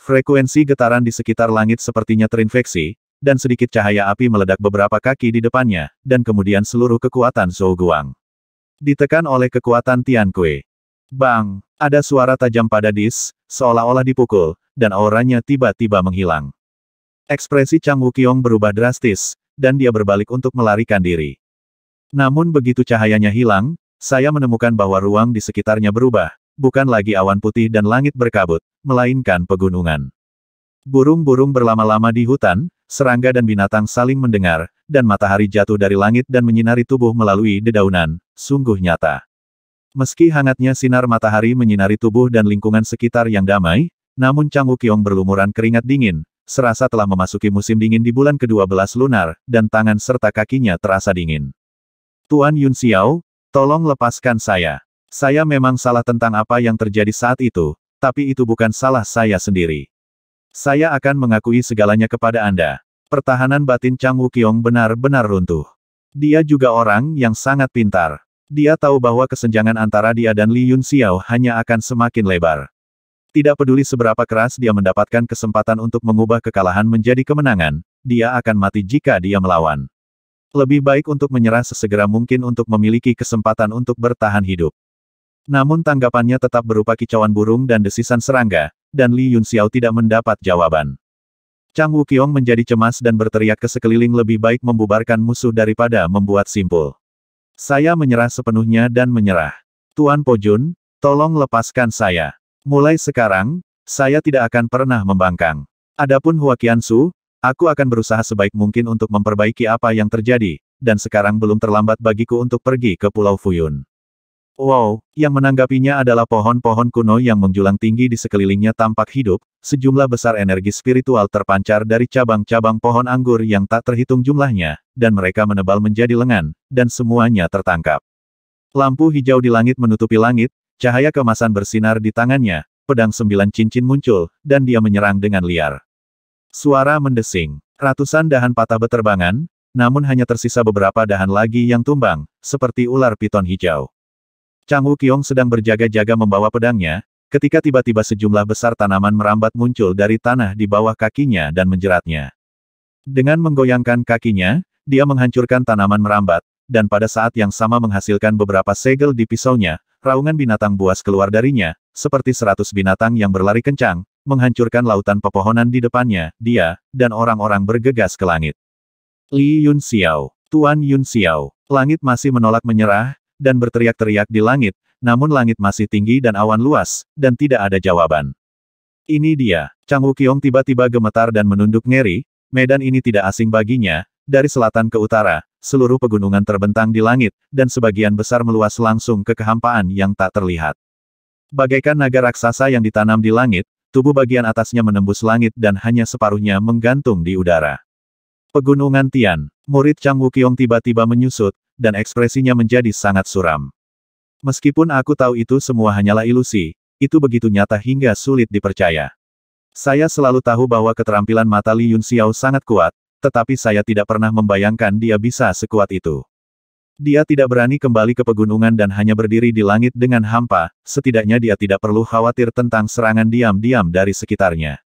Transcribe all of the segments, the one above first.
Frekuensi getaran di sekitar langit sepertinya terinfeksi, dan sedikit cahaya api meledak beberapa kaki di depannya, dan kemudian seluruh kekuatan Zhou Guang. Ditekan oleh kekuatan Tian Kui. Bang! Ada suara tajam pada dis, seolah-olah dipukul, dan auranya tiba-tiba menghilang. Ekspresi Chang Wuqiong berubah drastis, dan dia berbalik untuk melarikan diri. Namun begitu cahayanya hilang, saya menemukan bahwa ruang di sekitarnya berubah, bukan lagi awan putih dan langit berkabut, melainkan pegunungan. Burung-burung berlama-lama di hutan, serangga dan binatang saling mendengar, dan matahari jatuh dari langit dan menyinari tubuh melalui dedaunan, sungguh nyata. Meski hangatnya sinar matahari menyinari tubuh dan lingkungan sekitar yang damai, namun Chang Wukyong berlumuran keringat dingin, serasa telah memasuki musim dingin di bulan ke-12 lunar, dan tangan serta kakinya terasa dingin. Tuan Yun Xiao, tolong lepaskan saya. Saya memang salah tentang apa yang terjadi saat itu, tapi itu bukan salah saya sendiri. Saya akan mengakui segalanya kepada Anda. Pertahanan batin Chang Wuqiong benar-benar runtuh. Dia juga orang yang sangat pintar. Dia tahu bahwa kesenjangan antara dia dan Li Yun Xiao hanya akan semakin lebar. Tidak peduli seberapa keras dia mendapatkan kesempatan untuk mengubah kekalahan menjadi kemenangan, dia akan mati jika dia melawan. Lebih baik untuk menyerah sesegera mungkin untuk memiliki kesempatan untuk bertahan hidup. Namun tanggapannya tetap berupa kicauan burung dan desisan serangga, dan Li Yunxiao tidak mendapat jawaban. Chang Wuqiong menjadi cemas dan berteriak ke sekeliling lebih baik membubarkan musuh daripada membuat simpul. Saya menyerah sepenuhnya dan menyerah. Tuan Pojun, tolong lepaskan saya. Mulai sekarang, saya tidak akan pernah membangkang. Adapun Hua Qiansu, aku akan berusaha sebaik mungkin untuk memperbaiki apa yang terjadi, dan sekarang belum terlambat bagiku untuk pergi ke Pulau Fuyun. Wow, yang menanggapinya adalah pohon-pohon kuno yang menjulang tinggi di sekelilingnya tampak hidup, sejumlah besar energi spiritual terpancar dari cabang-cabang pohon anggur yang tak terhitung jumlahnya, dan mereka menebal menjadi lengan, dan semuanya tertangkap. Lampu hijau di langit menutupi langit, cahaya kemasan bersinar di tangannya, pedang sembilan cincin muncul, dan dia menyerang dengan liar. Suara mendesing, ratusan dahan patah beterbangan, namun hanya tersisa beberapa dahan lagi yang tumbang, seperti ular piton hijau. Chang Wuqiong sedang berjaga-jaga membawa pedangnya, ketika tiba-tiba sejumlah besar tanaman merambat muncul dari tanah di bawah kakinya dan menjeratnya. Dengan menggoyangkan kakinya, dia menghancurkan tanaman merambat, dan pada saat yang sama menghasilkan beberapa segel di pisaunya, raungan binatang buas keluar darinya, seperti seratus binatang yang berlari kencang, menghancurkan lautan pepohonan di depannya, dia, dan orang-orang bergegas ke langit. Li Yun Xiao, Tuan Yun Xiao, langit masih menolak menyerah, dan berteriak-teriak di langit, namun langit masih tinggi dan awan luas, dan tidak ada jawaban. Ini dia, Chang Wuqiong tiba-tiba gemetar dan menunduk ngeri, medan ini tidak asing baginya, dari selatan ke utara, seluruh pegunungan terbentang di langit, dan sebagian besar meluas langsung ke kehampaan yang tak terlihat. Bagaikan naga raksasa yang ditanam di langit, tubuh bagian atasnya menembus langit dan hanya separuhnya menggantung di udara. Pegunungan Tian, murid Chang Wuqiong tiba-tiba menyusut, dan ekspresinya menjadi sangat suram. Meskipun aku tahu itu semua hanyalah ilusi, itu begitu nyata hingga sulit dipercaya. Saya selalu tahu bahwa keterampilan mata Li Yun Xiao sangat kuat, tetapi saya tidak pernah membayangkan dia bisa sekuat itu. Dia tidak berani kembali ke pegunungan dan hanya berdiri di langit dengan hampa, setidaknya dia tidak perlu khawatir tentang serangan diam-diam dari sekitarnya.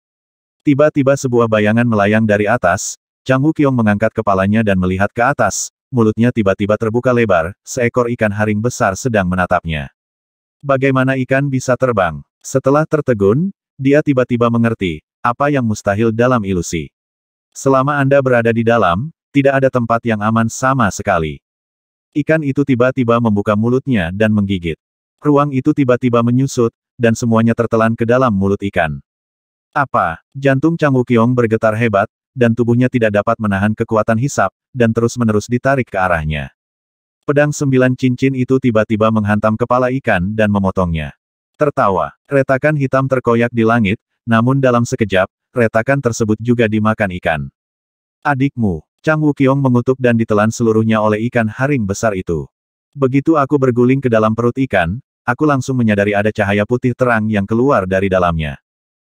Tiba-tiba sebuah bayangan melayang dari atas, Chang Wukyong mengangkat kepalanya dan melihat ke atas, mulutnya tiba-tiba terbuka lebar, seekor ikan haring besar sedang menatapnya. Bagaimana ikan bisa terbang? Setelah tertegun, dia tiba-tiba mengerti, apa yang mustahil dalam ilusi. Selama Anda berada di dalam, tidak ada tempat yang aman sama sekali. Ikan itu tiba-tiba membuka mulutnya dan menggigit. Ruang itu tiba-tiba menyusut, dan semuanya tertelan ke dalam mulut ikan. Apa? Jantung Chang Wukyong bergetar hebat, dan tubuhnya tidak dapat menahan kekuatan hisap, dan terus-menerus ditarik ke arahnya. Pedang sembilan cincin itu tiba-tiba menghantam kepala ikan dan memotongnya. Tertawa, retakan hitam terkoyak di langit, namun dalam sekejap, retakan tersebut juga dimakan ikan. Adikmu, Chang Wuqiong mengutuk dan ditelan seluruhnya oleh ikan haring besar itu. Begitu aku berguling ke dalam perut ikan, aku langsung menyadari ada cahaya putih terang yang keluar dari dalamnya.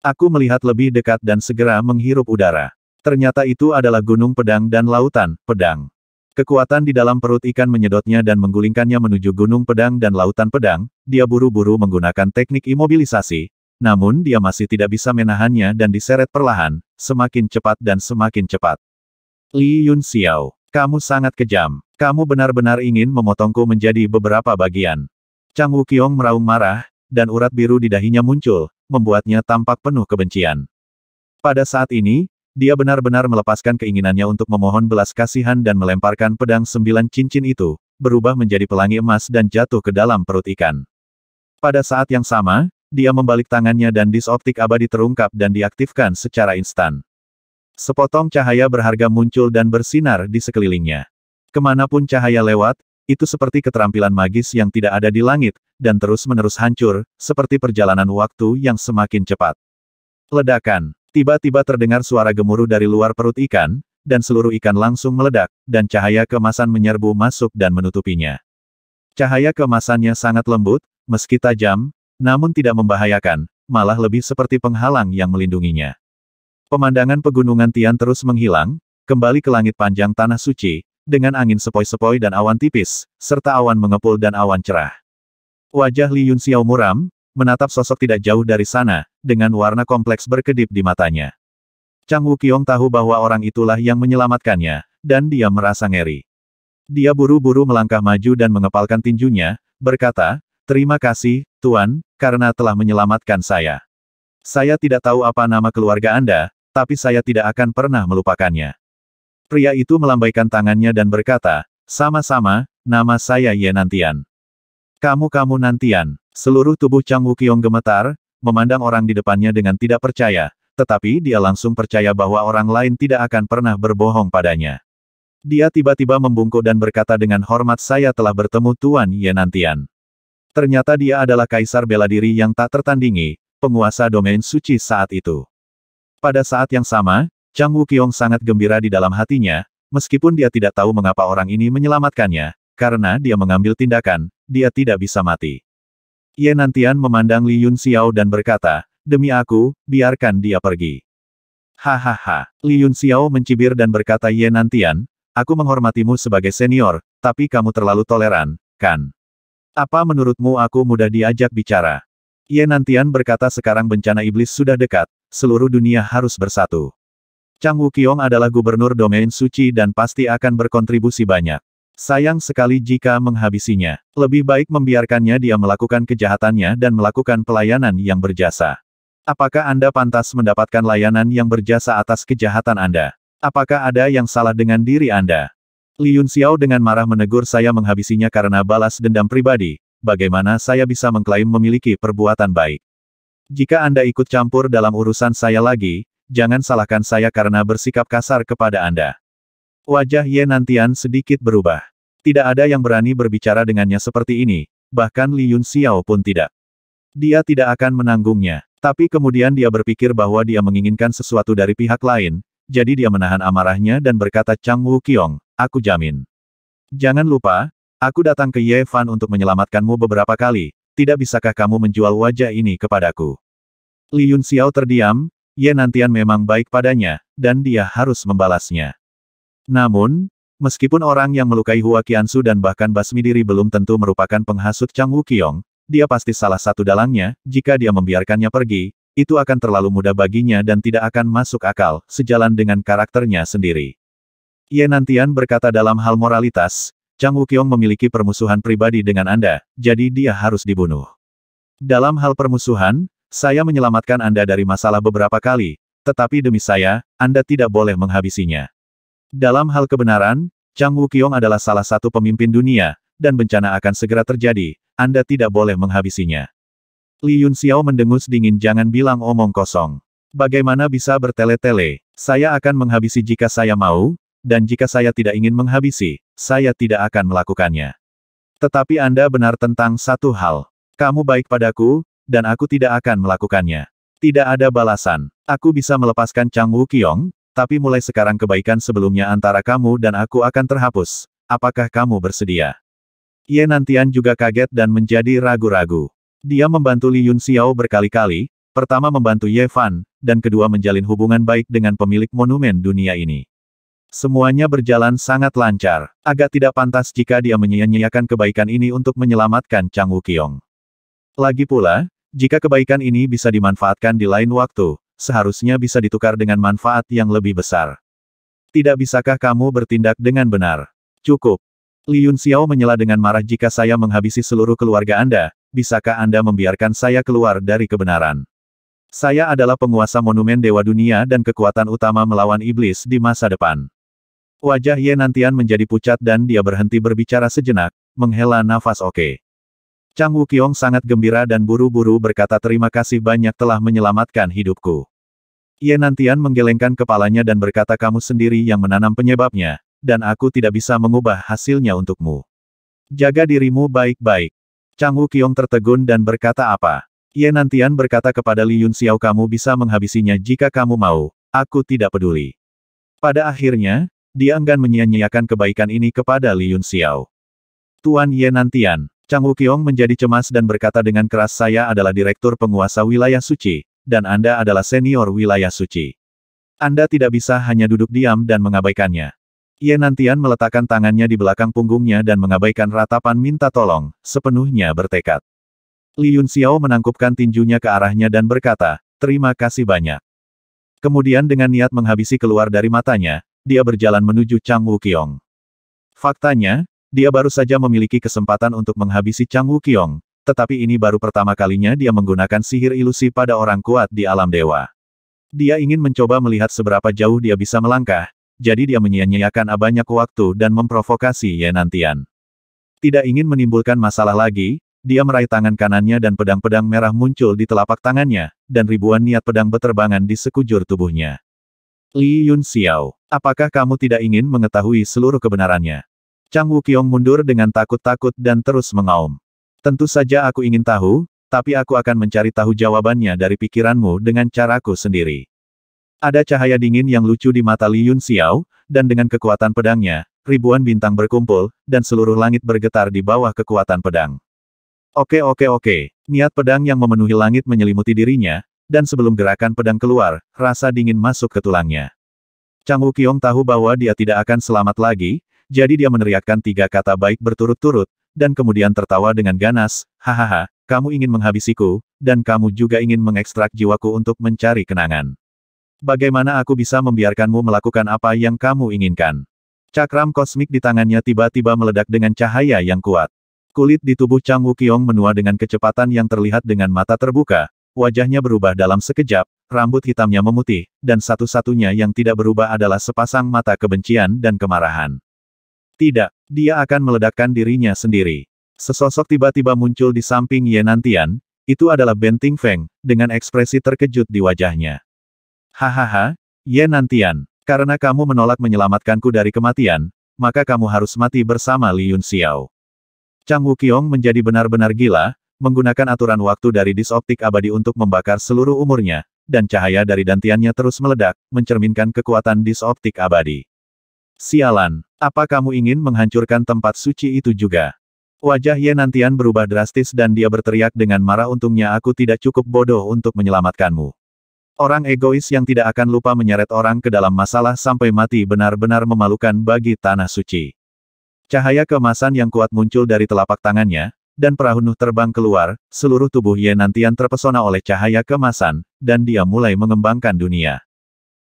Aku melihat lebih dekat dan segera menghirup udara. Ternyata itu adalah gunung pedang dan lautan, pedang. Kekuatan di dalam perut ikan menyedotnya dan menggulingkannya menuju gunung pedang dan lautan pedang, dia buru-buru menggunakan teknik imobilisasi, namun dia masih tidak bisa menahannya dan diseret perlahan, semakin cepat dan semakin cepat. Li Yun Xiao, kamu sangat kejam. Kamu benar-benar ingin memotongku menjadi beberapa bagian. Chang Wuqiong meraung marah, dan urat biru di dahinya muncul, membuatnya tampak penuh kebencian. Pada saat ini, dia benar-benar melepaskan keinginannya untuk memohon belas kasihan dan melemparkan pedang sembilan cincin itu, berubah menjadi pelangi emas dan jatuh ke dalam perut ikan. Pada saat yang sama, dia membalik tangannya dan disoptik abadi terungkap dan diaktifkan secara instan. Sepotong cahaya berharga muncul dan bersinar di sekelilingnya. Kemanapun cahaya lewat, itu seperti keterampilan magis yang tidak ada di langit, dan terus-menerus hancur, seperti perjalanan waktu yang semakin cepat. Ledakan Tiba-tiba terdengar suara gemuruh dari luar perut ikan, dan seluruh ikan langsung meledak, dan cahaya kemasan menyerbu masuk dan menutupinya. Cahaya kemasannya sangat lembut, meski tajam, namun tidak membahayakan, malah lebih seperti penghalang yang melindunginya. Pemandangan pegunungan Tian terus menghilang, kembali ke langit panjang tanah suci, dengan angin sepoi-sepoi dan awan tipis, serta awan mengepul dan awan cerah. Wajah Li Yun Xiao muram, menatap sosok tidak jauh dari sana, dengan warna kompleks berkedip di matanya. Chang Wuqiong tahu bahwa orang itulah yang menyelamatkannya, dan dia merasa ngeri. Dia buru-buru melangkah maju dan mengepalkan tinjunya, berkata, Terima kasih, Tuan, karena telah menyelamatkan saya. Saya tidak tahu apa nama keluarga Anda, tapi saya tidak akan pernah melupakannya. Pria itu melambaikan tangannya dan berkata, sama-sama, nama saya Ye Nantian. Kamu-kamu Nantian. Seluruh tubuh Chang Wuqiong gemetar, memandang orang di depannya dengan tidak percaya, tetapi dia langsung percaya bahwa orang lain tidak akan pernah berbohong padanya. Dia tiba-tiba membungkuk dan berkata dengan hormat saya telah bertemu Tuan Yenantian. Ternyata dia adalah kaisar bela diri yang tak tertandingi, penguasa domain suci saat itu. Pada saat yang sama, Chang Wuqiong sangat gembira di dalam hatinya, meskipun dia tidak tahu mengapa orang ini menyelamatkannya, karena dia mengambil tindakan, dia tidak bisa mati. Ye Nantian memandang Li Yun Xiao dan berkata, demi aku, biarkan dia pergi. Hahaha, Li Yun Xiao mencibir dan berkata Ye Nantian, aku menghormatimu sebagai senior, tapi kamu terlalu toleran, kan? Apa menurutmu aku mudah diajak bicara? Ye Nantian berkata sekarang bencana iblis sudah dekat, seluruh dunia harus bersatu. Chang Wuqiong adalah gubernur domain suci dan pasti akan berkontribusi banyak. Sayang sekali jika menghabisinya. Lebih baik membiarkannya dia melakukan kejahatannya dan melakukan pelayanan yang berjasa. Apakah Anda pantas mendapatkan layanan yang berjasa atas kejahatan Anda? Apakah ada yang salah dengan diri Anda? Liun Xiao dengan marah menegur saya menghabisinya karena balas dendam pribadi. Bagaimana saya bisa mengklaim memiliki perbuatan baik? Jika Anda ikut campur dalam urusan saya lagi, jangan salahkan saya karena bersikap kasar kepada Anda. Wajah Ye Nantian sedikit berubah. Tidak ada yang berani berbicara dengannya seperti ini, bahkan Li Yun Xiao pun tidak. Dia tidak akan menanggungnya. Tapi kemudian dia berpikir bahwa dia menginginkan sesuatu dari pihak lain, jadi dia menahan amarahnya dan berkata Chang Wu Qiong, aku jamin. Jangan lupa, aku datang ke Ye Fan untuk menyelamatkanmu beberapa kali, tidak bisakah kamu menjual wajah ini kepadaku? Li Yun Xiao terdiam, Ye Nantian memang baik padanya, dan dia harus membalasnya. Namun, Meskipun orang yang melukai Hua Qiansu dan bahkan basmi diri belum tentu merupakan penghasut Chang Wuqiong, dia pasti salah satu dalangnya, jika dia membiarkannya pergi, itu akan terlalu mudah baginya dan tidak akan masuk akal, sejalan dengan karakternya sendiri. Ye Nantian berkata dalam hal moralitas, Chang Wuqiong memiliki permusuhan pribadi dengan Anda, jadi dia harus dibunuh. Dalam hal permusuhan, saya menyelamatkan Anda dari masalah beberapa kali, tetapi demi saya, Anda tidak boleh menghabisinya. Dalam hal kebenaran, Chang Wuqiong adalah salah satu pemimpin dunia, dan bencana akan segera terjadi, Anda tidak boleh menghabisinya. Li Yun Xiao mendengus dingin jangan bilang omong kosong. Bagaimana bisa bertele-tele? Saya akan menghabisi jika saya mau, dan jika saya tidak ingin menghabisi, saya tidak akan melakukannya. Tetapi Anda benar tentang satu hal. Kamu baik padaku, dan aku tidak akan melakukannya. Tidak ada balasan. Aku bisa melepaskan Chang Wuqiong, tapi mulai sekarang kebaikan sebelumnya antara kamu dan aku akan terhapus. Apakah kamu bersedia? Ye Nantian juga kaget dan menjadi ragu-ragu. Dia membantu Li Yun Xiao berkali-kali, pertama membantu Ye Fan, dan kedua menjalin hubungan baik dengan pemilik monumen dunia ini. Semuanya berjalan sangat lancar. Agak tidak pantas jika dia menyia-nyiakan kebaikan ini untuk menyelamatkan Chang Wukyong. Lagi pula, jika kebaikan ini bisa dimanfaatkan di lain waktu, seharusnya bisa ditukar dengan manfaat yang lebih besar. Tidak bisakah kamu bertindak dengan benar? Cukup. Li Yun Xiao menyela dengan marah jika saya menghabisi seluruh keluarga Anda, bisakah Anda membiarkan saya keluar dari kebenaran? Saya adalah penguasa monumen Dewa Dunia dan kekuatan utama melawan iblis di masa depan. Wajah Ye Nantian menjadi pucat dan dia berhenti berbicara sejenak, menghela nafas oke. Chang Wuqiong sangat gembira dan buru-buru berkata terima kasih banyak telah menyelamatkan hidupku. Nantian menggelengkan kepalanya dan berkata kamu sendiri yang menanam penyebabnya, dan aku tidak bisa mengubah hasilnya untukmu. Jaga dirimu baik-baik. Chang Wuqiong tertegun dan berkata apa? Nantian berkata kepada Li Yun Xiao kamu bisa menghabisinya jika kamu mau, aku tidak peduli. Pada akhirnya, dia enggan menyia-nyiakan kebaikan ini kepada Li Yun Xiao. Tuan Nantian, Chang Wuqiong menjadi cemas dan berkata dengan keras saya adalah direktur penguasa wilayah suci, dan Anda adalah senior wilayah suci. Anda tidak bisa hanya duduk diam dan mengabaikannya. Ye Nantian meletakkan tangannya di belakang punggungnya dan mengabaikan ratapan minta tolong, sepenuhnya bertekad. Li Yun Xiao menangkupkan tinjunya ke arahnya dan berkata, terima kasih banyak. Kemudian dengan niat menghabisi keluar dari matanya, dia berjalan menuju Chang Wuqiong. Faktanya, dia baru saja memiliki kesempatan untuk menghabisi Chang Wuqiong, tetapi ini baru pertama kalinya dia menggunakan sihir ilusi pada orang kuat di alam dewa. Dia ingin mencoba melihat seberapa jauh dia bisa melangkah, jadi dia menyia-nyiakan banyak waktu dan memprovokasi Yenantian. Tidak ingin menimbulkan masalah lagi, dia meraih tangan kanannya dan pedang-pedang merah muncul di telapak tangannya, dan ribuan niat pedang beterbangan di sekujur tubuhnya. Li Yun Xiao, apakah kamu tidak ingin mengetahui seluruh kebenarannya? Chang Wuqiong mundur dengan takut-takut dan terus mengaum. Tentu saja aku ingin tahu, tapi aku akan mencari tahu jawabannya dari pikiranmu dengan caraku sendiri. Ada cahaya dingin yang lucu di mata Li Yun Xiao, dan dengan kekuatan pedangnya, ribuan bintang berkumpul, dan seluruh langit bergetar di bawah kekuatan pedang. Oke oke oke, niat pedang yang memenuhi langit menyelimuti dirinya, dan sebelum gerakan pedang keluar, rasa dingin masuk ke tulangnya. Chang Wuqiong tahu bahwa dia tidak akan selamat lagi, jadi dia meneriakkan tiga kata baik berturut-turut, dan kemudian tertawa dengan ganas, hahaha, kamu ingin menghabisiku, dan kamu juga ingin mengekstrak jiwaku untuk mencari kenangan. Bagaimana aku bisa membiarkanmu melakukan apa yang kamu inginkan? Cakram kosmik di tangannya tiba-tiba meledak dengan cahaya yang kuat. Kulit di tubuh Chang Wukyong menua dengan kecepatan yang terlihat dengan mata terbuka, wajahnya berubah dalam sekejap, rambut hitamnya memutih, dan satu-satunya yang tidak berubah adalah sepasang mata kebencian dan kemarahan tidak, dia akan meledakkan dirinya sendiri. Sesosok tiba-tiba muncul di samping Yenantian, itu adalah Benting Feng, dengan ekspresi terkejut di wajahnya. Hahaha, Yenantian, karena kamu menolak menyelamatkanku dari kematian, maka kamu harus mati bersama Li Yun Xiao. Chang Wuqiong menjadi benar-benar gila, menggunakan aturan waktu dari disoptik abadi untuk membakar seluruh umurnya, dan cahaya dari dantiannya terus meledak, mencerminkan kekuatan disoptik abadi. Sialan, apa kamu ingin menghancurkan tempat suci itu juga? Wajah Ye Nantian berubah drastis dan dia berteriak dengan marah untungnya aku tidak cukup bodoh untuk menyelamatkanmu. Orang egois yang tidak akan lupa menyeret orang ke dalam masalah sampai mati benar-benar memalukan bagi tanah suci. Cahaya kemasan yang kuat muncul dari telapak tangannya, dan perahu Nuh terbang keluar, seluruh tubuh Ye Nantian terpesona oleh cahaya kemasan, dan dia mulai mengembangkan dunia.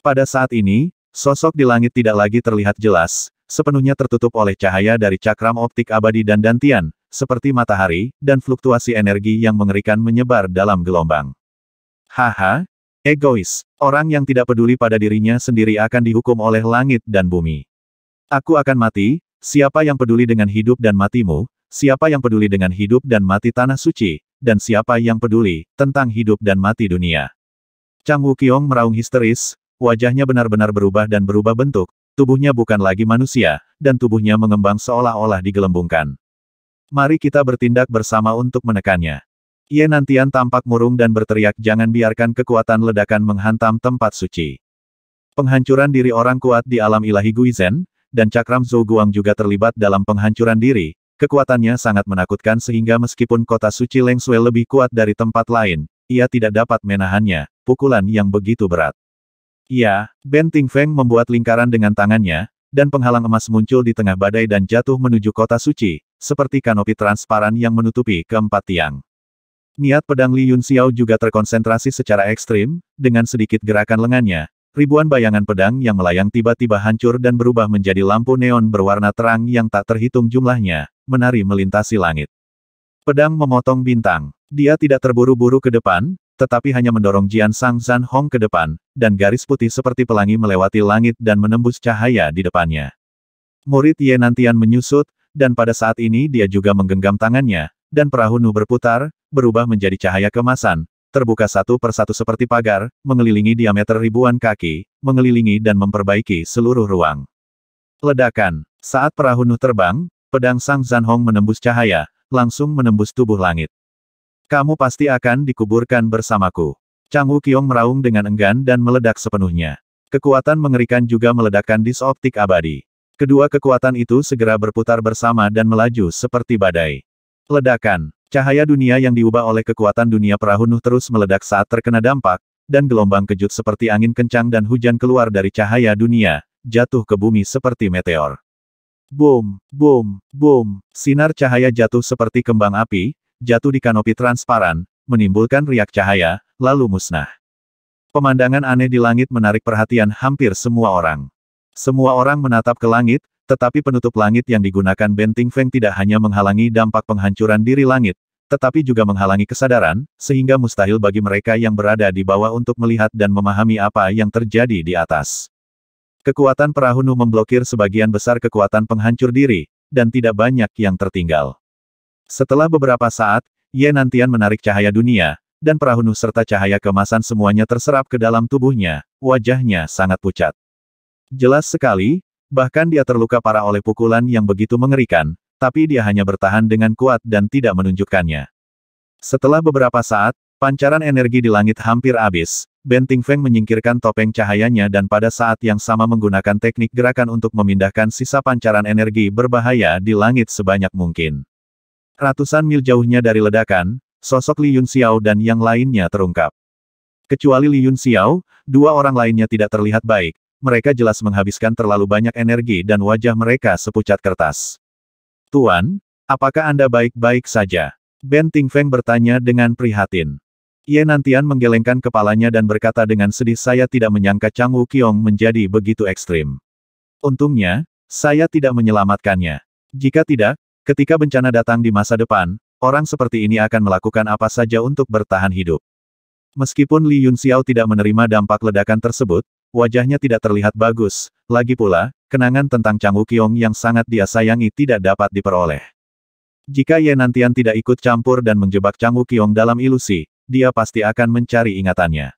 Pada saat ini, sosok di langit tidak lagi terlihat jelas, sepenuhnya tertutup oleh cahaya dari cakram optik abadi dan dantian, seperti matahari, dan fluktuasi energi yang mengerikan menyebar dalam gelombang. Haha, egois, orang yang tidak peduli pada dirinya sendiri akan dihukum oleh langit dan bumi. Aku akan mati, siapa yang peduli dengan hidup dan matimu, siapa yang peduli dengan hidup dan mati tanah suci, dan siapa yang peduli tentang hidup dan mati dunia. Chang Wuqiong meraung histeris, wajahnya benar-benar berubah dan berubah bentuk, tubuhnya bukan lagi manusia, dan tubuhnya mengembang seolah-olah digelembungkan. Mari kita bertindak bersama untuk menekannya. Ye Nantian tampak murung dan berteriak jangan biarkan kekuatan ledakan menghantam tempat suci. Penghancuran diri orang kuat di alam ilahi Guizen, dan cakram Zhou Guang juga terlibat dalam penghancuran diri, kekuatannya sangat menakutkan sehingga meskipun kota suci Lengsue lebih kuat dari tempat lain, ia tidak dapat menahannya, pukulan yang begitu berat. Iya, Ben Feng membuat lingkaran dengan tangannya, dan penghalang emas muncul di tengah badai dan jatuh menuju kota suci, seperti kanopi transparan yang menutupi keempat tiang. Niat pedang Li Yun Xiao juga terkonsentrasi secara ekstrim, dengan sedikit gerakan lengannya, ribuan bayangan pedang yang melayang tiba-tiba hancur dan berubah menjadi lampu neon berwarna terang yang tak terhitung jumlahnya, menari melintasi langit. Pedang memotong bintang. Dia tidak terburu-buru ke depan, tetapi hanya mendorong Jian Sang Zan Hong ke depan, dan garis putih seperti pelangi melewati langit dan menembus cahaya di depannya. Murid Ye Nantian menyusut, dan pada saat ini dia juga menggenggam tangannya, dan perahu Nu berputar, berubah menjadi cahaya kemasan, terbuka satu persatu seperti pagar, mengelilingi diameter ribuan kaki, mengelilingi dan memperbaiki seluruh ruang. Ledakan. Saat perahu nu terbang, pedang Sang Zan Hong menembus cahaya, langsung menembus tubuh langit. Kamu pasti akan dikuburkan bersamaku. Chang Wukyong meraung dengan enggan dan meledak sepenuhnya. Kekuatan mengerikan juga meledakkan disoptik abadi. Kedua kekuatan itu segera berputar bersama dan melaju seperti badai. Ledakan, cahaya dunia yang diubah oleh kekuatan dunia perahu Nuh terus meledak saat terkena dampak, dan gelombang kejut seperti angin kencang dan hujan keluar dari cahaya dunia, jatuh ke bumi seperti meteor. Boom, boom, boom, sinar cahaya jatuh seperti kembang api, jatuh di kanopi transparan, menimbulkan riak cahaya, lalu musnah. Pemandangan aneh di langit menarik perhatian hampir semua orang. Semua orang menatap ke langit, tetapi penutup langit yang digunakan Benting Feng tidak hanya menghalangi dampak penghancuran diri langit, tetapi juga menghalangi kesadaran, sehingga mustahil bagi mereka yang berada di bawah untuk melihat dan memahami apa yang terjadi di atas. Kekuatan perahu Nu memblokir sebagian besar kekuatan penghancur diri, dan tidak banyak yang tertinggal. Setelah beberapa saat, Ye Nantian menarik cahaya dunia, dan perahu Nuh serta cahaya kemasan semuanya terserap ke dalam tubuhnya, wajahnya sangat pucat. Jelas sekali, bahkan dia terluka parah oleh pukulan yang begitu mengerikan, tapi dia hanya bertahan dengan kuat dan tidak menunjukkannya. Setelah beberapa saat, pancaran energi di langit hampir habis, Benting Feng menyingkirkan topeng cahayanya dan pada saat yang sama menggunakan teknik gerakan untuk memindahkan sisa pancaran energi berbahaya di langit sebanyak mungkin. Ratusan mil jauhnya dari ledakan, sosok Li Yun Xiao dan yang lainnya terungkap. Kecuali Li Yun Xiao, dua orang lainnya tidak terlihat baik. Mereka jelas menghabiskan terlalu banyak energi dan wajah mereka sepucat kertas. Tuan, apakah Anda baik-baik saja? Ben Ting Feng bertanya dengan prihatin. Ye Nantian menggelengkan kepalanya dan berkata dengan sedih saya tidak menyangka Chang Wu Qiong menjadi begitu ekstrim. Untungnya, saya tidak menyelamatkannya. Jika tidak, Ketika bencana datang di masa depan, orang seperti ini akan melakukan apa saja untuk bertahan hidup. Meskipun Li Yunxiao tidak menerima dampak ledakan tersebut, wajahnya tidak terlihat bagus, lagi pula, kenangan tentang Chang Wukyong yang sangat dia sayangi tidak dapat diperoleh. Jika Ye Nantian tidak ikut campur dan menjebak Chang Wukyong dalam ilusi, dia pasti akan mencari ingatannya.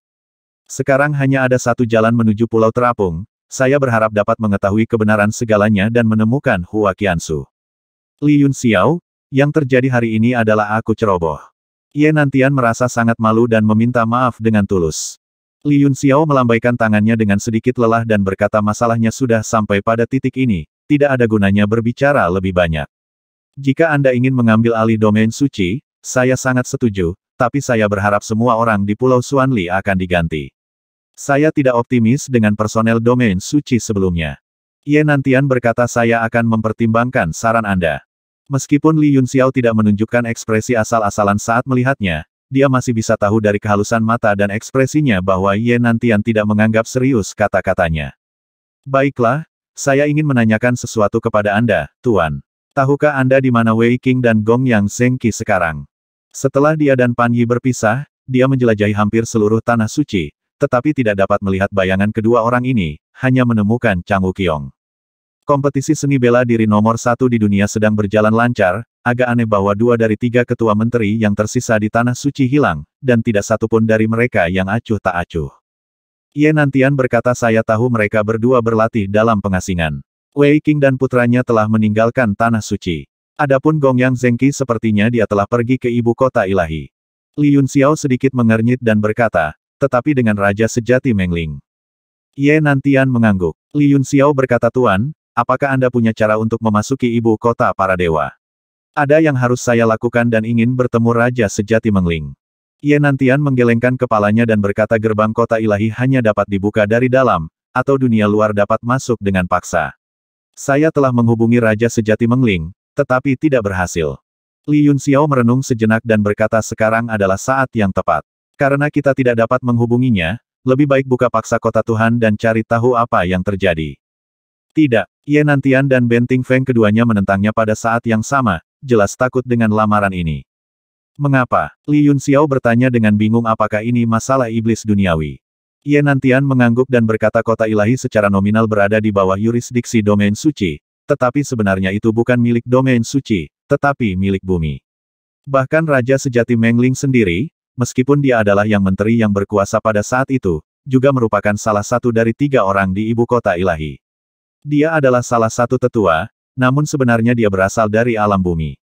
Sekarang hanya ada satu jalan menuju Pulau Terapung, saya berharap dapat mengetahui kebenaran segalanya dan menemukan Hua Qiansu. Li Yun Xiao, yang terjadi hari ini adalah aku ceroboh. Ye Nantian merasa sangat malu dan meminta maaf dengan tulus. Li Yun Xiao melambaikan tangannya dengan sedikit lelah dan berkata masalahnya sudah sampai pada titik ini, tidak ada gunanya berbicara lebih banyak. Jika Anda ingin mengambil alih domain suci, saya sangat setuju, tapi saya berharap semua orang di Pulau Suanli akan diganti. Saya tidak optimis dengan personel domain suci sebelumnya. Ye Nantian berkata saya akan mempertimbangkan saran Anda. Meskipun Li Xiao tidak menunjukkan ekspresi asal-asalan saat melihatnya, dia masih bisa tahu dari kehalusan mata dan ekspresinya bahwa Ye Nantian tidak menganggap serius kata-katanya. Baiklah, saya ingin menanyakan sesuatu kepada Anda, Tuan. Tahukah Anda di mana Wei Qing dan Gong Yang Zengqi sekarang? Setelah dia dan Pan Yi berpisah, dia menjelajahi hampir seluruh tanah suci, tetapi tidak dapat melihat bayangan kedua orang ini, hanya menemukan Chang Wukiong. Kompetisi seni bela diri nomor satu di dunia sedang berjalan lancar, agak aneh bahwa dua dari tiga ketua menteri yang tersisa di Tanah Suci hilang, dan tidak satupun dari mereka yang acuh tak acuh. Ye Nantian berkata saya tahu mereka berdua berlatih dalam pengasingan. Wei King dan putranya telah meninggalkan Tanah Suci. Adapun Gong Yang Zengqi sepertinya dia telah pergi ke ibu kota ilahi. Li Yun Xiao sedikit mengernyit dan berkata, tetapi dengan Raja Sejati Mengling. Ye Nantian mengangguk. Li Yun Xiao berkata Tuan, Apakah Anda punya cara untuk memasuki ibu kota para dewa? Ada yang harus saya lakukan dan ingin bertemu Raja Sejati Mengling. Nantian menggelengkan kepalanya dan berkata gerbang kota ilahi hanya dapat dibuka dari dalam, atau dunia luar dapat masuk dengan paksa. Saya telah menghubungi Raja Sejati Mengling, tetapi tidak berhasil. Li Yun Xiao merenung sejenak dan berkata sekarang adalah saat yang tepat. Karena kita tidak dapat menghubunginya, lebih baik buka paksa kota Tuhan dan cari tahu apa yang terjadi. Tidak, Ye Nantian dan Benting Feng keduanya menentangnya pada saat yang sama, jelas takut dengan lamaran ini. Mengapa? Li Yun Xiao bertanya dengan bingung apakah ini masalah iblis duniawi. Ye Nantian mengangguk dan berkata kota ilahi secara nominal berada di bawah yurisdiksi domain suci, tetapi sebenarnya itu bukan milik domain suci, tetapi milik bumi. Bahkan Raja Sejati Mengling sendiri, meskipun dia adalah yang menteri yang berkuasa pada saat itu, juga merupakan salah satu dari tiga orang di ibu kota ilahi. Dia adalah salah satu tetua, namun sebenarnya dia berasal dari alam bumi.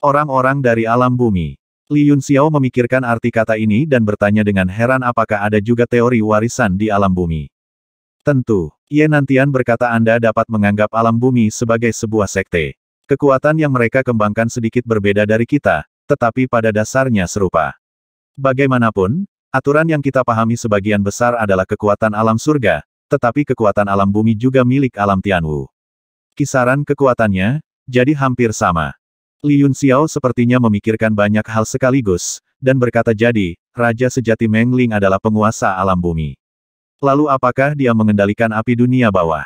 Orang-orang dari alam bumi. Li Yun Xiao memikirkan arti kata ini dan bertanya dengan heran apakah ada juga teori warisan di alam bumi. Tentu, Ye Nantian berkata Anda dapat menganggap alam bumi sebagai sebuah sekte. Kekuatan yang mereka kembangkan sedikit berbeda dari kita, tetapi pada dasarnya serupa. Bagaimanapun, aturan yang kita pahami sebagian besar adalah kekuatan alam surga, tetapi kekuatan alam bumi juga milik alam Tianwu. Kisaran kekuatannya, jadi hampir sama. Li Yun Xiao sepertinya memikirkan banyak hal sekaligus, dan berkata jadi, Raja sejati Meng Ling adalah penguasa alam bumi. Lalu apakah dia mengendalikan api dunia bawah?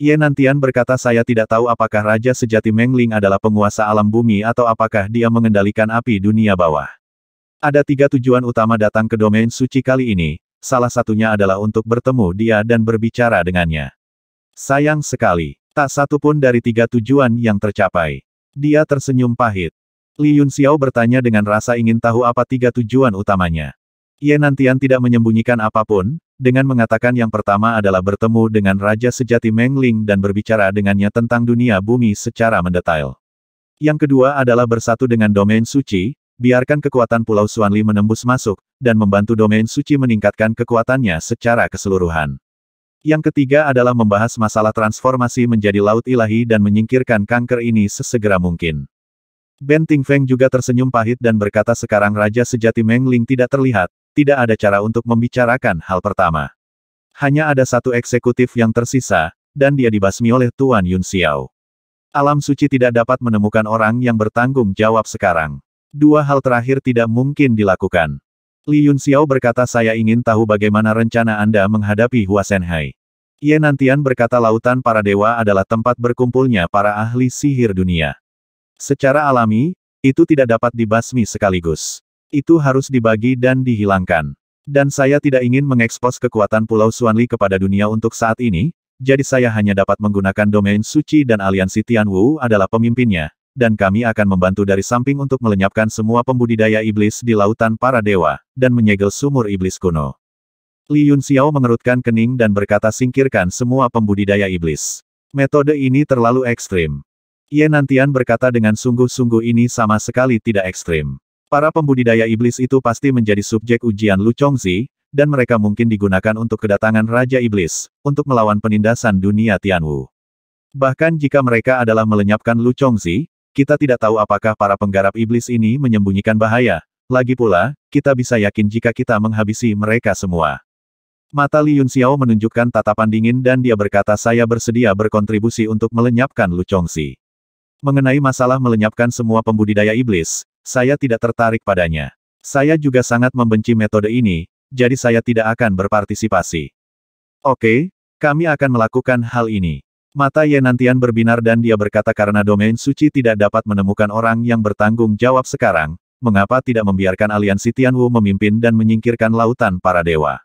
Ye Nantian berkata saya tidak tahu apakah Raja sejati Meng Ling adalah penguasa alam bumi atau apakah dia mengendalikan api dunia bawah. Ada tiga tujuan utama datang ke domain suci kali ini, salah satunya adalah untuk bertemu dia dan berbicara dengannya. Sayang sekali, tak satu pun dari tiga tujuan yang tercapai. Dia tersenyum pahit. Li Yun Xiao bertanya dengan rasa ingin tahu apa tiga tujuan utamanya. Ye Nantian tidak menyembunyikan apapun, dengan mengatakan yang pertama adalah bertemu dengan Raja Sejati Meng Ling dan berbicara dengannya tentang dunia bumi secara mendetail. Yang kedua adalah bersatu dengan domain suci, biarkan kekuatan Pulau Suanli menembus masuk, dan membantu domain suci meningkatkan kekuatannya secara keseluruhan. Yang ketiga adalah membahas masalah transformasi menjadi laut ilahi dan menyingkirkan kanker ini sesegera mungkin. Ben Tingfeng juga tersenyum pahit dan berkata sekarang Raja Sejati Meng Ling tidak terlihat, tidak ada cara untuk membicarakan hal pertama. Hanya ada satu eksekutif yang tersisa, dan dia dibasmi oleh Tuan Yun Xiao. Alam suci tidak dapat menemukan orang yang bertanggung jawab sekarang. Dua hal terakhir tidak mungkin dilakukan. Li Xiao berkata saya ingin tahu bagaimana rencana Anda menghadapi Hua Senhai. Ye Nantian berkata lautan para dewa adalah tempat berkumpulnya para ahli sihir dunia. Secara alami, itu tidak dapat dibasmi sekaligus. Itu harus dibagi dan dihilangkan. Dan saya tidak ingin mengekspos kekuatan Pulau Suanli kepada dunia untuk saat ini, jadi saya hanya dapat menggunakan domain suci dan aliansi Tianwu adalah pemimpinnya, dan kami akan membantu dari samping untuk melenyapkan semua pembudidaya iblis di lautan para dewa, dan menyegel sumur iblis kuno. Li Yun Xiao mengerutkan kening dan berkata singkirkan semua pembudidaya iblis. Metode ini terlalu ekstrim. Ye Nantian berkata dengan sungguh-sungguh ini sama sekali tidak ekstrim. Para pembudidaya iblis itu pasti menjadi subjek ujian Lu Chongzi, dan mereka mungkin digunakan untuk kedatangan Raja Iblis, untuk melawan penindasan dunia Tianwu. Bahkan jika mereka adalah melenyapkan Lu Chongzi, kita tidak tahu apakah para penggarap iblis ini menyembunyikan bahaya. Lagi pula, kita bisa yakin jika kita menghabisi mereka semua. Mata Li Xiao menunjukkan tatapan dingin dan dia berkata saya bersedia berkontribusi untuk melenyapkan Lu Chongxi. Mengenai masalah melenyapkan semua pembudidaya iblis, saya tidak tertarik padanya. Saya juga sangat membenci metode ini, jadi saya tidak akan berpartisipasi. Oke, kami akan melakukan hal ini. Mata Yenantian berbinar dan dia berkata karena domain suci tidak dapat menemukan orang yang bertanggung jawab sekarang, mengapa tidak membiarkan aliansi Tianwu memimpin dan menyingkirkan lautan para dewa.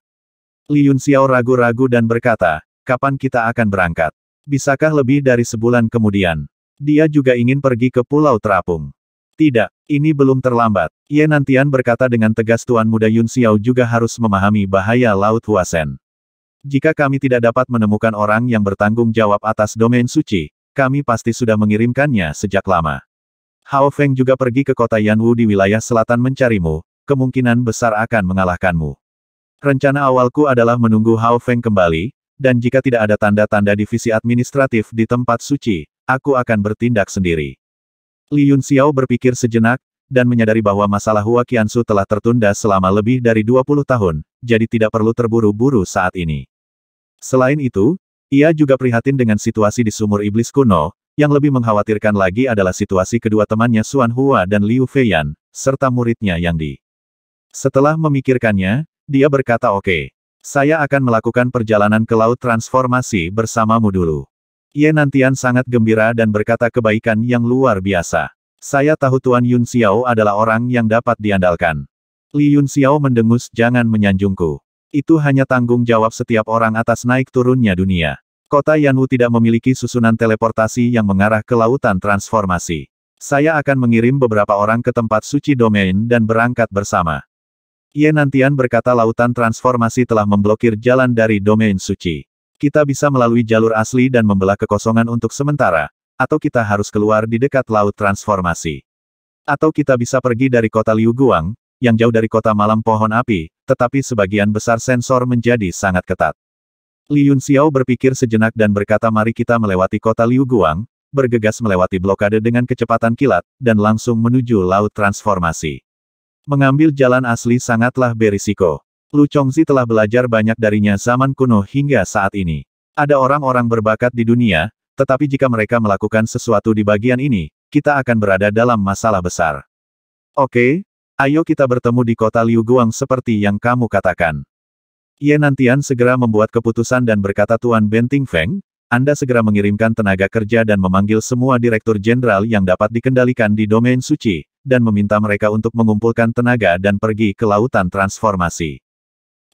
Li Yunxiao ragu-ragu dan berkata, kapan kita akan berangkat? Bisakah lebih dari sebulan kemudian? Dia juga ingin pergi ke Pulau Terapung. Tidak, ini belum terlambat. Yenantian berkata dengan tegas Tuan Muda Yun Xiao juga harus memahami bahaya Laut Huasen. Jika kami tidak dapat menemukan orang yang bertanggung jawab atas domain suci, kami pasti sudah mengirimkannya sejak lama. Hao Feng juga pergi ke kota Yanwu di wilayah selatan mencarimu, kemungkinan besar akan mengalahkanmu. Rencana awalku adalah menunggu Hao Feng kembali, dan jika tidak ada tanda-tanda divisi administratif di tempat suci, aku akan bertindak sendiri. Li Yun Xiao berpikir sejenak, dan menyadari bahwa masalah Hua Qiansu telah tertunda selama lebih dari 20 tahun, jadi tidak perlu terburu-buru saat ini. Selain itu, ia juga prihatin dengan situasi di sumur iblis kuno, yang lebih mengkhawatirkan lagi adalah situasi kedua temannya Suan Hua dan Liu Feiyan, serta muridnya Yang Di. Setelah memikirkannya, dia berkata oke. Okay, saya akan melakukan perjalanan ke Laut Transformasi bersamamu dulu. Ye Nantian sangat gembira dan berkata kebaikan yang luar biasa. Saya tahu Tuan Yun Xiao adalah orang yang dapat diandalkan. Li Yun Xiao mendengus jangan menyanjungku. Itu hanya tanggung jawab setiap orang atas naik turunnya dunia. Kota Yanwu tidak memiliki susunan teleportasi yang mengarah ke lautan transformasi. Saya akan mengirim beberapa orang ke tempat suci domain dan berangkat bersama. Ye Nantian berkata lautan transformasi telah memblokir jalan dari domain suci. Kita bisa melalui jalur asli dan membelah kekosongan untuk sementara, atau kita harus keluar di dekat laut transformasi. Atau kita bisa pergi dari kota Liu Guang, yang jauh dari kota malam pohon api, tetapi sebagian besar sensor menjadi sangat ketat. Li Yun Xiao berpikir sejenak dan berkata mari kita melewati kota Liu Guang, bergegas melewati blokade dengan kecepatan kilat, dan langsung menuju Laut Transformasi. Mengambil jalan asli sangatlah berisiko. Lu Chongzi telah belajar banyak darinya zaman kuno hingga saat ini. Ada orang-orang berbakat di dunia, tetapi jika mereka melakukan sesuatu di bagian ini, kita akan berada dalam masalah besar. Oke, Ayo kita bertemu di kota Liu Guang seperti yang kamu katakan. Ye Nantian segera membuat keputusan dan berkata Tuan Benting Feng, Anda segera mengirimkan tenaga kerja dan memanggil semua direktur jenderal yang dapat dikendalikan di domain suci, dan meminta mereka untuk mengumpulkan tenaga dan pergi ke lautan transformasi.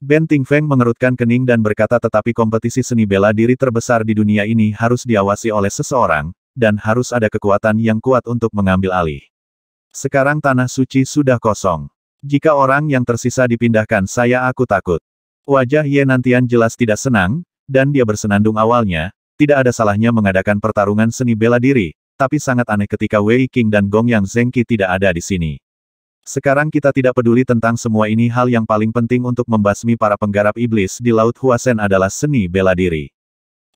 Benting Feng mengerutkan kening dan berkata tetapi kompetisi seni bela diri terbesar di dunia ini harus diawasi oleh seseorang, dan harus ada kekuatan yang kuat untuk mengambil alih. Sekarang tanah suci sudah kosong. Jika orang yang tersisa dipindahkan saya aku takut. Wajah Ye Nantian jelas tidak senang, dan dia bersenandung awalnya, tidak ada salahnya mengadakan pertarungan seni bela diri, tapi sangat aneh ketika Wei King dan Gong Yang Zengki tidak ada di sini. Sekarang kita tidak peduli tentang semua ini hal yang paling penting untuk membasmi para penggarap iblis di Laut Huasen adalah seni bela diri.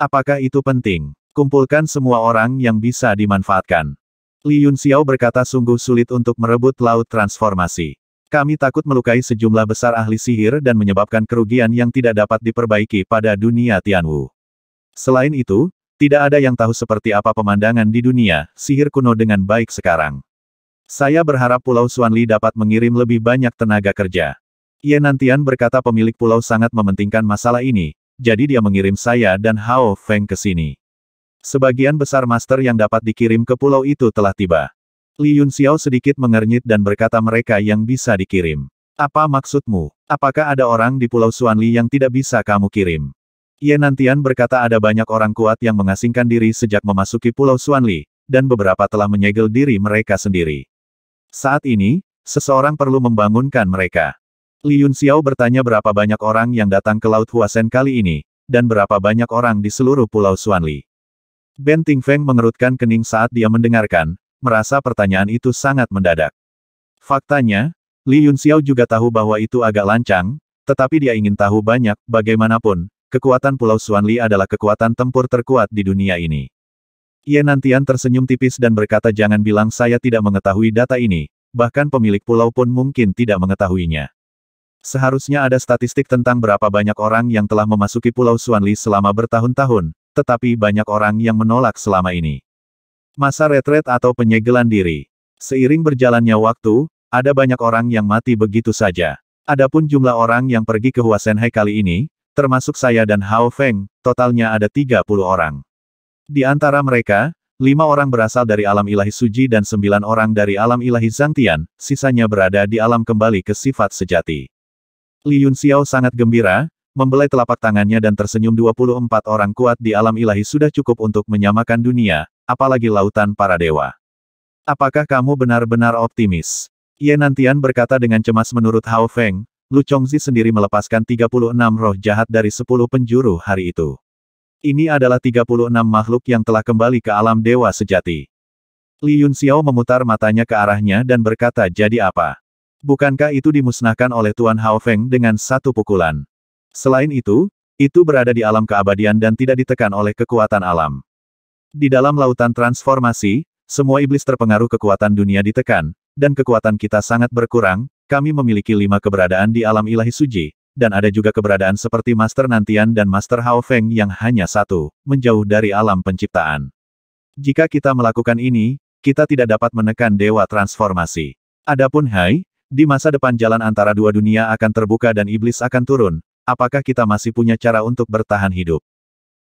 Apakah itu penting? Kumpulkan semua orang yang bisa dimanfaatkan. Li Yun Xiao berkata sungguh sulit untuk merebut laut transformasi. Kami takut melukai sejumlah besar ahli sihir dan menyebabkan kerugian yang tidak dapat diperbaiki pada dunia Tianwu. Selain itu, tidak ada yang tahu seperti apa pemandangan di dunia, sihir kuno dengan baik sekarang. Saya berharap Pulau Suanli dapat mengirim lebih banyak tenaga kerja. Ye Nantian berkata pemilik pulau sangat mementingkan masalah ini, jadi dia mengirim saya dan Hao Feng ke sini. Sebagian besar master yang dapat dikirim ke pulau itu telah tiba. Li Yun Xiao sedikit mengernyit dan berkata mereka yang bisa dikirim. Apa maksudmu? Apakah ada orang di Pulau Suanli yang tidak bisa kamu kirim? Ye Nantian berkata ada banyak orang kuat yang mengasingkan diri sejak memasuki Pulau Suanli, dan beberapa telah menyegel diri mereka sendiri. Saat ini, seseorang perlu membangunkan mereka. Li Yun Xiao bertanya berapa banyak orang yang datang ke Laut Huasen kali ini, dan berapa banyak orang di seluruh Pulau Suanli. Ben Feng mengerutkan kening saat dia mendengarkan, merasa pertanyaan itu sangat mendadak. Faktanya, Li Yun Xiao juga tahu bahwa itu agak lancang, tetapi dia ingin tahu banyak, bagaimanapun, kekuatan Pulau Li adalah kekuatan tempur terkuat di dunia ini. Ye Nantian tersenyum tipis dan berkata jangan bilang saya tidak mengetahui data ini, bahkan pemilik pulau pun mungkin tidak mengetahuinya. Seharusnya ada statistik tentang berapa banyak orang yang telah memasuki Pulau Li selama bertahun-tahun, tetapi banyak orang yang menolak selama ini. Masa retret atau penyegelan diri. Seiring berjalannya waktu, ada banyak orang yang mati begitu saja. Adapun jumlah orang yang pergi ke Huasenhai kali ini, termasuk saya dan Hao Feng, totalnya ada 30 orang. Di antara mereka, lima orang berasal dari alam ilahi suji dan sembilan orang dari alam ilahi Zangtian, sisanya berada di alam kembali ke sifat sejati. Li Yun Xiao sangat gembira, membelai telapak tangannya dan tersenyum 24 orang kuat di alam ilahi sudah cukup untuk menyamakan dunia, apalagi lautan para dewa. Apakah kamu benar-benar optimis? Ye Nantian berkata dengan cemas menurut Hao Feng, Lu Chongzi sendiri melepaskan 36 roh jahat dari 10 penjuru hari itu. Ini adalah 36 makhluk yang telah kembali ke alam dewa sejati. Li Yun Xiao memutar matanya ke arahnya dan berkata jadi apa? Bukankah itu dimusnahkan oleh Tuan Hao Feng dengan satu pukulan? Selain itu, itu berada di alam keabadian dan tidak ditekan oleh kekuatan alam. Di dalam lautan transformasi, semua iblis terpengaruh kekuatan dunia ditekan, dan kekuatan kita sangat berkurang, kami memiliki lima keberadaan di alam ilahi suji, dan ada juga keberadaan seperti Master Nantian dan Master Hao Feng yang hanya satu, menjauh dari alam penciptaan. Jika kita melakukan ini, kita tidak dapat menekan dewa transformasi. Adapun Hai, di masa depan jalan antara dua dunia akan terbuka dan iblis akan turun, apakah kita masih punya cara untuk bertahan hidup?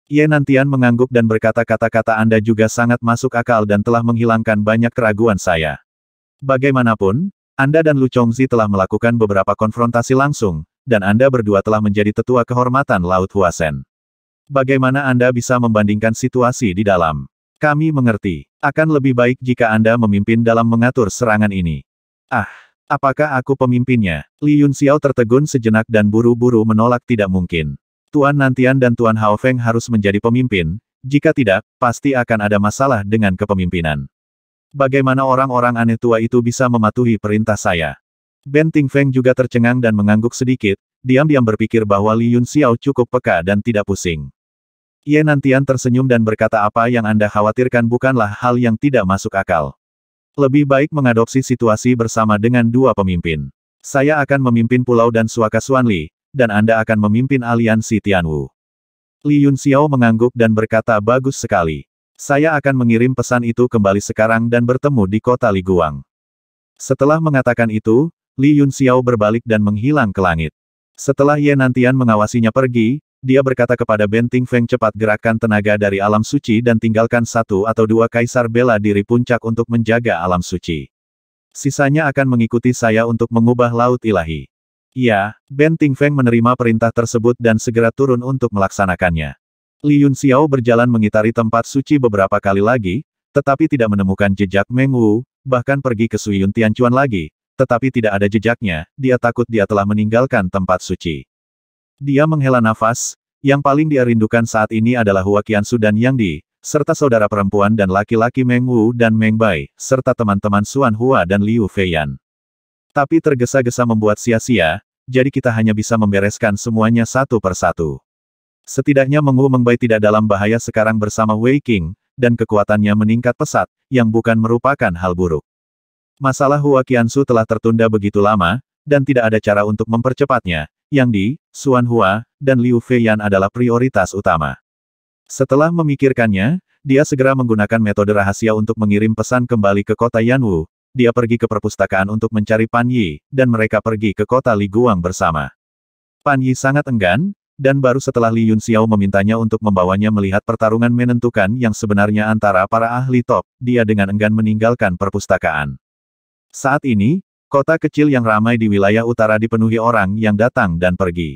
Ye Nantian mengangguk dan berkata kata-kata Anda juga sangat masuk akal dan telah menghilangkan banyak keraguan saya. Bagaimanapun, Anda dan Lu Chongzi telah melakukan beberapa konfrontasi langsung, dan Anda berdua telah menjadi tetua kehormatan Laut Huasen. Bagaimana Anda bisa membandingkan situasi di dalam? Kami mengerti. Akan lebih baik jika Anda memimpin dalam mengatur serangan ini. Ah, Apakah aku pemimpinnya? Li Yun Xiao tertegun sejenak dan buru-buru menolak tidak mungkin. Tuan Nantian dan Tuan Hao Feng harus menjadi pemimpin, jika tidak, pasti akan ada masalah dengan kepemimpinan. Bagaimana orang-orang aneh tua itu bisa mematuhi perintah saya? Ben Ting Feng juga tercengang dan mengangguk sedikit, diam-diam berpikir bahwa Li Yun Xiao cukup peka dan tidak pusing. Ye Nantian tersenyum dan berkata apa yang Anda khawatirkan bukanlah hal yang tidak masuk akal. Lebih baik mengadopsi situasi bersama dengan dua pemimpin. Saya akan memimpin Pulau dan Suaka Suanli, dan Anda akan memimpin aliansi Tianwu. Li Yun Xiao mengangguk dan berkata bagus sekali. Saya akan mengirim pesan itu kembali sekarang dan bertemu di kota Li Guang. Setelah mengatakan itu, Li Yun Xiao berbalik dan menghilang ke langit. Setelah Ye Nantian mengawasinya pergi, dia berkata kepada Benting Feng cepat gerakkan tenaga dari alam suci dan tinggalkan satu atau dua kaisar bela diri puncak untuk menjaga alam suci. Sisanya akan mengikuti saya untuk mengubah laut ilahi. Ya, Benting Feng menerima perintah tersebut dan segera turun untuk melaksanakannya. Li Yun Xiao berjalan mengitari tempat suci beberapa kali lagi, tetapi tidak menemukan jejak Meng Wu, bahkan pergi ke Suyun Tianchuan lagi, tetapi tidak ada jejaknya, dia takut dia telah meninggalkan tempat suci. Dia menghela nafas, yang paling dia rindukan saat ini adalah Hua Qiansu dan Yang Di, serta saudara perempuan dan laki-laki Meng Wu dan Meng Bai, serta teman-teman Suan Hua dan Liu Feiyan. Tapi tergesa-gesa membuat sia-sia, jadi kita hanya bisa membereskan semuanya satu per satu. Setidaknya Meng Wu Meng Bai tidak dalam bahaya sekarang bersama Wei King, dan kekuatannya meningkat pesat, yang bukan merupakan hal buruk. Masalah Hua Qiansu telah tertunda begitu lama, dan tidak ada cara untuk mempercepatnya, yang Di, Xuan Hua, dan Liu Feiyan adalah prioritas utama. Setelah memikirkannya, dia segera menggunakan metode rahasia untuk mengirim pesan kembali ke kota Yanwu. Dia pergi ke perpustakaan untuk mencari Pan Yi, dan mereka pergi ke kota Li Guang bersama. Pan Yi sangat enggan, dan baru setelah Li Yun Xiao memintanya untuk membawanya melihat pertarungan menentukan yang sebenarnya antara para ahli top, dia dengan enggan meninggalkan perpustakaan. Saat ini, Kota kecil yang ramai di wilayah utara dipenuhi orang yang datang dan pergi.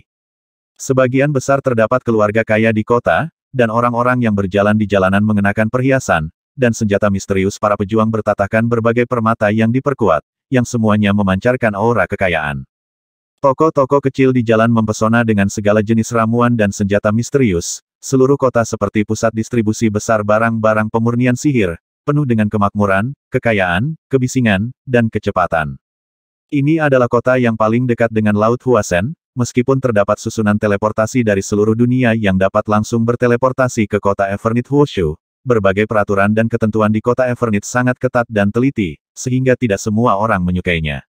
Sebagian besar terdapat keluarga kaya di kota, dan orang-orang yang berjalan di jalanan mengenakan perhiasan, dan senjata misterius para pejuang bertatakan berbagai permata yang diperkuat, yang semuanya memancarkan aura kekayaan. Toko-toko kecil di jalan mempesona dengan segala jenis ramuan dan senjata misterius, seluruh kota seperti pusat distribusi besar barang-barang pemurnian sihir, penuh dengan kemakmuran, kekayaan, kebisingan, dan kecepatan. Ini adalah kota yang paling dekat dengan Laut Huasen, meskipun terdapat susunan teleportasi dari seluruh dunia yang dapat langsung berteleportasi ke kota Evernit Huoshu. berbagai peraturan dan ketentuan di kota Evernit sangat ketat dan teliti, sehingga tidak semua orang menyukainya.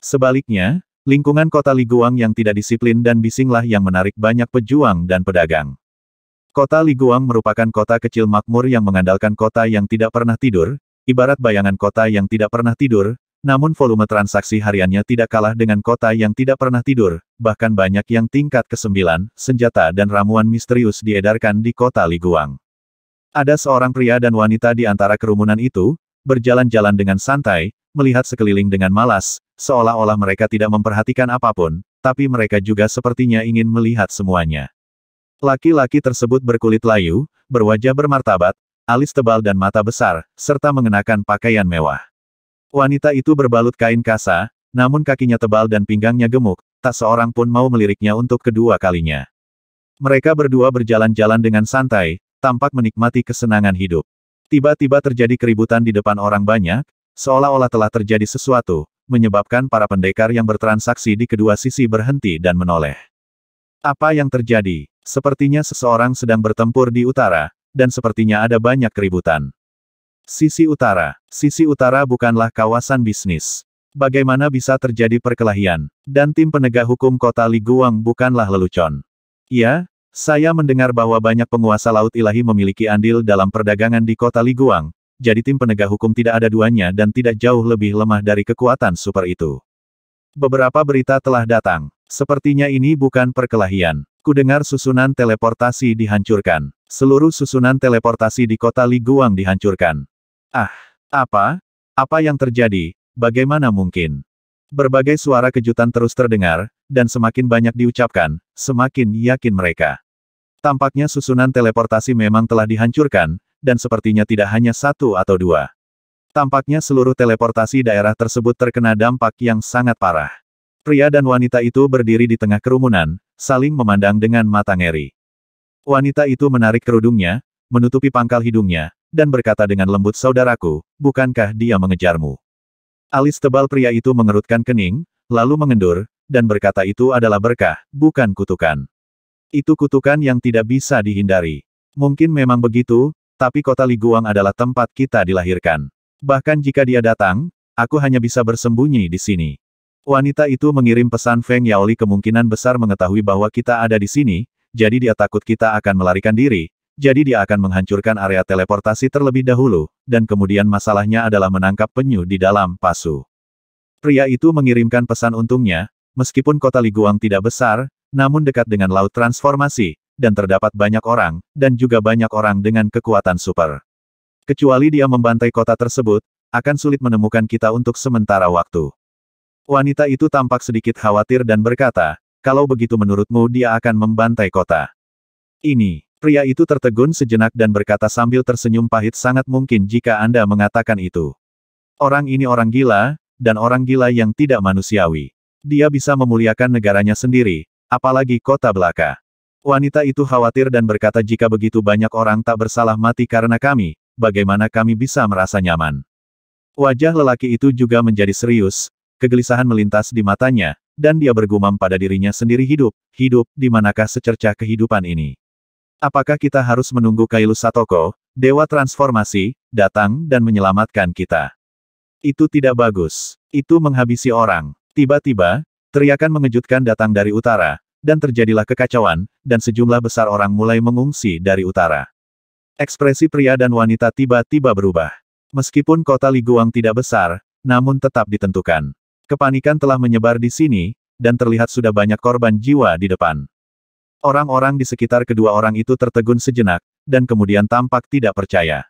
Sebaliknya, lingkungan kota Liguang yang tidak disiplin dan bisinglah yang menarik banyak pejuang dan pedagang. Kota Liguang merupakan kota kecil makmur yang mengandalkan kota yang tidak pernah tidur, ibarat bayangan kota yang tidak pernah tidur, namun volume transaksi hariannya tidak kalah dengan kota yang tidak pernah tidur, bahkan banyak yang tingkat ke-9, senjata dan ramuan misterius diedarkan di kota Liguang. Ada seorang pria dan wanita di antara kerumunan itu, berjalan-jalan dengan santai, melihat sekeliling dengan malas, seolah-olah mereka tidak memperhatikan apapun, tapi mereka juga sepertinya ingin melihat semuanya. Laki-laki tersebut berkulit layu, berwajah bermartabat, alis tebal dan mata besar, serta mengenakan pakaian mewah. Wanita itu berbalut kain kasa, namun kakinya tebal dan pinggangnya gemuk, tak seorang pun mau meliriknya untuk kedua kalinya. Mereka berdua berjalan-jalan dengan santai, tampak menikmati kesenangan hidup. Tiba-tiba terjadi keributan di depan orang banyak, seolah-olah telah terjadi sesuatu, menyebabkan para pendekar yang bertransaksi di kedua sisi berhenti dan menoleh. Apa yang terjadi? Sepertinya seseorang sedang bertempur di utara, dan sepertinya ada banyak keributan. Sisi utara. Sisi utara bukanlah kawasan bisnis. Bagaimana bisa terjadi perkelahian? Dan tim penegak hukum kota Liguang bukanlah lelucon. Ya, saya mendengar bahwa banyak penguasa Laut Ilahi memiliki andil dalam perdagangan di kota Liguang, jadi tim penegak hukum tidak ada duanya dan tidak jauh lebih lemah dari kekuatan super itu. Beberapa berita telah datang. Sepertinya ini bukan perkelahian. Kudengar susunan teleportasi dihancurkan. Seluruh susunan teleportasi di kota Liguang dihancurkan. Ah, apa? Apa yang terjadi? Bagaimana mungkin? Berbagai suara kejutan terus terdengar, dan semakin banyak diucapkan, semakin yakin mereka. Tampaknya susunan teleportasi memang telah dihancurkan, dan sepertinya tidak hanya satu atau dua. Tampaknya seluruh teleportasi daerah tersebut terkena dampak yang sangat parah. Pria dan wanita itu berdiri di tengah kerumunan, saling memandang dengan mata ngeri. Wanita itu menarik kerudungnya, menutupi pangkal hidungnya, dan berkata dengan lembut saudaraku, bukankah dia mengejarmu? Alis tebal pria itu mengerutkan kening, lalu mengendur, dan berkata itu adalah berkah, bukan kutukan. Itu kutukan yang tidak bisa dihindari. Mungkin memang begitu, tapi kota Liguang adalah tempat kita dilahirkan. Bahkan jika dia datang, aku hanya bisa bersembunyi di sini. Wanita itu mengirim pesan Feng Yaoli kemungkinan besar mengetahui bahwa kita ada di sini, jadi dia takut kita akan melarikan diri, jadi dia akan menghancurkan area teleportasi terlebih dahulu, dan kemudian masalahnya adalah menangkap penyu di dalam pasu. Pria itu mengirimkan pesan untungnya, meskipun kota Liguang tidak besar, namun dekat dengan laut transformasi, dan terdapat banyak orang, dan juga banyak orang dengan kekuatan super. Kecuali dia membantai kota tersebut, akan sulit menemukan kita untuk sementara waktu. Wanita itu tampak sedikit khawatir dan berkata, kalau begitu menurutmu dia akan membantai kota. Ini, Pria itu tertegun sejenak dan berkata sambil tersenyum pahit sangat mungkin jika Anda mengatakan itu. Orang ini orang gila, dan orang gila yang tidak manusiawi. Dia bisa memuliakan negaranya sendiri, apalagi kota belaka. Wanita itu khawatir dan berkata jika begitu banyak orang tak bersalah mati karena kami, bagaimana kami bisa merasa nyaman. Wajah lelaki itu juga menjadi serius, kegelisahan melintas di matanya, dan dia bergumam pada dirinya sendiri hidup, hidup, di manakah secercah kehidupan ini. Apakah kita harus menunggu Kailu Satoko, Dewa Transformasi, datang dan menyelamatkan kita? Itu tidak bagus. Itu menghabisi orang. Tiba-tiba, teriakan mengejutkan datang dari utara, dan terjadilah kekacauan, dan sejumlah besar orang mulai mengungsi dari utara. Ekspresi pria dan wanita tiba-tiba berubah. Meskipun kota Liguang tidak besar, namun tetap ditentukan. Kepanikan telah menyebar di sini, dan terlihat sudah banyak korban jiwa di depan. Orang-orang di sekitar kedua orang itu tertegun sejenak, dan kemudian tampak tidak percaya.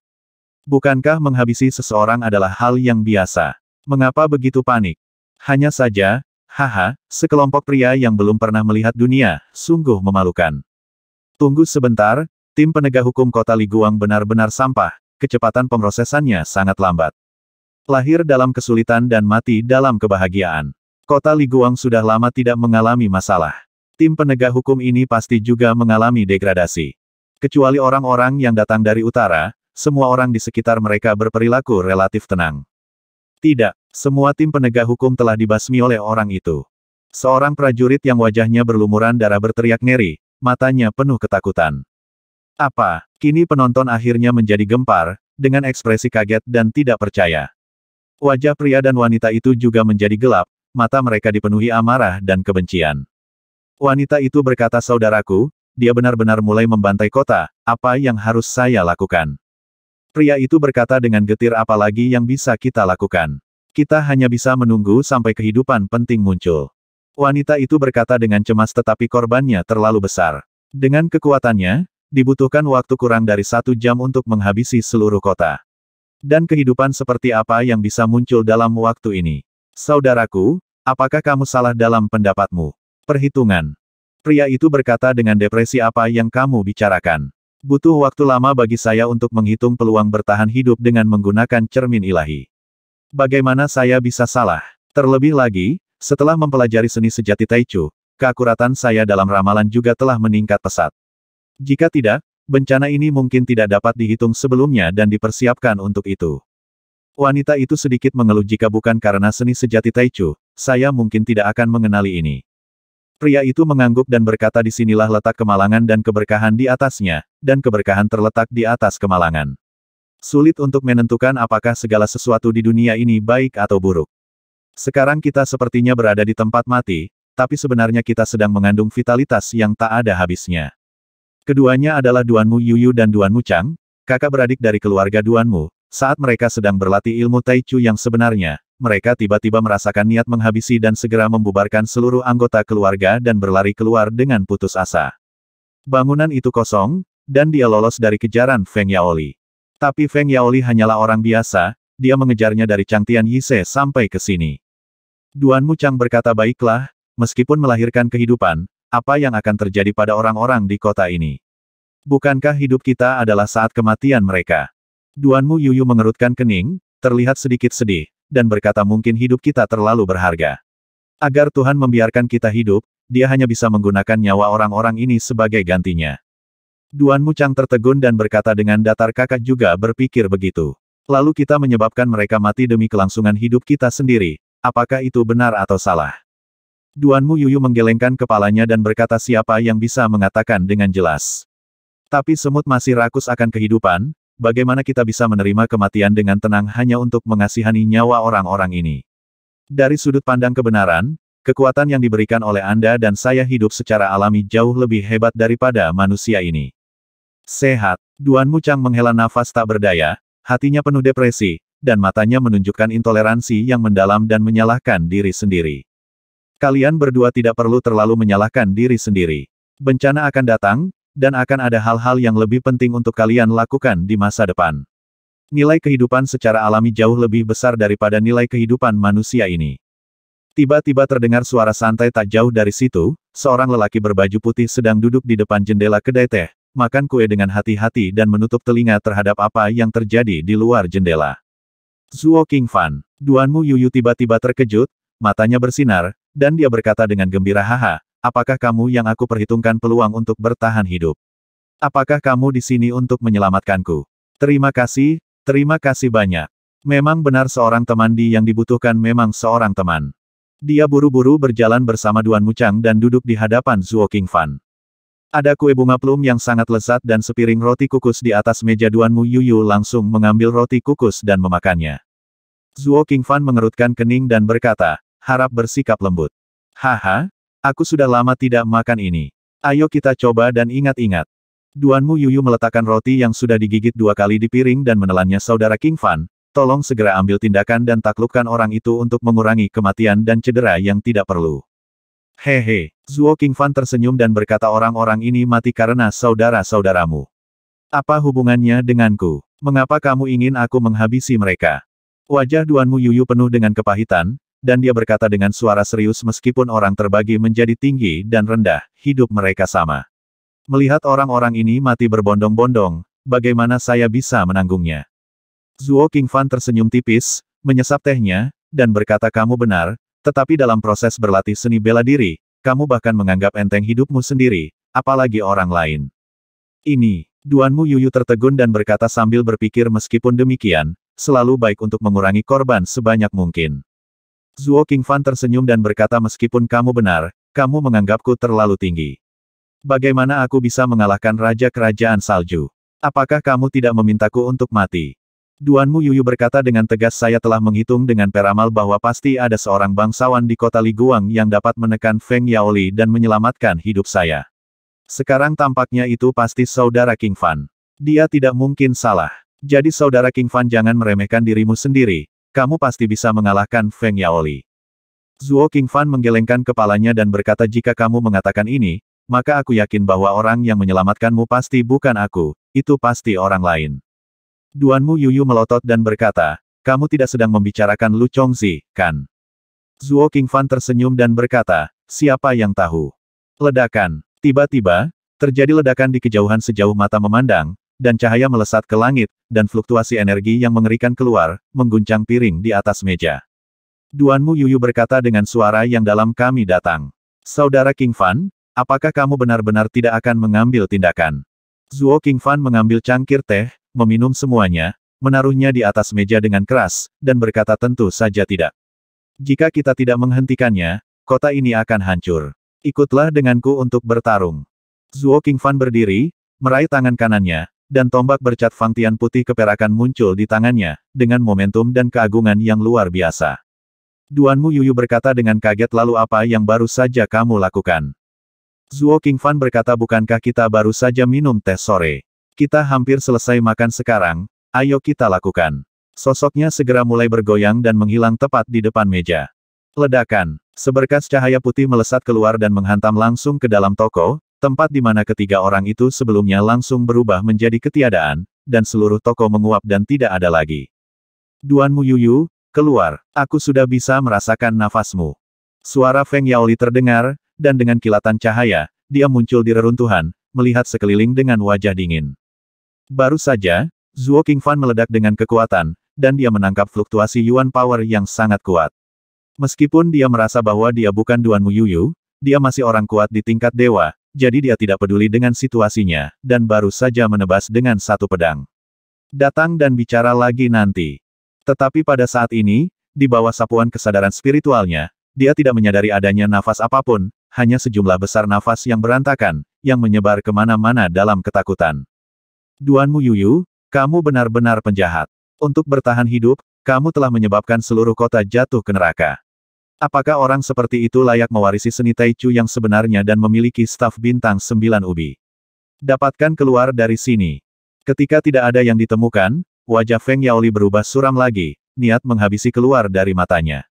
Bukankah menghabisi seseorang adalah hal yang biasa? Mengapa begitu panik? Hanya saja, haha, sekelompok pria yang belum pernah melihat dunia, sungguh memalukan. Tunggu sebentar, tim penegak hukum kota Liguang benar-benar sampah, kecepatan pemrosesannya sangat lambat. Lahir dalam kesulitan dan mati dalam kebahagiaan. Kota Liguang sudah lama tidak mengalami masalah. Tim penegak hukum ini pasti juga mengalami degradasi. Kecuali orang-orang yang datang dari utara, semua orang di sekitar mereka berperilaku relatif tenang. Tidak, semua tim penegak hukum telah dibasmi oleh orang itu. Seorang prajurit yang wajahnya berlumuran darah berteriak ngeri, matanya penuh ketakutan. Apa, kini penonton akhirnya menjadi gempar, dengan ekspresi kaget dan tidak percaya. Wajah pria dan wanita itu juga menjadi gelap, mata mereka dipenuhi amarah dan kebencian. Wanita itu berkata saudaraku, dia benar-benar mulai membantai kota, apa yang harus saya lakukan? Pria itu berkata dengan getir apalagi yang bisa kita lakukan. Kita hanya bisa menunggu sampai kehidupan penting muncul. Wanita itu berkata dengan cemas tetapi korbannya terlalu besar. Dengan kekuatannya, dibutuhkan waktu kurang dari satu jam untuk menghabisi seluruh kota. Dan kehidupan seperti apa yang bisa muncul dalam waktu ini? Saudaraku, apakah kamu salah dalam pendapatmu? Perhitungan. Pria itu berkata dengan depresi apa yang kamu bicarakan. Butuh waktu lama bagi saya untuk menghitung peluang bertahan hidup dengan menggunakan cermin ilahi. Bagaimana saya bisa salah? Terlebih lagi, setelah mempelajari seni sejati Taichu, keakuratan saya dalam ramalan juga telah meningkat pesat. Jika tidak, bencana ini mungkin tidak dapat dihitung sebelumnya dan dipersiapkan untuk itu. Wanita itu sedikit mengeluh jika bukan karena seni sejati Taichu, saya mungkin tidak akan mengenali ini. Pria itu mengangguk dan berkata di sinilah letak kemalangan dan keberkahan di atasnya, dan keberkahan terletak di atas kemalangan. Sulit untuk menentukan apakah segala sesuatu di dunia ini baik atau buruk. Sekarang kita sepertinya berada di tempat mati, tapi sebenarnya kita sedang mengandung vitalitas yang tak ada habisnya. Keduanya adalah Duanmu Yuyu dan Duanmu Chang, kakak beradik dari keluarga Duanmu, saat mereka sedang berlatih ilmu Taichu yang sebenarnya, mereka tiba-tiba merasakan niat menghabisi dan segera membubarkan seluruh anggota keluarga dan berlari keluar dengan putus asa. Bangunan itu kosong, dan dia lolos dari kejaran Feng Yaoli. Tapi Feng Yaoli hanyalah orang biasa, dia mengejarnya dari Changtian Yise sampai ke sini. Duan Mucang berkata baiklah, meskipun melahirkan kehidupan, apa yang akan terjadi pada orang-orang di kota ini? Bukankah hidup kita adalah saat kematian mereka? Duan Mu Yuyu mengerutkan kening, terlihat sedikit sedih, dan berkata mungkin hidup kita terlalu berharga. Agar Tuhan membiarkan kita hidup, dia hanya bisa menggunakan nyawa orang-orang ini sebagai gantinya. Duan Mucang tertegun dan berkata dengan datar kakak juga berpikir begitu. Lalu kita menyebabkan mereka mati demi kelangsungan hidup kita sendiri. Apakah itu benar atau salah? Duan Mu Yuyu menggelengkan kepalanya dan berkata siapa yang bisa mengatakan dengan jelas. Tapi semut masih rakus akan kehidupan, bagaimana kita bisa menerima kematian dengan tenang hanya untuk mengasihani nyawa orang-orang ini. Dari sudut pandang kebenaran, kekuatan yang diberikan oleh Anda dan saya hidup secara alami jauh lebih hebat daripada manusia ini. Sehat, Duan Mucang menghela nafas tak berdaya, hatinya penuh depresi, dan matanya menunjukkan intoleransi yang mendalam dan menyalahkan diri sendiri. Kalian berdua tidak perlu terlalu menyalahkan diri sendiri. Bencana akan datang, dan akan ada hal-hal yang lebih penting untuk kalian lakukan di masa depan. Nilai kehidupan secara alami jauh lebih besar daripada nilai kehidupan manusia ini. Tiba-tiba terdengar suara santai tak jauh dari situ, seorang lelaki berbaju putih sedang duduk di depan jendela kedai teh, makan kue dengan hati-hati dan menutup telinga terhadap apa yang terjadi di luar jendela. Zuo King Fan, Duanmu Yuyu tiba-tiba terkejut, matanya bersinar, dan dia berkata dengan gembira haha, Apakah kamu yang aku perhitungkan peluang untuk bertahan hidup? Apakah kamu di sini untuk menyelamatkanku? Terima kasih, terima kasih banyak. Memang benar seorang teman di yang dibutuhkan memang seorang teman. Dia buru-buru berjalan bersama Duan Mucang dan duduk di hadapan Zuo King Fan. Ada kue bunga plum yang sangat lezat dan sepiring roti kukus di atas meja Duan Mu Yuyu langsung mengambil roti kukus dan memakannya. Zuo King Fan mengerutkan kening dan berkata, harap bersikap lembut. Haha, Aku sudah lama tidak makan ini. Ayo kita coba dan ingat-ingat. Duanmu Yuyu meletakkan roti yang sudah digigit dua kali di piring dan menelannya saudara King Fan, tolong segera ambil tindakan dan taklukkan orang itu untuk mengurangi kematian dan cedera yang tidak perlu. Hehe, Zuo King Fan tersenyum dan berkata orang-orang ini mati karena saudara-saudaramu. Apa hubungannya denganku? Mengapa kamu ingin aku menghabisi mereka? Wajah Duanmu Yuyu penuh dengan kepahitan, dan dia berkata dengan suara serius meskipun orang terbagi menjadi tinggi dan rendah, hidup mereka sama. Melihat orang-orang ini mati berbondong-bondong, bagaimana saya bisa menanggungnya? Zuo Qingfan tersenyum tipis, menyesap tehnya, dan berkata kamu benar, tetapi dalam proses berlatih seni bela diri, kamu bahkan menganggap enteng hidupmu sendiri, apalagi orang lain. Ini, Duanmu Yuyu tertegun dan berkata sambil berpikir meskipun demikian, selalu baik untuk mengurangi korban sebanyak mungkin. Zuo Qingfan tersenyum dan berkata meskipun kamu benar, kamu menganggapku terlalu tinggi. Bagaimana aku bisa mengalahkan Raja Kerajaan Salju? Apakah kamu tidak memintaku untuk mati? Duanmu Yuyu berkata dengan tegas saya telah menghitung dengan peramal bahwa pasti ada seorang bangsawan di kota Liguang yang dapat menekan Feng Yaoli dan menyelamatkan hidup saya. Sekarang tampaknya itu pasti saudara King Fan. Dia tidak mungkin salah. Jadi saudara King Fan jangan meremehkan dirimu sendiri, kamu pasti bisa mengalahkan Feng Yaoli. Zuo Qingfan menggelengkan kepalanya dan berkata jika kamu mengatakan ini, maka aku yakin bahwa orang yang menyelamatkanmu pasti bukan aku, itu pasti orang lain. Duanmu Yuyu melotot dan berkata, kamu tidak sedang membicarakan Lu Chongzi, kan? Zuo Qingfan tersenyum dan berkata, siapa yang tahu? Ledakan. Tiba-tiba, terjadi ledakan di kejauhan sejauh mata memandang, dan cahaya melesat ke langit, dan fluktuasi energi yang mengerikan keluar, mengguncang piring di atas meja. Duanmu Yuyu berkata dengan suara yang dalam kami datang. Saudara King Fan, apakah kamu benar-benar tidak akan mengambil tindakan? Zuo King Fan mengambil cangkir teh, meminum semuanya, menaruhnya di atas meja dengan keras, dan berkata tentu saja tidak. Jika kita tidak menghentikannya, kota ini akan hancur. Ikutlah denganku untuk bertarung. Zuo King Fan berdiri, meraih tangan kanannya, dan tombak bercat fangtian putih keperakan muncul di tangannya, dengan momentum dan keagungan yang luar biasa. Duanmu Yuyu berkata dengan kaget lalu apa yang baru saja kamu lakukan? Zuo Fan berkata bukankah kita baru saja minum teh sore? Kita hampir selesai makan sekarang, ayo kita lakukan. Sosoknya segera mulai bergoyang dan menghilang tepat di depan meja. Ledakan, seberkas cahaya putih melesat keluar dan menghantam langsung ke dalam toko, tempat di mana ketiga orang itu sebelumnya langsung berubah menjadi ketiadaan, dan seluruh toko menguap dan tidak ada lagi. Duan Mu Yuyu, keluar, aku sudah bisa merasakan nafasmu. Suara Feng Yaoli terdengar, dan dengan kilatan cahaya, dia muncul di reruntuhan, melihat sekeliling dengan wajah dingin. Baru saja, Zuo Qingfan meledak dengan kekuatan, dan dia menangkap fluktuasi Yuan Power yang sangat kuat. Meskipun dia merasa bahwa dia bukan Duan Muyuyu, dia masih orang kuat di tingkat dewa, jadi dia tidak peduli dengan situasinya, dan baru saja menebas dengan satu pedang. Datang dan bicara lagi nanti. Tetapi pada saat ini, di bawah sapuan kesadaran spiritualnya, dia tidak menyadari adanya nafas apapun, hanya sejumlah besar nafas yang berantakan, yang menyebar kemana-mana dalam ketakutan. Duan Yuyu, kamu benar-benar penjahat. Untuk bertahan hidup, kamu telah menyebabkan seluruh kota jatuh ke neraka. Apakah orang seperti itu layak mewarisi seni Taichu yang sebenarnya dan memiliki staf bintang sembilan ubi? Dapatkan keluar dari sini. Ketika tidak ada yang ditemukan, wajah Feng Yaoli berubah suram lagi, niat menghabisi keluar dari matanya.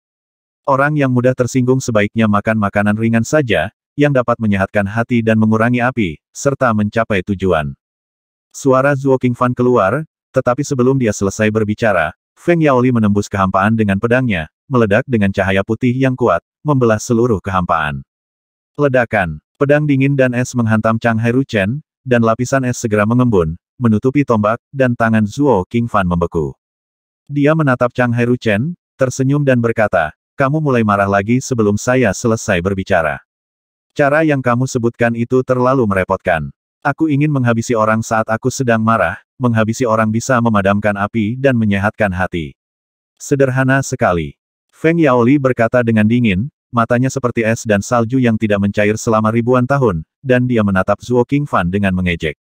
Orang yang mudah tersinggung sebaiknya makan makanan ringan saja, yang dapat menyehatkan hati dan mengurangi api, serta mencapai tujuan. Suara Zhuo Fan keluar, tetapi sebelum dia selesai berbicara, Feng Yaoli menembus kehampaan dengan pedangnya, meledak dengan cahaya putih yang kuat, membelah seluruh kehampaan. Ledakan, pedang dingin dan es menghantam Chang Hai Chen, dan lapisan es segera mengembun, menutupi tombak, dan tangan Zuo King Fan membeku. Dia menatap Chang Hai Chen, tersenyum dan berkata, kamu mulai marah lagi sebelum saya selesai berbicara. Cara yang kamu sebutkan itu terlalu merepotkan. Aku ingin menghabisi orang saat aku sedang marah, menghabisi orang bisa memadamkan api dan menyehatkan hati. Sederhana sekali. Feng Yaoli berkata dengan dingin, matanya seperti es dan salju yang tidak mencair selama ribuan tahun, dan dia menatap Zuo Qingfan dengan mengejek.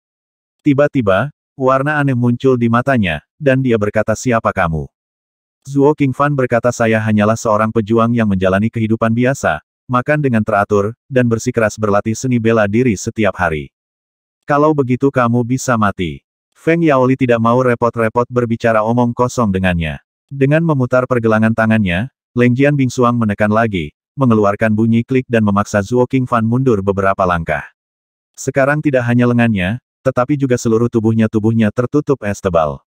Tiba-tiba, warna aneh muncul di matanya, dan dia berkata siapa kamu? Zuo Qingfan berkata saya hanyalah seorang pejuang yang menjalani kehidupan biasa, makan dengan teratur, dan bersikeras berlatih seni bela diri setiap hari. Kalau begitu kamu bisa mati. Feng Yaoli tidak mau repot-repot berbicara omong kosong dengannya. Dengan memutar pergelangan tangannya, Leng Jian Bingsuang menekan lagi, mengeluarkan bunyi klik dan memaksa Zuo King Fan mundur beberapa langkah. Sekarang tidak hanya lengannya, tetapi juga seluruh tubuhnya-tubuhnya tertutup es tebal.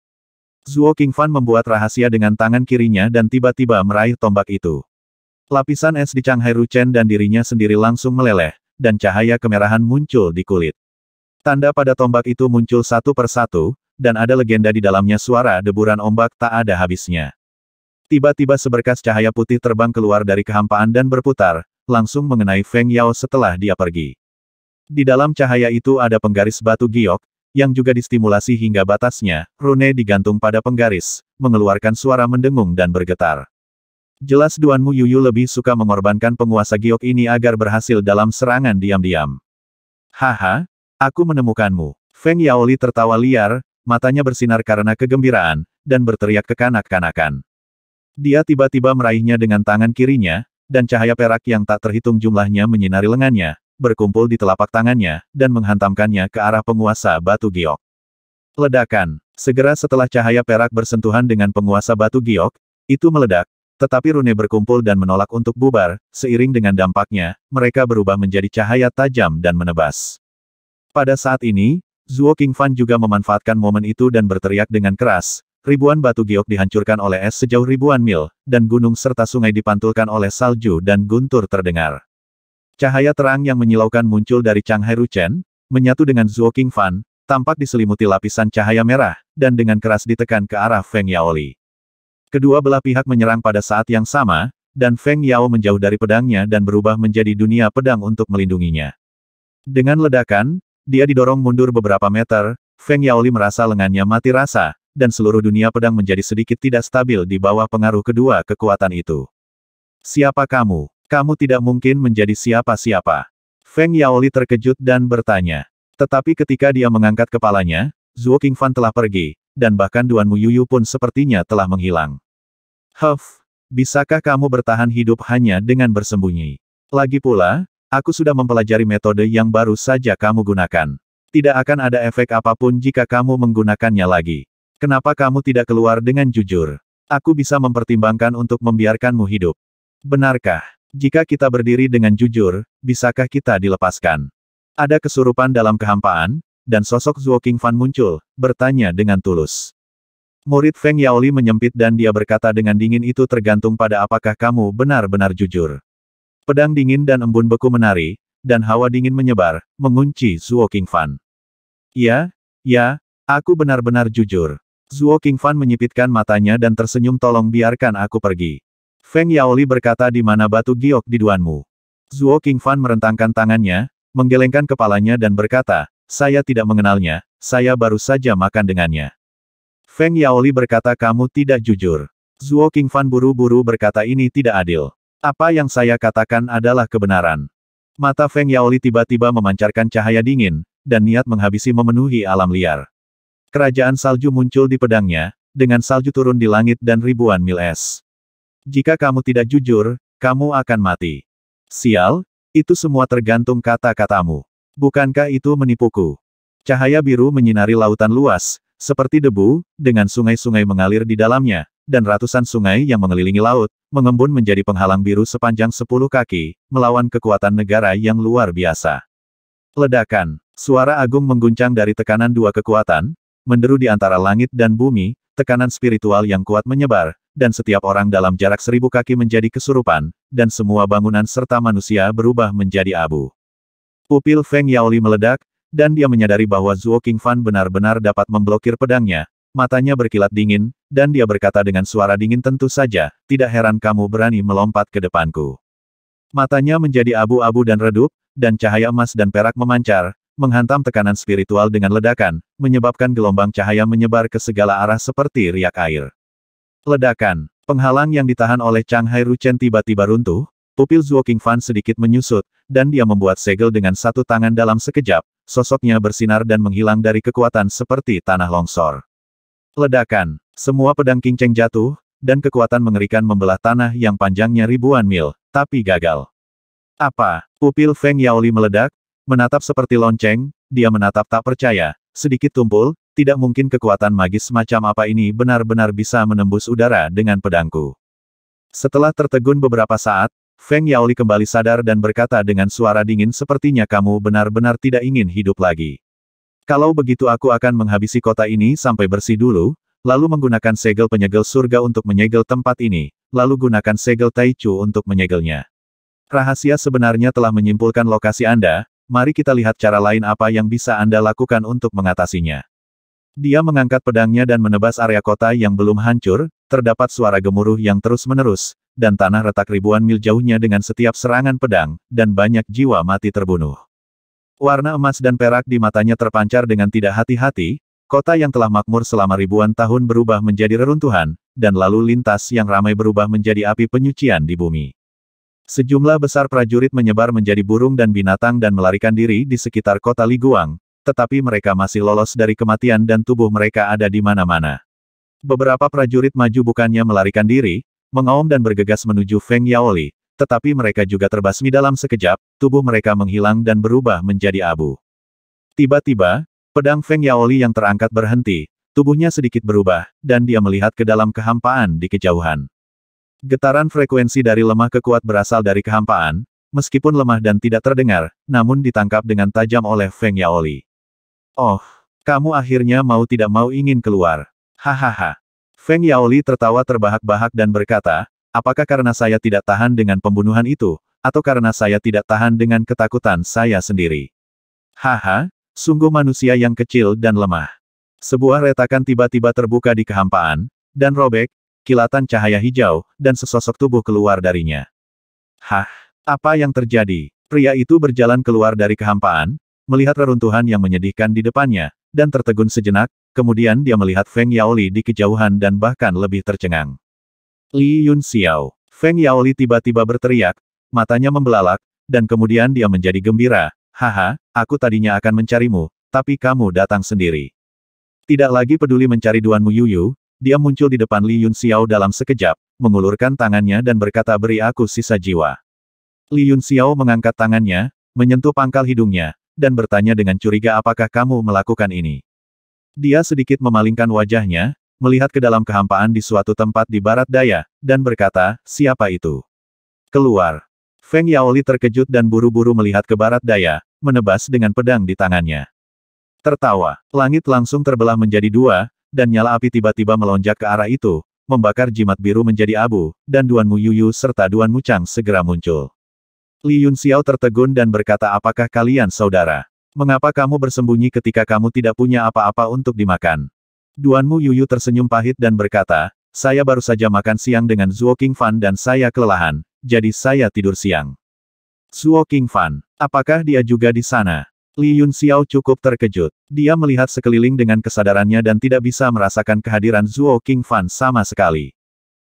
Zuo King Fan membuat rahasia dengan tangan kirinya dan tiba-tiba meraih tombak itu. Lapisan es di Chang Hai Ruchen dan dirinya sendiri langsung meleleh, dan cahaya kemerahan muncul di kulit. Tanda pada tombak itu muncul satu persatu, dan ada legenda di dalamnya suara deburan ombak tak ada habisnya. Tiba-tiba seberkas cahaya putih terbang keluar dari kehampaan dan berputar, langsung mengenai Feng Yao setelah dia pergi. Di dalam cahaya itu ada penggaris batu giok, yang juga distimulasi hingga batasnya, rune digantung pada penggaris, mengeluarkan suara mendengung dan bergetar. Jelas Duan Mu Yuyu lebih suka mengorbankan penguasa giok ini agar berhasil dalam serangan diam-diam. Haha, aku menemukanmu. Feng Yaoli tertawa liar, matanya bersinar karena kegembiraan, dan berteriak kekanak-kanakan. Dia tiba-tiba meraihnya dengan tangan kirinya, dan cahaya perak yang tak terhitung jumlahnya menyinari lengannya, berkumpul di telapak tangannya, dan menghantamkannya ke arah penguasa batu giok. Ledakan. Segera setelah cahaya perak bersentuhan dengan penguasa batu giok, itu meledak, tetapi rune berkumpul dan menolak untuk bubar, seiring dengan dampaknya, mereka berubah menjadi cahaya tajam dan menebas. Pada saat ini, Zuo Qingfan juga memanfaatkan momen itu dan berteriak dengan keras, ribuan batu giok dihancurkan oleh es sejauh ribuan mil, dan gunung serta sungai dipantulkan oleh salju dan guntur terdengar. Cahaya terang yang menyilaukan muncul dari Chang Hai Ruchen, menyatu dengan Zhuo King Fan, tampak diselimuti lapisan cahaya merah, dan dengan keras ditekan ke arah Feng Yaoli. Kedua belah pihak menyerang pada saat yang sama, dan Feng Yao menjauh dari pedangnya dan berubah menjadi dunia pedang untuk melindunginya. Dengan ledakan, dia didorong mundur beberapa meter, Feng Yaoli merasa lengannya mati rasa, dan seluruh dunia pedang menjadi sedikit tidak stabil di bawah pengaruh kedua kekuatan itu. Siapa kamu? Kamu tidak mungkin menjadi siapa-siapa. Feng Yaoli terkejut dan bertanya. Tetapi ketika dia mengangkat kepalanya, Zhuo Qingfan telah pergi, dan bahkan Duan Muyuyu pun sepertinya telah menghilang. Huff, bisakah kamu bertahan hidup hanya dengan bersembunyi? Lagi pula, aku sudah mempelajari metode yang baru saja kamu gunakan. Tidak akan ada efek apapun jika kamu menggunakannya lagi. Kenapa kamu tidak keluar dengan jujur? Aku bisa mempertimbangkan untuk membiarkanmu hidup. Benarkah? Jika kita berdiri dengan jujur, bisakah kita dilepaskan? Ada kesurupan dalam kehampaan, dan sosok Zhuo Fan muncul, bertanya dengan tulus. Murid Feng Yaoli menyempit dan dia berkata dengan dingin itu tergantung pada apakah kamu benar-benar jujur. Pedang dingin dan embun beku menari, dan hawa dingin menyebar, mengunci Zhuo Fan. Ya, ya, aku benar-benar jujur. Zuo Qingfan menyipitkan matanya dan tersenyum tolong biarkan aku pergi. Feng Yaoli berkata di mana batu giok di duanmu. Zuo Qingfan merentangkan tangannya, menggelengkan kepalanya dan berkata, saya tidak mengenalnya, saya baru saja makan dengannya. Feng Yaoli berkata kamu tidak jujur. Zuo Qingfan buru-buru berkata ini tidak adil. Apa yang saya katakan adalah kebenaran. Mata Feng Yaoli tiba-tiba memancarkan cahaya dingin, dan niat menghabisi memenuhi alam liar. Kerajaan salju muncul di pedangnya, dengan salju turun di langit dan ribuan mil es. Jika kamu tidak jujur, kamu akan mati. Sial, itu semua tergantung kata-katamu. Bukankah itu menipuku? Cahaya biru menyinari lautan luas, seperti debu, dengan sungai-sungai mengalir di dalamnya, dan ratusan sungai yang mengelilingi laut, mengembun menjadi penghalang biru sepanjang sepuluh kaki, melawan kekuatan negara yang luar biasa. Ledakan, suara agung mengguncang dari tekanan dua kekuatan, menderu di antara langit dan bumi, tekanan spiritual yang kuat menyebar, dan setiap orang dalam jarak seribu kaki menjadi kesurupan, dan semua bangunan serta manusia berubah menjadi abu. Pupil Feng Yaoli meledak, dan dia menyadari bahwa Zuo Qingfan benar-benar dapat memblokir pedangnya, matanya berkilat dingin, dan dia berkata dengan suara dingin tentu saja, tidak heran kamu berani melompat ke depanku. Matanya menjadi abu-abu dan redup, dan cahaya emas dan perak memancar, menghantam tekanan spiritual dengan ledakan, menyebabkan gelombang cahaya menyebar ke segala arah seperti riak air. Ledakan, penghalang yang ditahan oleh Chang Hai Ruchen tiba-tiba runtuh, pupil Zuo Fan sedikit menyusut, dan dia membuat segel dengan satu tangan dalam sekejap, sosoknya bersinar dan menghilang dari kekuatan seperti tanah longsor. Ledakan, semua pedang King Cheng jatuh, dan kekuatan mengerikan membelah tanah yang panjangnya ribuan mil, tapi gagal. Apa? Pupil Feng Yaoli meledak, Menatap seperti lonceng, dia menatap tak percaya, sedikit tumpul, tidak mungkin kekuatan magis semacam apa ini benar-benar bisa menembus udara dengan pedangku. Setelah tertegun beberapa saat, Feng Yaoli kembali sadar dan berkata dengan suara dingin sepertinya kamu benar-benar tidak ingin hidup lagi. Kalau begitu aku akan menghabisi kota ini sampai bersih dulu, lalu menggunakan segel penyegel surga untuk menyegel tempat ini, lalu gunakan segel Taichu untuk menyegelnya. Rahasia sebenarnya telah menyimpulkan lokasi Anda, mari kita lihat cara lain apa yang bisa Anda lakukan untuk mengatasinya. Dia mengangkat pedangnya dan menebas area kota yang belum hancur, terdapat suara gemuruh yang terus-menerus, dan tanah retak ribuan mil jauhnya dengan setiap serangan pedang, dan banyak jiwa mati terbunuh. Warna emas dan perak di matanya terpancar dengan tidak hati-hati, kota yang telah makmur selama ribuan tahun berubah menjadi reruntuhan, dan lalu lintas yang ramai berubah menjadi api penyucian di bumi. Sejumlah besar prajurit menyebar menjadi burung dan binatang dan melarikan diri di sekitar kota Liguang, tetapi mereka masih lolos dari kematian dan tubuh mereka ada di mana-mana. Beberapa prajurit maju bukannya melarikan diri, mengaum dan bergegas menuju Feng Yaoli, tetapi mereka juga terbasmi dalam sekejap, tubuh mereka menghilang dan berubah menjadi abu. Tiba-tiba, pedang Feng Yaoli yang terangkat berhenti, tubuhnya sedikit berubah, dan dia melihat ke dalam kehampaan di kejauhan. Getaran frekuensi dari lemah ke kuat berasal dari kehampaan, meskipun lemah dan tidak terdengar, namun ditangkap dengan tajam oleh Feng Yaoli. Oh, kamu akhirnya mau tidak mau ingin keluar. Hahaha. Feng Yaoli tertawa terbahak-bahak dan berkata, apakah karena saya tidak tahan dengan pembunuhan itu, atau karena saya tidak tahan dengan ketakutan saya sendiri? Haha, sungguh manusia yang kecil dan lemah. Sebuah retakan tiba-tiba terbuka di kehampaan, dan robek, kilatan cahaya hijau, dan sesosok tubuh keluar darinya. Hah? Apa yang terjadi? Pria itu berjalan keluar dari kehampaan, melihat reruntuhan yang menyedihkan di depannya, dan tertegun sejenak, kemudian dia melihat Feng Yaoli di kejauhan dan bahkan lebih tercengang. Li Yun Xiao. Feng Yaoli tiba-tiba berteriak, matanya membelalak, dan kemudian dia menjadi gembira, Haha, aku tadinya akan mencarimu, tapi kamu datang sendiri. Tidak lagi peduli mencari Duan Yuyu, dia muncul di depan Li Yun Xiao dalam sekejap, mengulurkan tangannya dan berkata beri aku sisa jiwa. Li Yun Xiao mengangkat tangannya, menyentuh pangkal hidungnya, dan bertanya dengan curiga apakah kamu melakukan ini. Dia sedikit memalingkan wajahnya, melihat ke dalam kehampaan di suatu tempat di barat daya, dan berkata, siapa itu? Keluar. Feng Yaoli terkejut dan buru-buru melihat ke barat daya, menebas dengan pedang di tangannya. Tertawa, langit langsung terbelah menjadi dua, dan nyala api tiba-tiba melonjak ke arah itu, membakar jimat biru menjadi abu, dan Duan Mu Yuyu serta Duan Mu Chang segera muncul. Li Yun Xiao tertegun dan berkata apakah kalian saudara? Mengapa kamu bersembunyi ketika kamu tidak punya apa-apa untuk dimakan? Duan Mu Yuyu tersenyum pahit dan berkata, saya baru saja makan siang dengan Zuo King Fan dan saya kelelahan, jadi saya tidur siang. Zuo King Fan, apakah dia juga di sana? Li Yun Xiao cukup terkejut. Dia melihat sekeliling dengan kesadarannya dan tidak bisa merasakan kehadiran Zuo King Fan sama sekali.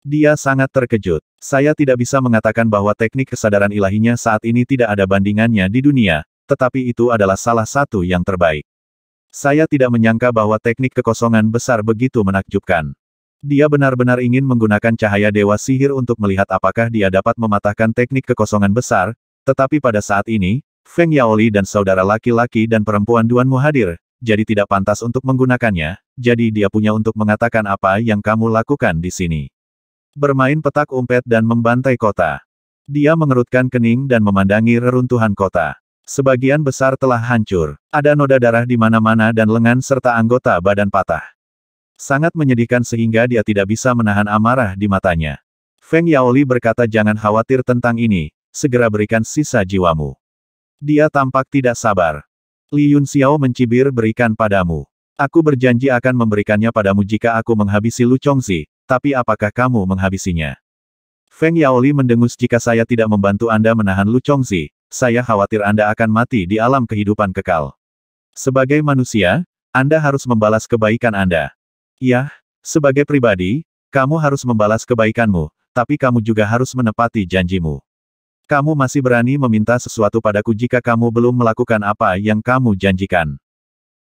Dia sangat terkejut. Saya tidak bisa mengatakan bahwa teknik kesadaran ilahinya saat ini tidak ada bandingannya di dunia, tetapi itu adalah salah satu yang terbaik. Saya tidak menyangka bahwa teknik kekosongan besar begitu menakjubkan. Dia benar-benar ingin menggunakan cahaya dewa sihir untuk melihat apakah dia dapat mematahkan teknik kekosongan besar, tetapi pada saat ini, Feng Yaoli dan saudara laki-laki dan perempuan Duanmu hadir, jadi tidak pantas untuk menggunakannya, jadi dia punya untuk mengatakan apa yang kamu lakukan di sini. Bermain petak umpet dan membantai kota. Dia mengerutkan kening dan memandangi reruntuhan kota. Sebagian besar telah hancur. Ada noda darah di mana-mana dan lengan serta anggota badan patah. Sangat menyedihkan sehingga dia tidak bisa menahan amarah di matanya. Feng Yaoli berkata jangan khawatir tentang ini, segera berikan sisa jiwamu. Dia tampak tidak sabar. Li Yun Xiao mencibir berikan padamu. Aku berjanji akan memberikannya padamu jika aku menghabisi Lu Chongzi, tapi apakah kamu menghabisinya? Feng Yaoli mendengus jika saya tidak membantu Anda menahan Lu Chongzi, saya khawatir Anda akan mati di alam kehidupan kekal. Sebagai manusia, Anda harus membalas kebaikan Anda. Yah, sebagai pribadi, kamu harus membalas kebaikanmu, tapi kamu juga harus menepati janjimu. Kamu masih berani meminta sesuatu padaku jika kamu belum melakukan apa yang kamu janjikan.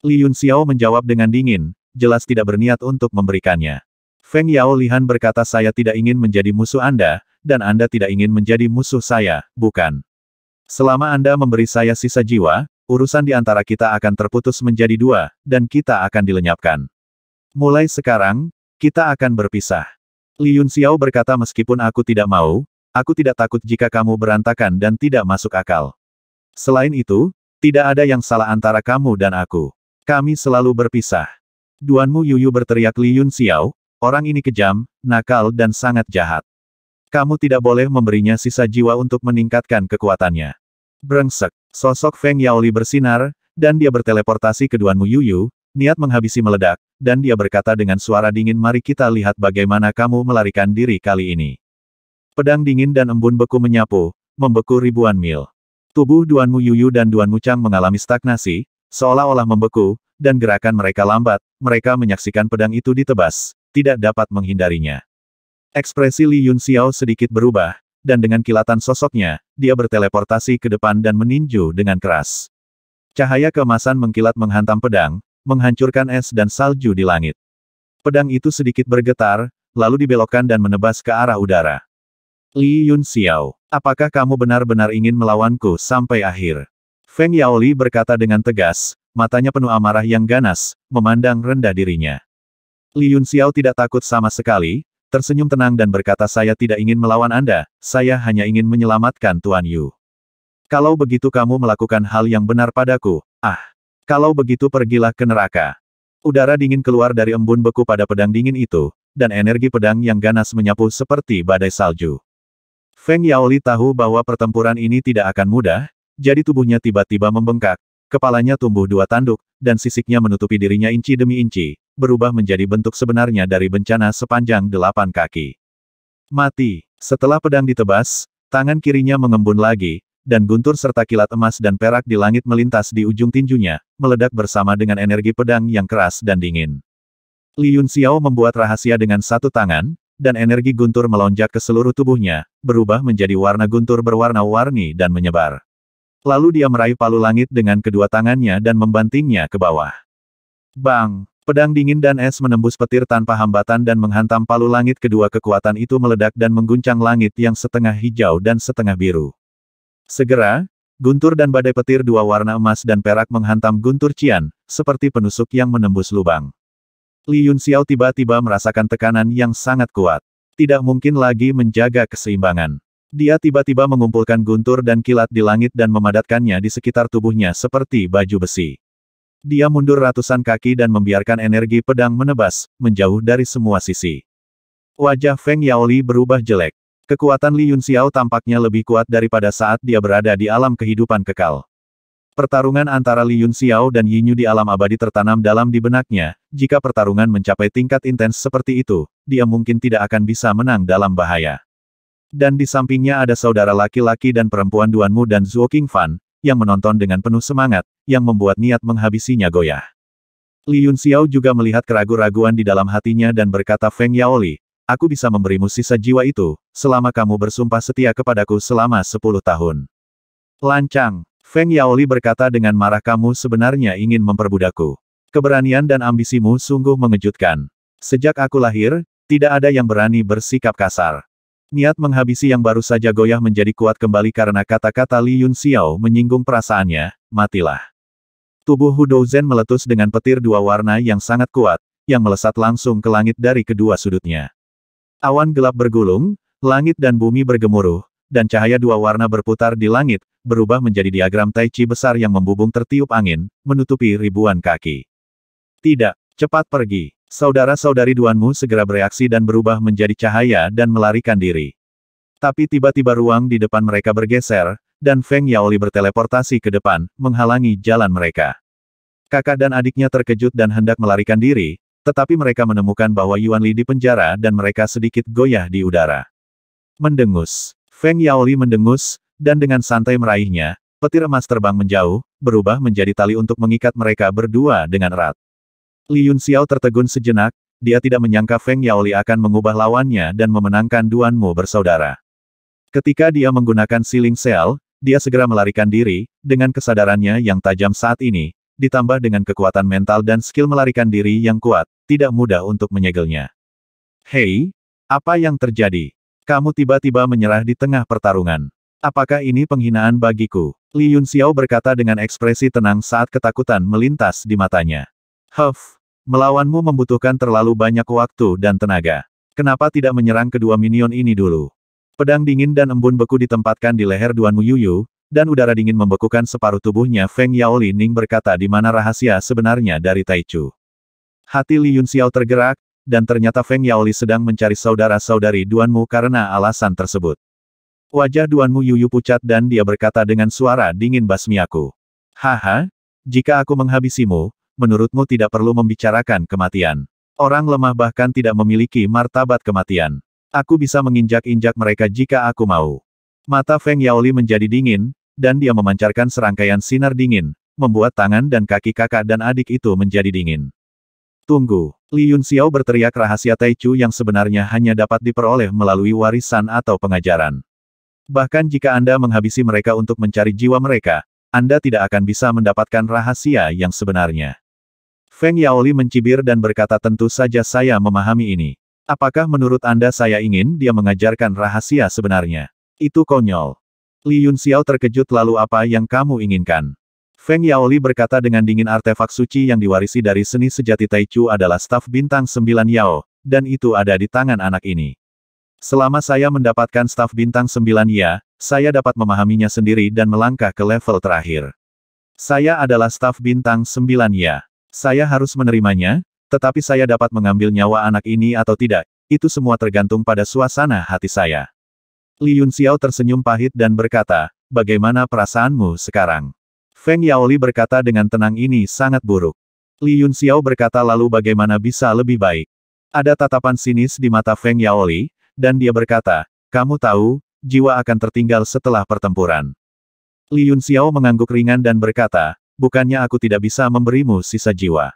Li Yun Xiao menjawab dengan dingin, jelas tidak berniat untuk memberikannya. Feng Yao Lihan berkata saya tidak ingin menjadi musuh Anda, dan Anda tidak ingin menjadi musuh saya, bukan? Selama Anda memberi saya sisa jiwa, urusan di antara kita akan terputus menjadi dua, dan kita akan dilenyapkan. Mulai sekarang, kita akan berpisah. Li Yun Xiao berkata meskipun aku tidak mau, aku tidak takut jika kamu berantakan dan tidak masuk akal. Selain itu, tidak ada yang salah antara kamu dan aku. Kami selalu berpisah. Duanmu Yuyu berteriak Li Yun Xiao, orang ini kejam, nakal dan sangat jahat. Kamu tidak boleh memberinya sisa jiwa untuk meningkatkan kekuatannya. Brengsek, sosok Feng Yaoli bersinar, dan dia berteleportasi ke Duanmu Yuyu, niat menghabisi meledak, dan dia berkata dengan suara dingin mari kita lihat bagaimana kamu melarikan diri kali ini. Pedang dingin dan embun beku menyapu, membeku ribuan mil. Tubuh Duanmu Yuyu dan Duanmu Chang mengalami stagnasi, seolah-olah membeku, dan gerakan mereka lambat, mereka menyaksikan pedang itu ditebas, tidak dapat menghindarinya. Ekspresi Li Yun Xiao sedikit berubah, dan dengan kilatan sosoknya, dia berteleportasi ke depan dan meninju dengan keras. Cahaya kemasan mengkilat menghantam pedang, menghancurkan es dan salju di langit. Pedang itu sedikit bergetar, lalu dibelokkan dan menebas ke arah udara. Li Yun Xiao, apakah kamu benar-benar ingin melawanku sampai akhir? Feng Yaoli berkata dengan tegas, matanya penuh amarah yang ganas, memandang rendah dirinya. Li Yun Xiao tidak takut sama sekali, tersenyum tenang dan berkata saya tidak ingin melawan Anda, saya hanya ingin menyelamatkan Tuan Yu. Kalau begitu kamu melakukan hal yang benar padaku, ah. Kalau begitu pergilah ke neraka. Udara dingin keluar dari embun beku pada pedang dingin itu, dan energi pedang yang ganas menyapu seperti badai salju. Feng Yaoli tahu bahwa pertempuran ini tidak akan mudah, jadi tubuhnya tiba-tiba membengkak, kepalanya tumbuh dua tanduk, dan sisiknya menutupi dirinya inci demi inci, berubah menjadi bentuk sebenarnya dari bencana sepanjang delapan kaki. Mati. Setelah pedang ditebas, tangan kirinya mengembun lagi, dan guntur serta kilat emas dan perak di langit melintas di ujung tinjunya, meledak bersama dengan energi pedang yang keras dan dingin. Li Yun Xiao membuat rahasia dengan satu tangan, dan energi guntur melonjak ke seluruh tubuhnya, berubah menjadi warna guntur berwarna-warni dan menyebar. Lalu dia meraih palu langit dengan kedua tangannya dan membantingnya ke bawah. Bang! Pedang dingin dan es menembus petir tanpa hambatan dan menghantam palu langit kedua kekuatan itu meledak dan mengguncang langit yang setengah hijau dan setengah biru. Segera, guntur dan badai petir dua warna emas dan perak menghantam guntur Cian, seperti penusuk yang menembus lubang. Li Yun Xiao tiba-tiba merasakan tekanan yang sangat kuat. Tidak mungkin lagi menjaga keseimbangan. Dia tiba-tiba mengumpulkan guntur dan kilat di langit dan memadatkannya di sekitar tubuhnya seperti baju besi. Dia mundur ratusan kaki dan membiarkan energi pedang menebas, menjauh dari semua sisi. Wajah Feng Yaoli berubah jelek. Kekuatan Li Yun Xiao tampaknya lebih kuat daripada saat dia berada di alam kehidupan kekal. Pertarungan antara Li Yun Xiao dan Yu di alam abadi tertanam dalam di benaknya, jika pertarungan mencapai tingkat intens seperti itu, dia mungkin tidak akan bisa menang dalam bahaya. Dan di sampingnya ada saudara laki-laki dan perempuan Duanmu dan Zhuo Qingfan, yang menonton dengan penuh semangat, yang membuat niat menghabisinya goyah. Li Yun Xiao juga melihat keraguan-raguan di dalam hatinya dan berkata Feng Yaoli, aku bisa memberimu sisa jiwa itu, selama kamu bersumpah setia kepadaku selama sepuluh tahun. Lancang, Feng Yaoli berkata dengan marah kamu sebenarnya ingin memperbudakku. Keberanian dan ambisimu sungguh mengejutkan. Sejak aku lahir, tidak ada yang berani bersikap kasar. Niat menghabisi yang baru saja goyah menjadi kuat kembali karena kata-kata Li Yun Xiao menyinggung perasaannya, matilah. Tubuh Hu Douzhen meletus dengan petir dua warna yang sangat kuat, yang melesat langsung ke langit dari kedua sudutnya. Awan gelap bergulung, langit dan bumi bergemuruh, dan cahaya dua warna berputar di langit, berubah menjadi diagram Tai Chi besar yang membubung tertiup angin, menutupi ribuan kaki. Tidak, cepat pergi. Saudara-saudari Duanmu segera bereaksi dan berubah menjadi cahaya dan melarikan diri. Tapi tiba-tiba ruang di depan mereka bergeser, dan Feng Yaoli berteleportasi ke depan, menghalangi jalan mereka. Kakak dan adiknya terkejut dan hendak melarikan diri, tetapi mereka menemukan bahwa Yuan Li dipenjara dan mereka sedikit goyah di udara. Mendengus. Feng Yaoli mendengus, dan dengan santai meraihnya, petir emas terbang menjauh, berubah menjadi tali untuk mengikat mereka berdua dengan erat. Li Yun Xiao tertegun sejenak, dia tidak menyangka Feng Yaoli akan mengubah lawannya dan memenangkan Duanmu bersaudara. Ketika dia menggunakan siling sel, dia segera melarikan diri, dengan kesadarannya yang tajam saat ini, ditambah dengan kekuatan mental dan skill melarikan diri yang kuat, tidak mudah untuk menyegelnya. Hei, apa yang terjadi? Kamu tiba-tiba menyerah di tengah pertarungan. Apakah ini penghinaan bagiku? Li Yun Xiao berkata dengan ekspresi tenang saat ketakutan melintas di matanya. Huff, melawanmu membutuhkan terlalu banyak waktu dan tenaga. Kenapa tidak menyerang kedua minion ini dulu? Pedang dingin dan embun beku ditempatkan di leher Duan Yuyu, dan udara dingin membekukan separuh tubuhnya Feng Yao Li Ning berkata di mana rahasia sebenarnya dari Taichu. Hati Li Yun Xiao tergerak, dan ternyata Feng Yaoli sedang mencari saudara-saudari Duanmu karena alasan tersebut. Wajah Duanmu Yuyu pucat dan dia berkata dengan suara dingin basmi Haha, jika aku menghabisimu, menurutmu tidak perlu membicarakan kematian. Orang lemah bahkan tidak memiliki martabat kematian. Aku bisa menginjak-injak mereka jika aku mau. Mata Feng Yaoli menjadi dingin, dan dia memancarkan serangkaian sinar dingin, membuat tangan dan kaki kakak dan adik itu menjadi dingin. Tunggu, Li Yun Xiao berteriak rahasia Chu yang sebenarnya hanya dapat diperoleh melalui warisan atau pengajaran. Bahkan jika Anda menghabisi mereka untuk mencari jiwa mereka, Anda tidak akan bisa mendapatkan rahasia yang sebenarnya. Feng Yaoli mencibir dan berkata tentu saja saya memahami ini. Apakah menurut Anda saya ingin dia mengajarkan rahasia sebenarnya? Itu konyol. Li Yun Xiao terkejut lalu apa yang kamu inginkan? Feng Yaoli berkata dengan dingin artefak suci yang diwarisi dari seni sejati Taichu adalah staf bintang 9 Yao, dan itu ada di tangan anak ini. Selama saya mendapatkan staf bintang 9 ya, saya dapat memahaminya sendiri dan melangkah ke level terakhir. Saya adalah staf bintang 9 ya. Saya harus menerimanya, tetapi saya dapat mengambil nyawa anak ini atau tidak, itu semua tergantung pada suasana hati saya. Li Yun Xiao tersenyum pahit dan berkata, bagaimana perasaanmu sekarang? Feng Yaoli berkata dengan tenang ini sangat buruk. Li Yun Xiao berkata lalu bagaimana bisa lebih baik? Ada tatapan sinis di mata Feng Yaoli, dan dia berkata, kamu tahu, jiwa akan tertinggal setelah pertempuran. Li Yun Xiao mengangguk ringan dan berkata, bukannya aku tidak bisa memberimu sisa jiwa.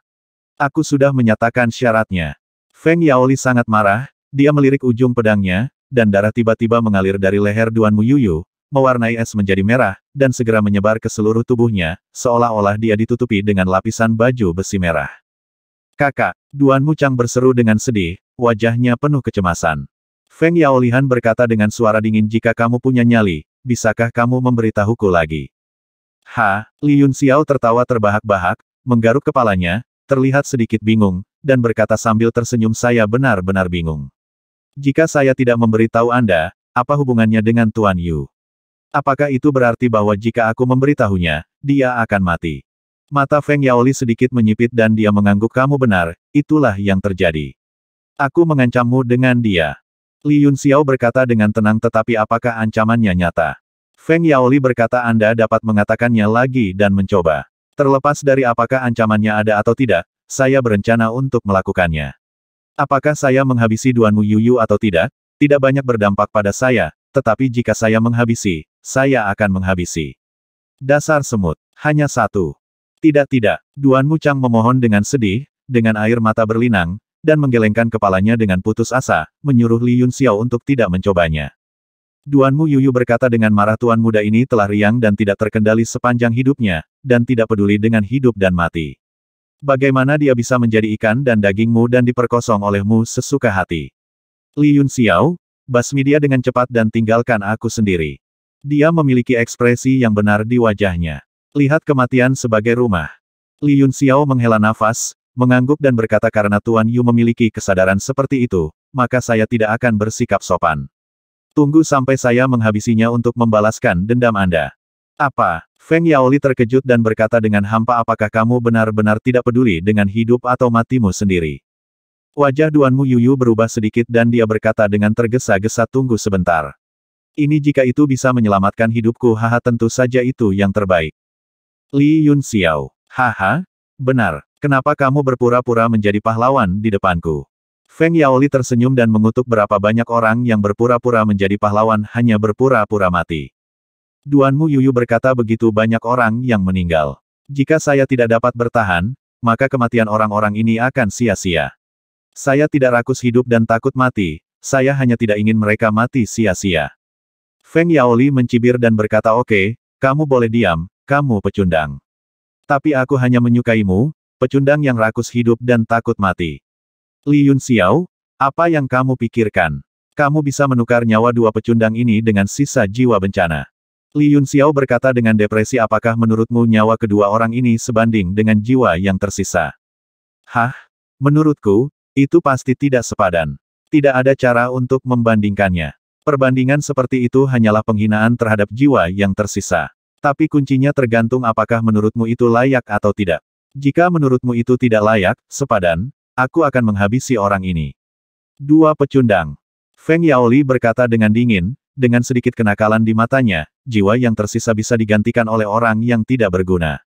Aku sudah menyatakan syaratnya. Feng Yaoli sangat marah, dia melirik ujung pedangnya, dan darah tiba-tiba mengalir dari leher Duan Yuyu, mewarnai es menjadi merah, dan segera menyebar ke seluruh tubuhnya, seolah-olah dia ditutupi dengan lapisan baju besi merah. Kakak, Duan Mucang berseru dengan sedih, wajahnya penuh kecemasan. Feng Yaolihan berkata dengan suara dingin jika kamu punya nyali, bisakah kamu memberitahuku lagi? Ha, Li Yun Xiao tertawa terbahak-bahak, menggaruk kepalanya, terlihat sedikit bingung, dan berkata sambil tersenyum saya benar-benar bingung. Jika saya tidak memberitahu Anda, apa hubungannya dengan Tuan Yu? Apakah itu berarti bahwa jika aku memberitahunya, dia akan mati? Mata Feng Yaoli sedikit menyipit dan dia mengangguk kamu benar, itulah yang terjadi. Aku mengancammu dengan dia. Li Xiao berkata dengan tenang tetapi apakah ancamannya nyata? Feng Yaoli berkata Anda dapat mengatakannya lagi dan mencoba. Terlepas dari apakah ancamannya ada atau tidak, saya berencana untuk melakukannya. Apakah saya menghabisi Duan Mu Yuyu atau tidak, tidak banyak berdampak pada saya, tetapi jika saya menghabisi, saya akan menghabisi. Dasar semut, hanya satu. Tidak tidak, Duan Mu Chang memohon dengan sedih, dengan air mata berlinang, dan menggelengkan kepalanya dengan putus asa, menyuruh Li Yun Xiao untuk tidak mencobanya. Duanmu Yuyu berkata dengan marah tuan muda ini telah riang dan tidak terkendali sepanjang hidupnya, dan tidak peduli dengan hidup dan mati. Bagaimana dia bisa menjadi ikan dan dagingmu dan diperkosong olehmu sesuka hati? Li Yun Xiao, basmi dia dengan cepat dan tinggalkan aku sendiri. Dia memiliki ekspresi yang benar di wajahnya. Lihat kematian sebagai rumah. Li Yun Xiao menghela nafas, mengangguk dan berkata karena Tuan Yu memiliki kesadaran seperti itu, maka saya tidak akan bersikap sopan. Tunggu sampai saya menghabisinya untuk membalaskan dendam Anda. Apa? Feng Yaoli terkejut dan berkata dengan hampa apakah kamu benar-benar tidak peduli dengan hidup atau matimu sendiri. Wajah Duanmu Yuyu berubah sedikit dan dia berkata dengan tergesa-gesa tunggu sebentar. Ini jika itu bisa menyelamatkan hidupku haha tentu saja itu yang terbaik. Li Yun Xiao. Haha, benar. Kenapa kamu berpura-pura menjadi pahlawan di depanku? Feng Yaoli tersenyum dan mengutuk berapa banyak orang yang berpura-pura menjadi pahlawan hanya berpura-pura mati. Duanmu Yuyu berkata begitu banyak orang yang meninggal. Jika saya tidak dapat bertahan, maka kematian orang-orang ini akan sia-sia. Saya tidak rakus hidup dan takut mati, saya hanya tidak ingin mereka mati sia-sia. Feng Yaoli mencibir dan berkata oke, okay, kamu boleh diam, kamu pecundang. Tapi aku hanya menyukaimu, pecundang yang rakus hidup dan takut mati. Li Yun Xiao, apa yang kamu pikirkan? Kamu bisa menukar nyawa dua pecundang ini dengan sisa jiwa bencana. Li Yun Xiao berkata dengan depresi apakah menurutmu nyawa kedua orang ini sebanding dengan jiwa yang tersisa? Hah? Menurutku, itu pasti tidak sepadan. Tidak ada cara untuk membandingkannya. Perbandingan seperti itu hanyalah penghinaan terhadap jiwa yang tersisa. Tapi kuncinya tergantung apakah menurutmu itu layak atau tidak. Jika menurutmu itu tidak layak, sepadan, aku akan menghabisi orang ini. Dua pecundang. Feng Yaoli berkata dengan dingin, dengan sedikit kenakalan di matanya, jiwa yang tersisa bisa digantikan oleh orang yang tidak berguna.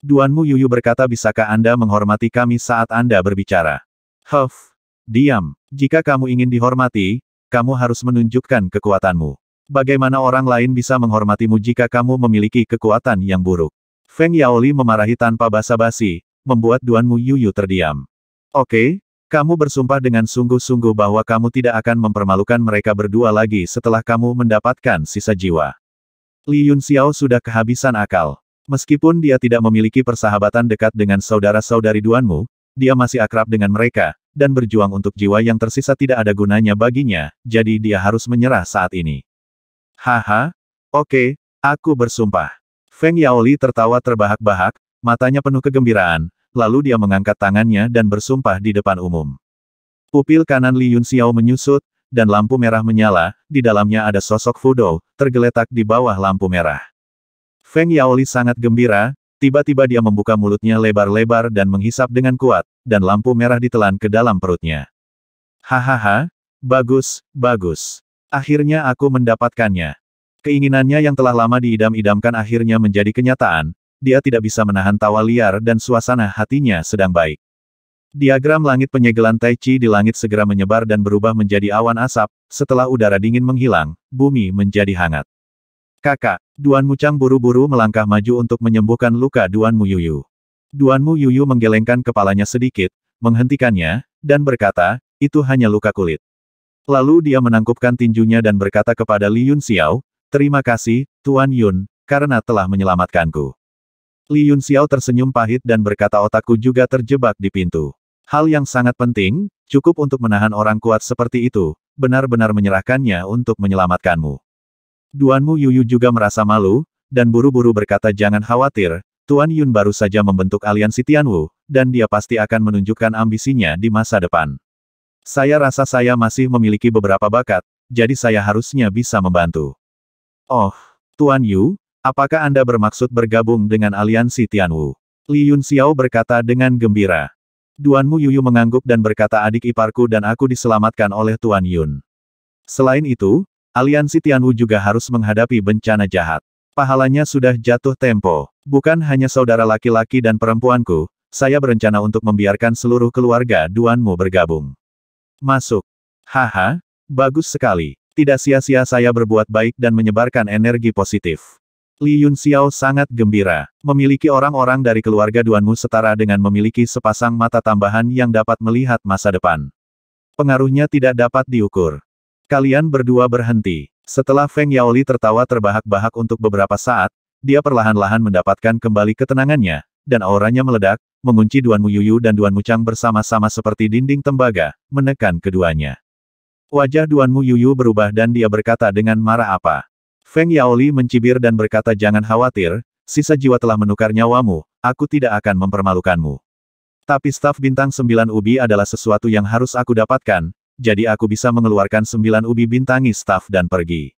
Duanmu Yuyu berkata bisakah Anda menghormati kami saat Anda berbicara? Huff! Diam! Jika kamu ingin dihormati, kamu harus menunjukkan kekuatanmu. Bagaimana orang lain bisa menghormatimu jika kamu memiliki kekuatan yang buruk? Feng Yaoli memarahi tanpa basa-basi, membuat Duan Mu Yuyu terdiam. Oke, kamu bersumpah dengan sungguh-sungguh bahwa kamu tidak akan mempermalukan mereka berdua lagi setelah kamu mendapatkan sisa jiwa. Li Yun Xiao sudah kehabisan akal. Meskipun dia tidak memiliki persahabatan dekat dengan saudara-saudari Duanmu, dia masih akrab dengan mereka, dan berjuang untuk jiwa yang tersisa tidak ada gunanya baginya, jadi dia harus menyerah saat ini. Haha, oke, okay, aku bersumpah. Feng Yaoli tertawa terbahak-bahak, matanya penuh kegembiraan, lalu dia mengangkat tangannya dan bersumpah di depan umum. Pupil kanan Li Yun Xiao menyusut, dan lampu merah menyala, di dalamnya ada sosok Fudo, tergeletak di bawah lampu merah. Feng Yaoli sangat gembira, tiba-tiba dia membuka mulutnya lebar-lebar dan menghisap dengan kuat, dan lampu merah ditelan ke dalam perutnya. Hahaha, bagus, bagus. Akhirnya aku mendapatkannya. Keinginannya yang telah lama diidam-idamkan akhirnya menjadi kenyataan, dia tidak bisa menahan tawa liar dan suasana hatinya sedang baik. Diagram langit penyegelan Tai Chi di langit segera menyebar dan berubah menjadi awan asap, setelah udara dingin menghilang, bumi menjadi hangat. Kakak, Duan Mucang buru-buru melangkah maju untuk menyembuhkan luka Duan Mu Yuyu. Duan Mu Yuyu menggelengkan kepalanya sedikit, menghentikannya, dan berkata, itu hanya luka kulit. Lalu dia menangkupkan tinjunya dan berkata kepada Li Yun Xiao, Terima kasih, Tuan Yun, karena telah menyelamatkanku. Li Yun Xiao tersenyum pahit dan berkata otakku juga terjebak di pintu. Hal yang sangat penting, cukup untuk menahan orang kuat seperti itu, benar-benar menyerahkannya untuk menyelamatkanmu. Duanmu Yuyu juga merasa malu, dan buru-buru berkata jangan khawatir, Tuan Yun baru saja membentuk aliansi Tianwu, dan dia pasti akan menunjukkan ambisinya di masa depan. Saya rasa saya masih memiliki beberapa bakat, jadi saya harusnya bisa membantu. Oh, Tuan Yu, apakah Anda bermaksud bergabung dengan aliansi Tianwu? Li Yun Xiao berkata dengan gembira. Duanmu Yuyu mengangguk dan berkata adik iparku dan aku diselamatkan oleh Tuan Yun. Selain itu, aliansi Tianwu juga harus menghadapi bencana jahat. Pahalanya sudah jatuh tempo. Bukan hanya saudara laki-laki dan perempuanku, saya berencana untuk membiarkan seluruh keluarga Duanmu bergabung. Masuk. Haha, bagus sekali. Tidak sia-sia saya berbuat baik dan menyebarkan energi positif. Li Yun Xiao sangat gembira. Memiliki orang-orang dari keluarga Duanmu setara dengan memiliki sepasang mata tambahan yang dapat melihat masa depan. Pengaruhnya tidak dapat diukur. Kalian berdua berhenti. Setelah Feng Yaoli tertawa terbahak-bahak untuk beberapa saat, dia perlahan-lahan mendapatkan kembali ketenangannya, dan auranya meledak, mengunci Duanmu Yuyu dan Duan Mucang bersama-sama seperti dinding tembaga, menekan keduanya. Wajah Duanmu Yuyu berubah dan dia berkata dengan marah apa. Feng Yaoli mencibir dan berkata jangan khawatir, sisa jiwa telah menukar nyawamu, aku tidak akan mempermalukanmu. Tapi staf bintang sembilan ubi adalah sesuatu yang harus aku dapatkan, jadi aku bisa mengeluarkan sembilan ubi bintangi staf dan pergi.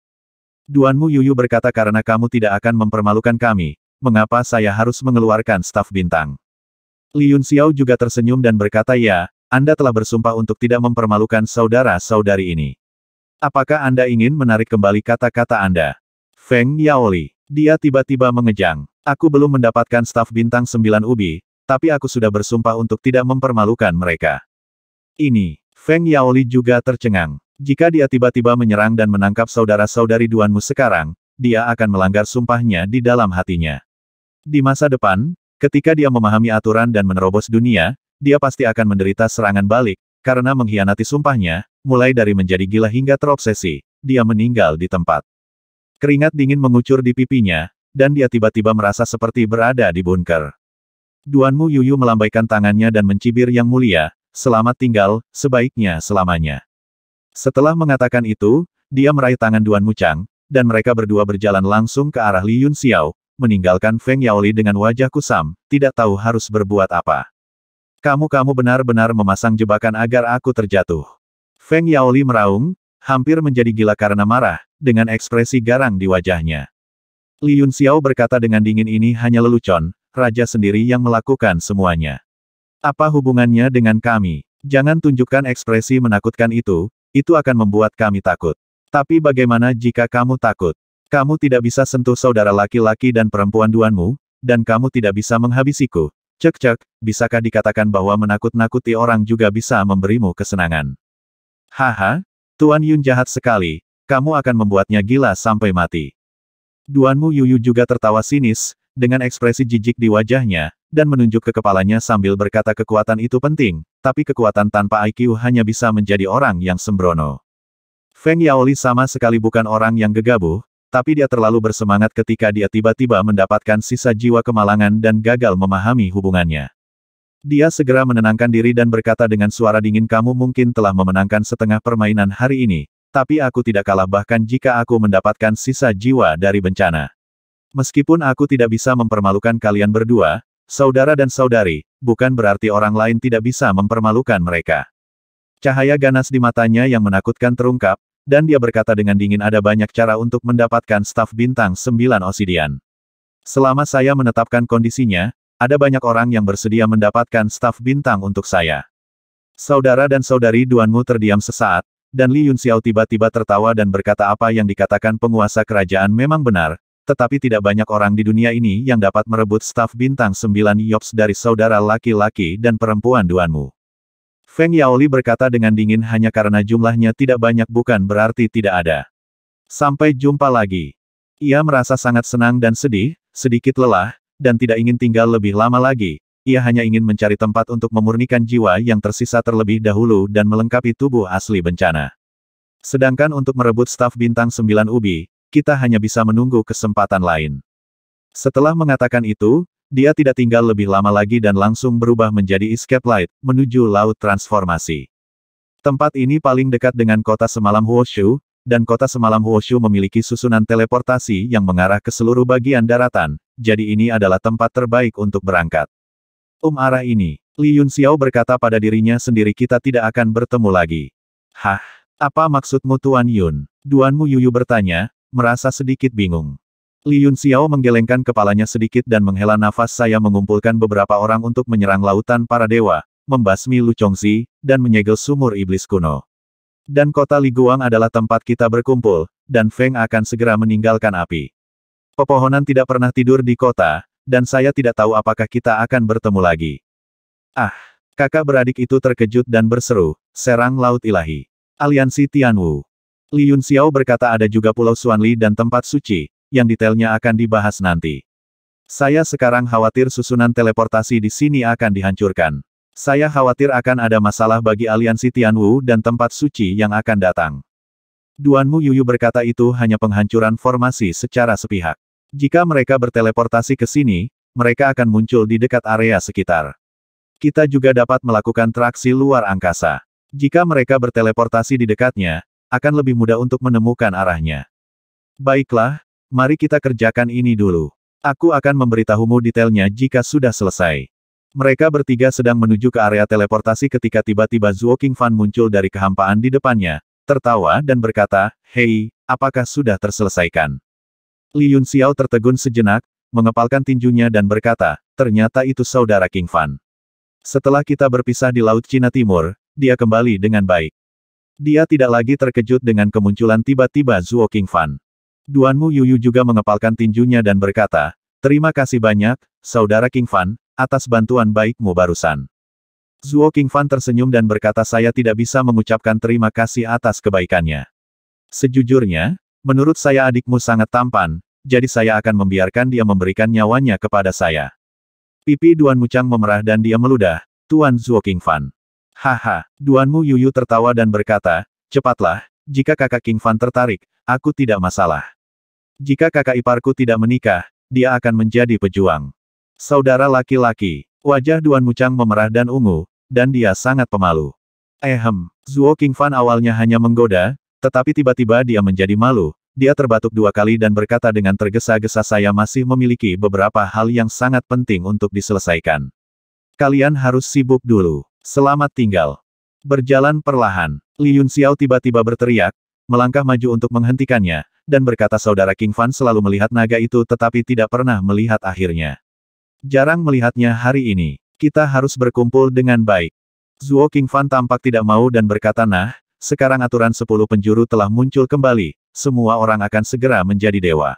Duanmu Yuyu berkata karena kamu tidak akan mempermalukan kami, mengapa saya harus mengeluarkan staf bintang? Liun Xiao juga tersenyum dan berkata ya, anda telah bersumpah untuk tidak mempermalukan saudara-saudari ini. Apakah Anda ingin menarik kembali kata-kata Anda? Feng Yaoli. Dia tiba-tiba mengejang. Aku belum mendapatkan staf bintang sembilan Ubi, tapi aku sudah bersumpah untuk tidak mempermalukan mereka. Ini, Feng Yaoli juga tercengang. Jika dia tiba-tiba menyerang dan menangkap saudara-saudari Duanmu sekarang, dia akan melanggar sumpahnya di dalam hatinya. Di masa depan, ketika dia memahami aturan dan menerobos dunia, dia pasti akan menderita serangan balik, karena mengkhianati sumpahnya, mulai dari menjadi gila hingga terobsesi, dia meninggal di tempat. Keringat dingin mengucur di pipinya, dan dia tiba-tiba merasa seperti berada di bunker. Duanmu Yuyu melambaikan tangannya dan mencibir Yang Mulia, selamat tinggal, sebaiknya selamanya. Setelah mengatakan itu, dia meraih tangan Duan Mucang, dan mereka berdua berjalan langsung ke arah Li Yun Xiao, meninggalkan Feng Yaoli dengan wajah kusam, tidak tahu harus berbuat apa. Kamu-kamu benar-benar memasang jebakan agar aku terjatuh. Feng Yaoli meraung, hampir menjadi gila karena marah, dengan ekspresi garang di wajahnya. Li Yun Xiao berkata dengan dingin ini hanya lelucon, raja sendiri yang melakukan semuanya. Apa hubungannya dengan kami? Jangan tunjukkan ekspresi menakutkan itu, itu akan membuat kami takut. Tapi bagaimana jika kamu takut? Kamu tidak bisa sentuh saudara laki-laki dan perempuan duanmu, dan kamu tidak bisa menghabisiku, Cek-cek, bisakah dikatakan bahwa menakut-nakuti orang juga bisa memberimu kesenangan? Haha, Tuan Yun jahat sekali, kamu akan membuatnya gila sampai mati. Duanmu Yuyu juga tertawa sinis, dengan ekspresi jijik di wajahnya, dan menunjuk ke kepalanya sambil berkata kekuatan itu penting, tapi kekuatan tanpa IQ hanya bisa menjadi orang yang sembrono. Feng Yaoli sama sekali bukan orang yang gegabah, tapi dia terlalu bersemangat ketika dia tiba-tiba mendapatkan sisa jiwa kemalangan dan gagal memahami hubungannya. Dia segera menenangkan diri dan berkata dengan suara dingin kamu mungkin telah memenangkan setengah permainan hari ini, tapi aku tidak kalah bahkan jika aku mendapatkan sisa jiwa dari bencana. Meskipun aku tidak bisa mempermalukan kalian berdua, saudara dan saudari, bukan berarti orang lain tidak bisa mempermalukan mereka. Cahaya ganas di matanya yang menakutkan terungkap, dan dia berkata dengan dingin ada banyak cara untuk mendapatkan staf bintang 9 Osidian. Selama saya menetapkan kondisinya, ada banyak orang yang bersedia mendapatkan staf bintang untuk saya. Saudara dan saudari Duanmu terdiam sesaat, dan Li Yunxiao tiba-tiba tertawa dan berkata apa yang dikatakan penguasa kerajaan memang benar, tetapi tidak banyak orang di dunia ini yang dapat merebut staf bintang 9 Yops dari saudara laki-laki dan perempuan Duanmu. Feng Yaoli berkata dengan dingin hanya karena jumlahnya tidak banyak bukan berarti tidak ada. Sampai jumpa lagi. Ia merasa sangat senang dan sedih, sedikit lelah, dan tidak ingin tinggal lebih lama lagi. Ia hanya ingin mencari tempat untuk memurnikan jiwa yang tersisa terlebih dahulu dan melengkapi tubuh asli bencana. Sedangkan untuk merebut staf bintang sembilan Ubi, kita hanya bisa menunggu kesempatan lain. Setelah mengatakan itu, dia tidak tinggal lebih lama lagi dan langsung berubah menjadi escape light, menuju laut transformasi. Tempat ini paling dekat dengan kota semalam Huoshu, dan kota semalam Huoshu memiliki susunan teleportasi yang mengarah ke seluruh bagian daratan, jadi ini adalah tempat terbaik untuk berangkat. Um arah ini, Li Yun Xiao berkata pada dirinya sendiri kita tidak akan bertemu lagi. Hah, apa maksudmu Tuan Yun? Duan Mu Yuyu bertanya, merasa sedikit bingung. Li Yun Xiao menggelengkan kepalanya sedikit dan menghela nafas saya mengumpulkan beberapa orang untuk menyerang lautan para dewa, membasmi Lu Chongzi, dan menyegel sumur iblis kuno. Dan kota Liguang adalah tempat kita berkumpul, dan Feng akan segera meninggalkan api. Pepohonan tidak pernah tidur di kota, dan saya tidak tahu apakah kita akan bertemu lagi. Ah, kakak beradik itu terkejut dan berseru, serang laut ilahi. Aliansi Tianwu. Li Yun Xiao berkata ada juga Pulau Suanli dan tempat suci, yang detailnya akan dibahas nanti. Saya sekarang khawatir susunan teleportasi di sini akan dihancurkan. Saya khawatir akan ada masalah bagi aliansi Tianwu dan tempat suci yang akan datang. Duanmu Yuyu berkata itu hanya penghancuran formasi secara sepihak. Jika mereka berteleportasi ke sini, mereka akan muncul di dekat area sekitar. Kita juga dapat melakukan traksi luar angkasa. Jika mereka berteleportasi di dekatnya, akan lebih mudah untuk menemukan arahnya. Baiklah, Mari kita kerjakan ini dulu. Aku akan memberitahumu detailnya jika sudah selesai. Mereka bertiga sedang menuju ke area teleportasi ketika tiba-tiba Zhuo Qingfan muncul dari kehampaan di depannya, tertawa dan berkata, Hei, apakah sudah terselesaikan? Li Yun Xiao tertegun sejenak, mengepalkan tinjunya dan berkata, ternyata itu saudara Qingfan. Setelah kita berpisah di Laut Cina Timur, dia kembali dengan baik. Dia tidak lagi terkejut dengan kemunculan tiba-tiba Zhuo Qingfan. Duanmu Yuyu juga mengepalkan tinjunya dan berkata, Terima kasih banyak, Saudara King Fan, atas bantuan baikmu barusan. Zuo King Fan tersenyum dan berkata saya tidak bisa mengucapkan terima kasih atas kebaikannya. Sejujurnya, menurut saya adikmu sangat tampan, jadi saya akan membiarkan dia memberikan nyawanya kepada saya. Pipi Duan Mucang memerah dan dia meludah, Tuan Zuo King Fan. Haha, Duanmu Yuyu tertawa dan berkata, cepatlah, jika kakak King Fan tertarik, aku tidak masalah. Jika kakak iparku tidak menikah, dia akan menjadi pejuang. Saudara laki-laki, wajah Duan Mucang memerah dan ungu, dan dia sangat pemalu. Ehem, eh, Zuo Qingfan awalnya hanya menggoda, tetapi tiba-tiba dia menjadi malu, dia terbatuk dua kali dan berkata dengan tergesa-gesa saya masih memiliki beberapa hal yang sangat penting untuk diselesaikan. Kalian harus sibuk dulu. Selamat tinggal. Berjalan perlahan, Li Yun Xiao tiba-tiba berteriak, melangkah maju untuk menghentikannya, dan berkata saudara King Fan selalu melihat naga itu tetapi tidak pernah melihat akhirnya. Jarang melihatnya hari ini. Kita harus berkumpul dengan baik. Zuo King Fan tampak tidak mau dan berkata nah, sekarang aturan sepuluh penjuru telah muncul kembali, semua orang akan segera menjadi dewa.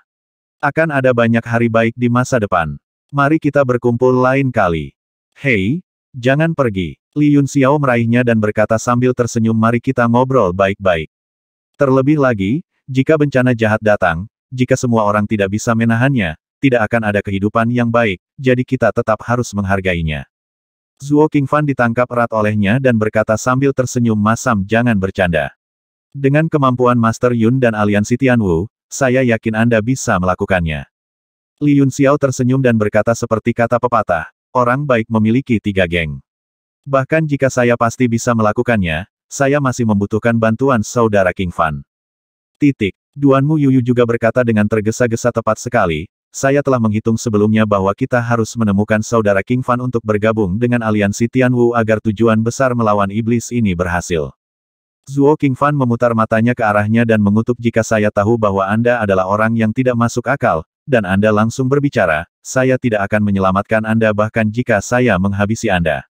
Akan ada banyak hari baik di masa depan. Mari kita berkumpul lain kali. Hei, jangan pergi. Li Yun Xiao meraihnya dan berkata sambil tersenyum mari kita ngobrol baik-baik. Terlebih lagi, jika bencana jahat datang, jika semua orang tidak bisa menahannya, tidak akan ada kehidupan yang baik, jadi kita tetap harus menghargainya. Zuo Qingfan ditangkap erat olehnya dan berkata sambil tersenyum masam jangan bercanda. Dengan kemampuan Master Yun dan aliansi Tianwu, saya yakin Anda bisa melakukannya. Li Yun Xiao tersenyum dan berkata seperti kata pepatah, orang baik memiliki tiga geng. Bahkan jika saya pasti bisa melakukannya, saya masih membutuhkan bantuan saudara King Fan. Titik. Duanmu Yuyu juga berkata dengan tergesa-gesa tepat sekali, saya telah menghitung sebelumnya bahwa kita harus menemukan saudara King Fan untuk bergabung dengan aliansi Tianwu agar tujuan besar melawan iblis ini berhasil. Zuo King Fan memutar matanya ke arahnya dan mengutuk jika saya tahu bahwa Anda adalah orang yang tidak masuk akal, dan Anda langsung berbicara, saya tidak akan menyelamatkan Anda bahkan jika saya menghabisi Anda.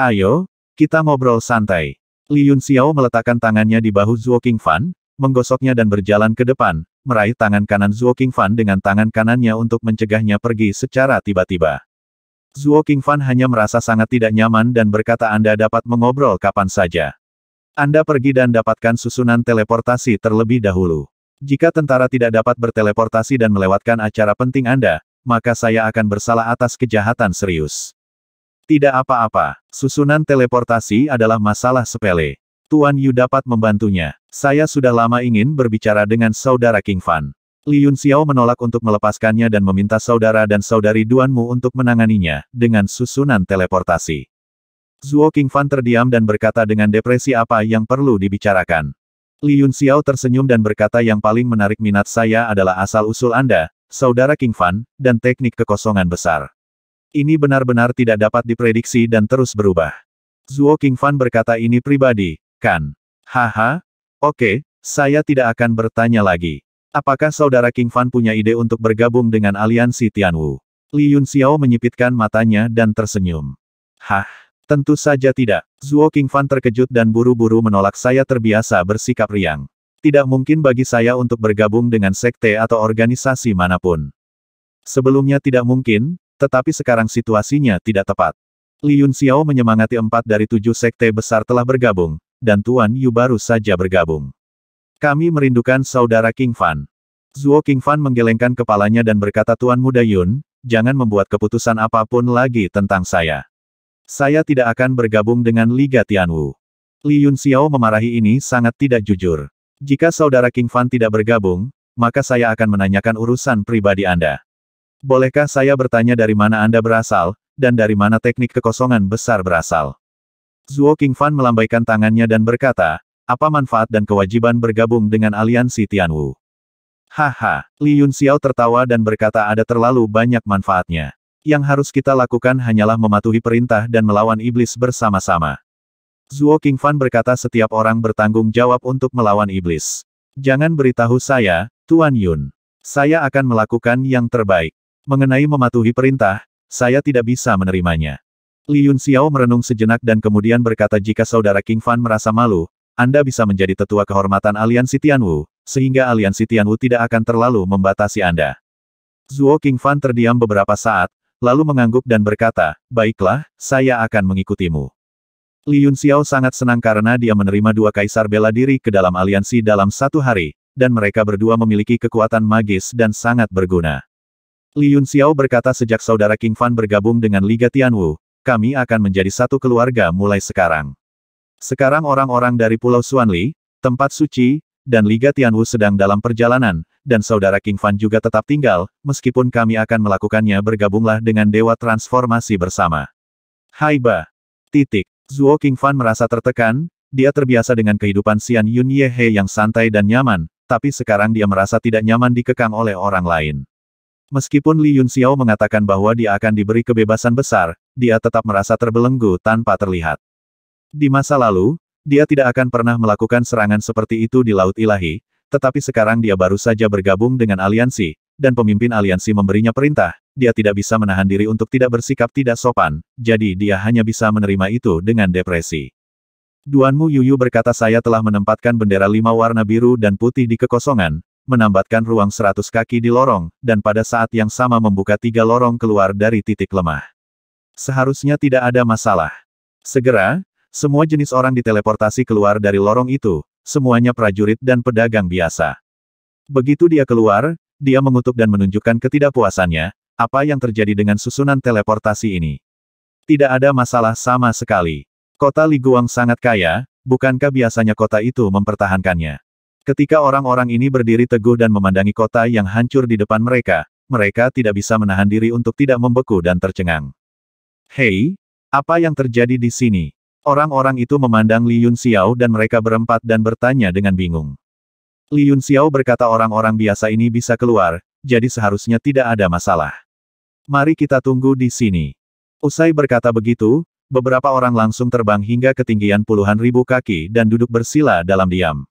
Ayo, kita ngobrol santai. Li Yun Xiao meletakkan tangannya di bahu Zuo King Fan, menggosoknya dan berjalan ke depan, meraih tangan kanan Zuo Qingfan dengan tangan kanannya untuk mencegahnya pergi secara tiba-tiba. Zuo Qingfan hanya merasa sangat tidak nyaman dan berkata Anda dapat mengobrol kapan saja. Anda pergi dan dapatkan susunan teleportasi terlebih dahulu. Jika tentara tidak dapat berteleportasi dan melewatkan acara penting Anda, maka saya akan bersalah atas kejahatan serius. Tidak apa-apa, susunan teleportasi adalah masalah sepele. Tuan Yu dapat membantunya. Saya sudah lama ingin berbicara dengan saudara King Fan. Li Yun Xiao menolak untuk melepaskannya dan meminta saudara dan saudari Duanmu untuk menanganinya, dengan susunan teleportasi. Zuo King Fan terdiam dan berkata dengan depresi apa yang perlu dibicarakan. Li Yun Xiao tersenyum dan berkata yang paling menarik minat saya adalah asal-usul Anda, saudara King Fan, dan teknik kekosongan besar. Ini benar-benar tidak dapat diprediksi dan terus berubah. Zuo King Fan berkata ini pribadi, mengejutkan. Haha, oke, saya tidak akan bertanya lagi. Apakah saudara King Fan punya ide untuk bergabung dengan aliansi Tianwu? Li Yun Xiao menyipitkan matanya dan tersenyum. Hah, tentu saja tidak. Zuo King Fan terkejut dan buru-buru menolak saya terbiasa bersikap riang. Tidak mungkin bagi saya untuk bergabung dengan sekte atau organisasi manapun. Sebelumnya tidak mungkin, tetapi sekarang situasinya tidak tepat. Li Yun Xiao menyemangati empat dari tujuh sekte besar telah bergabung, dan Tuan Yu baru saja bergabung. Kami merindukan saudara King Fan. Zuo King Fan menggelengkan kepalanya dan berkata Tuan Muda Yun, jangan membuat keputusan apapun lagi tentang saya. Saya tidak akan bergabung dengan Liga Tianwu. Li Yun Xiao memarahi ini sangat tidak jujur. Jika saudara King Fan tidak bergabung, maka saya akan menanyakan urusan pribadi Anda. Bolehkah saya bertanya dari mana Anda berasal, dan dari mana teknik kekosongan besar berasal? Zuo Qingfan melambaikan tangannya dan berkata, apa manfaat dan kewajiban bergabung dengan aliansi Tianwu? Haha, Li Yun Xiao tertawa dan berkata ada terlalu banyak manfaatnya. Yang harus kita lakukan hanyalah mematuhi perintah dan melawan iblis bersama-sama. Zuo Qingfan berkata setiap orang bertanggung jawab untuk melawan iblis. Jangan beritahu saya, Tuan Yun. Saya akan melakukan yang terbaik. Mengenai mematuhi perintah, saya tidak bisa menerimanya. Li Yun Xiao merenung sejenak dan kemudian berkata jika saudara King Fan merasa malu, Anda bisa menjadi tetua kehormatan aliansi Tianwu, sehingga aliansi Tianwu tidak akan terlalu membatasi Anda. Zuo King Fan terdiam beberapa saat, lalu mengangguk dan berkata, baiklah, saya akan mengikutimu. Li Yun Xiao sangat senang karena dia menerima dua kaisar bela diri ke dalam aliansi dalam satu hari, dan mereka berdua memiliki kekuatan magis dan sangat berguna. Li Yun Xiao berkata sejak saudara King Fan bergabung dengan Liga Tianwu, kami akan menjadi satu keluarga mulai sekarang. Sekarang orang-orang dari Pulau Suanli, tempat suci, dan Liga Tianwu sedang dalam perjalanan, dan saudara King Fan juga tetap tinggal, meskipun kami akan melakukannya bergabunglah dengan Dewa Transformasi bersama. Hai Ba. Titik. Zuo King Fan merasa tertekan, dia terbiasa dengan kehidupan Xian Yun Ye yang santai dan nyaman, tapi sekarang dia merasa tidak nyaman dikekang oleh orang lain. Meskipun Li Xiao mengatakan bahwa dia akan diberi kebebasan besar, dia tetap merasa terbelenggu tanpa terlihat. Di masa lalu, dia tidak akan pernah melakukan serangan seperti itu di Laut Ilahi, tetapi sekarang dia baru saja bergabung dengan aliansi, dan pemimpin aliansi memberinya perintah, dia tidak bisa menahan diri untuk tidak bersikap tidak sopan, jadi dia hanya bisa menerima itu dengan depresi. Duanmu Yuyu berkata saya telah menempatkan bendera lima warna biru dan putih di kekosongan, menambatkan ruang seratus kaki di lorong, dan pada saat yang sama membuka tiga lorong keluar dari titik lemah. Seharusnya tidak ada masalah. Segera, semua jenis orang diteleportasi keluar dari lorong itu, semuanya prajurit dan pedagang biasa. Begitu dia keluar, dia mengutuk dan menunjukkan ketidakpuasannya, apa yang terjadi dengan susunan teleportasi ini. Tidak ada masalah sama sekali. Kota Liguang sangat kaya, bukankah biasanya kota itu mempertahankannya? Ketika orang-orang ini berdiri teguh dan memandangi kota yang hancur di depan mereka, mereka tidak bisa menahan diri untuk tidak membeku dan tercengang. Hei, apa yang terjadi di sini? Orang-orang itu memandang Li Yun Xiao dan mereka berempat dan bertanya dengan bingung. Li Yun Xiao berkata orang-orang biasa ini bisa keluar, jadi seharusnya tidak ada masalah. Mari kita tunggu di sini. Usai berkata begitu, beberapa orang langsung terbang hingga ketinggian puluhan ribu kaki dan duduk bersila dalam diam.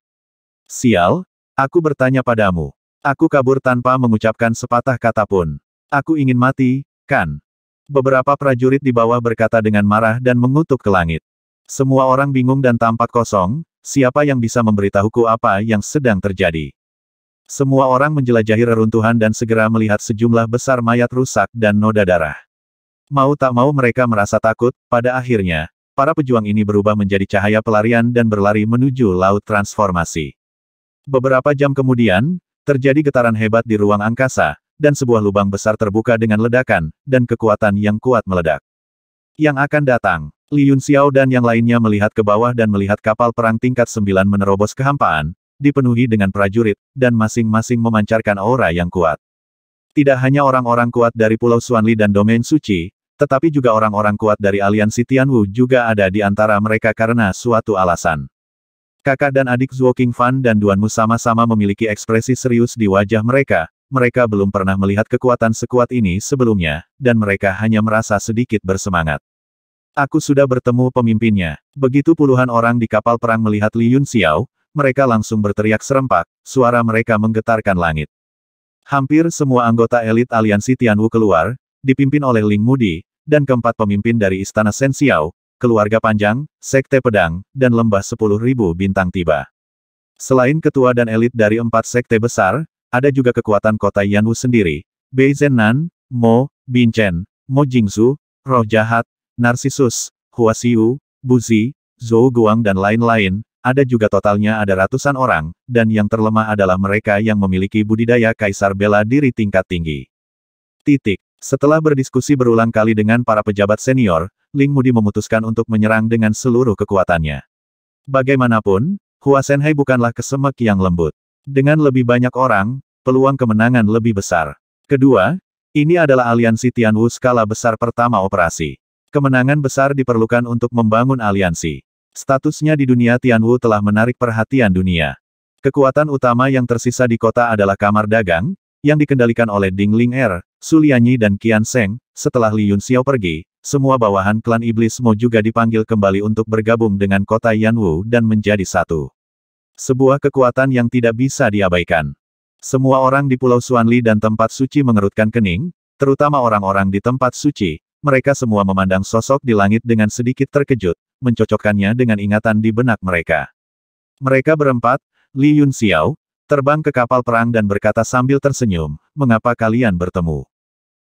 Sial, aku bertanya padamu. Aku kabur tanpa mengucapkan sepatah kata pun. Aku ingin mati, kan? Beberapa prajurit di bawah berkata dengan marah dan mengutuk ke langit. Semua orang bingung dan tampak kosong, siapa yang bisa memberitahuku apa yang sedang terjadi. Semua orang menjelajahi reruntuhan dan segera melihat sejumlah besar mayat rusak dan noda darah. Mau tak mau mereka merasa takut, pada akhirnya, para pejuang ini berubah menjadi cahaya pelarian dan berlari menuju Laut Transformasi. Beberapa jam kemudian, terjadi getaran hebat di ruang angkasa, dan sebuah lubang besar terbuka dengan ledakan, dan kekuatan yang kuat meledak. Yang akan datang, Li Yun Xiao dan yang lainnya melihat ke bawah dan melihat kapal perang tingkat sembilan menerobos kehampaan, dipenuhi dengan prajurit, dan masing-masing memancarkan aura yang kuat. Tidak hanya orang-orang kuat dari Pulau Suanli dan Domain Suci, tetapi juga orang-orang kuat dari aliansi Tianwu juga ada di antara mereka karena suatu alasan. Kakak dan adik Zuo King Fan dan Duan Duanmu sama-sama memiliki ekspresi serius di wajah mereka, mereka belum pernah melihat kekuatan sekuat ini sebelumnya, dan mereka hanya merasa sedikit bersemangat. Aku sudah bertemu pemimpinnya. Begitu puluhan orang di kapal perang melihat Li Yun Xiao, mereka langsung berteriak serempak, suara mereka menggetarkan langit. Hampir semua anggota elit aliansi Tianwu keluar, dipimpin oleh Ling Mudi, dan keempat pemimpin dari Istana Xiao, keluarga panjang, sekte pedang, dan lembah sepuluh ribu bintang tiba. Selain ketua dan elit dari empat sekte besar, ada juga kekuatan kota Yanwu sendiri, Beizenan, Mo, Binchen, Mo Jingzu, Roh Jahat, Narsisus, Huasiu, Buzi, Zhou Guang dan lain-lain, ada juga totalnya ada ratusan orang, dan yang terlemah adalah mereka yang memiliki budidaya kaisar bela diri tingkat tinggi. Titik. Setelah berdiskusi berulang kali dengan para pejabat senior, Ling Mudi memutuskan untuk menyerang dengan seluruh kekuatannya. Bagaimanapun, Hua Senhai bukanlah kesemek yang lembut. Dengan lebih banyak orang, peluang kemenangan lebih besar. Kedua, ini adalah aliansi Tianwu skala besar pertama operasi. Kemenangan besar diperlukan untuk membangun aliansi. Statusnya di dunia Tianwu telah menarik perhatian dunia. Kekuatan utama yang tersisa di kota adalah kamar dagang, yang dikendalikan oleh Ding Ling Er, Su dan Qian Seng, setelah Li Yun Xiao pergi, semua bawahan klan iblis Mo juga dipanggil kembali untuk bergabung dengan kota Yanwu dan menjadi satu. Sebuah kekuatan yang tidak bisa diabaikan. Semua orang di Pulau Suanli dan tempat suci mengerutkan kening, terutama orang-orang di tempat suci, mereka semua memandang sosok di langit dengan sedikit terkejut, mencocokkannya dengan ingatan di benak mereka. Mereka berempat, Li Yun Xiao, terbang ke kapal perang dan berkata sambil tersenyum, mengapa kalian bertemu?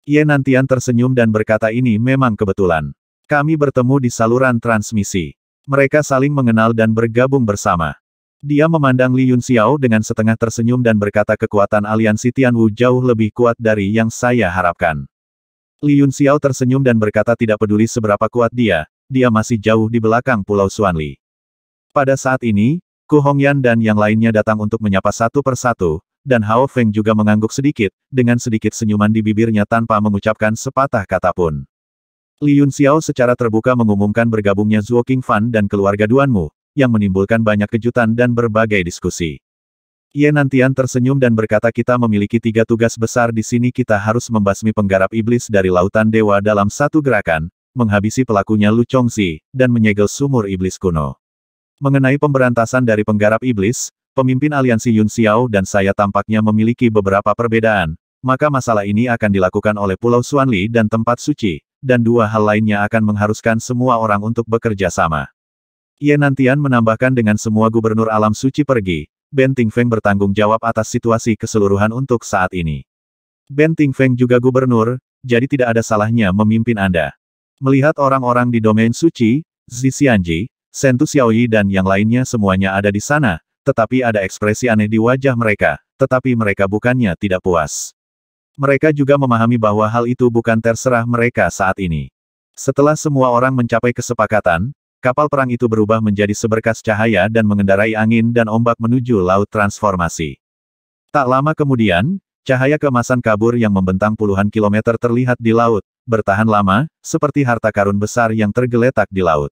Ye Nantian tersenyum dan berkata ini memang kebetulan. Kami bertemu di saluran transmisi. Mereka saling mengenal dan bergabung bersama. Dia memandang Li Xiao dengan setengah tersenyum dan berkata kekuatan aliansi Tianwu jauh lebih kuat dari yang saya harapkan. Li Xiao tersenyum dan berkata tidak peduli seberapa kuat dia, dia masih jauh di belakang Pulau Suanli. Pada saat ini, Ku Hongyan dan yang lainnya datang untuk menyapa satu persatu, dan Hao Feng juga mengangguk sedikit, dengan sedikit senyuman di bibirnya tanpa mengucapkan sepatah kata pun. Li Yun Xiao secara terbuka mengumumkan bergabungnya Zhuo Qingfan dan keluarga Duanmu, yang menimbulkan banyak kejutan dan berbagai diskusi. Ye Nantian tersenyum dan berkata kita memiliki tiga tugas besar di sini kita harus membasmi penggarap iblis dari lautan dewa dalam satu gerakan, menghabisi pelakunya Lu Chongzi, dan menyegel sumur iblis kuno. Mengenai pemberantasan dari penggarap iblis, pemimpin aliansi Yun Xiao dan saya tampaknya memiliki beberapa perbedaan, maka masalah ini akan dilakukan oleh Pulau Suanli dan tempat suci, dan dua hal lainnya akan mengharuskan semua orang untuk bekerja sama. Ye Nantian menambahkan dengan semua gubernur alam suci pergi, Ben Feng bertanggung jawab atas situasi keseluruhan untuk saat ini. Ben Feng juga gubernur, jadi tidak ada salahnya memimpin Anda. Melihat orang-orang di domain suci, Zixianji, Sentu Xiaoyi dan yang lainnya semuanya ada di sana, tetapi ada ekspresi aneh di wajah mereka, tetapi mereka bukannya tidak puas. Mereka juga memahami bahwa hal itu bukan terserah mereka saat ini. Setelah semua orang mencapai kesepakatan, kapal perang itu berubah menjadi seberkas cahaya dan mengendarai angin dan ombak menuju Laut Transformasi. Tak lama kemudian, cahaya kemasan kabur yang membentang puluhan kilometer terlihat di laut, bertahan lama, seperti harta karun besar yang tergeletak di laut.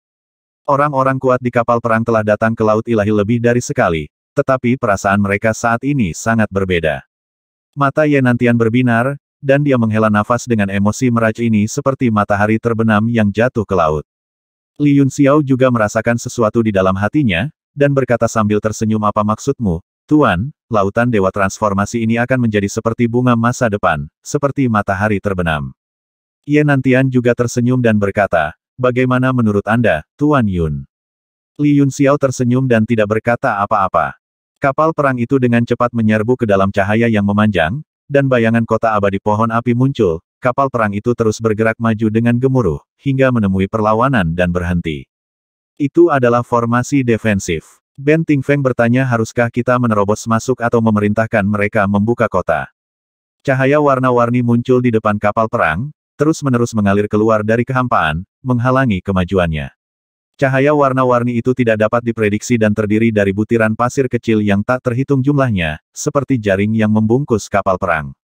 Orang-orang kuat di kapal perang telah datang ke Laut Ilahi lebih dari sekali, tetapi perasaan mereka saat ini sangat berbeda. Mata Yenantian berbinar, dan dia menghela nafas dengan emosi meraj ini seperti matahari terbenam yang jatuh ke laut. Li Yun Xiao juga merasakan sesuatu di dalam hatinya, dan berkata sambil tersenyum apa maksudmu, Tuan, lautan dewa transformasi ini akan menjadi seperti bunga masa depan, seperti matahari terbenam. Yenantian juga tersenyum dan berkata, Bagaimana menurut Anda, Tuan Yun? Li Yun Xiao tersenyum dan tidak berkata apa-apa. Kapal perang itu dengan cepat menyerbu ke dalam cahaya yang memanjang, dan bayangan kota abadi pohon api muncul, kapal perang itu terus bergerak maju dengan gemuruh, hingga menemui perlawanan dan berhenti. Itu adalah formasi defensif. Ben Feng bertanya haruskah kita menerobos masuk atau memerintahkan mereka membuka kota. Cahaya warna-warni muncul di depan kapal perang, terus-menerus mengalir keluar dari kehampaan, menghalangi kemajuannya. Cahaya warna-warni itu tidak dapat diprediksi dan terdiri dari butiran pasir kecil yang tak terhitung jumlahnya, seperti jaring yang membungkus kapal perang.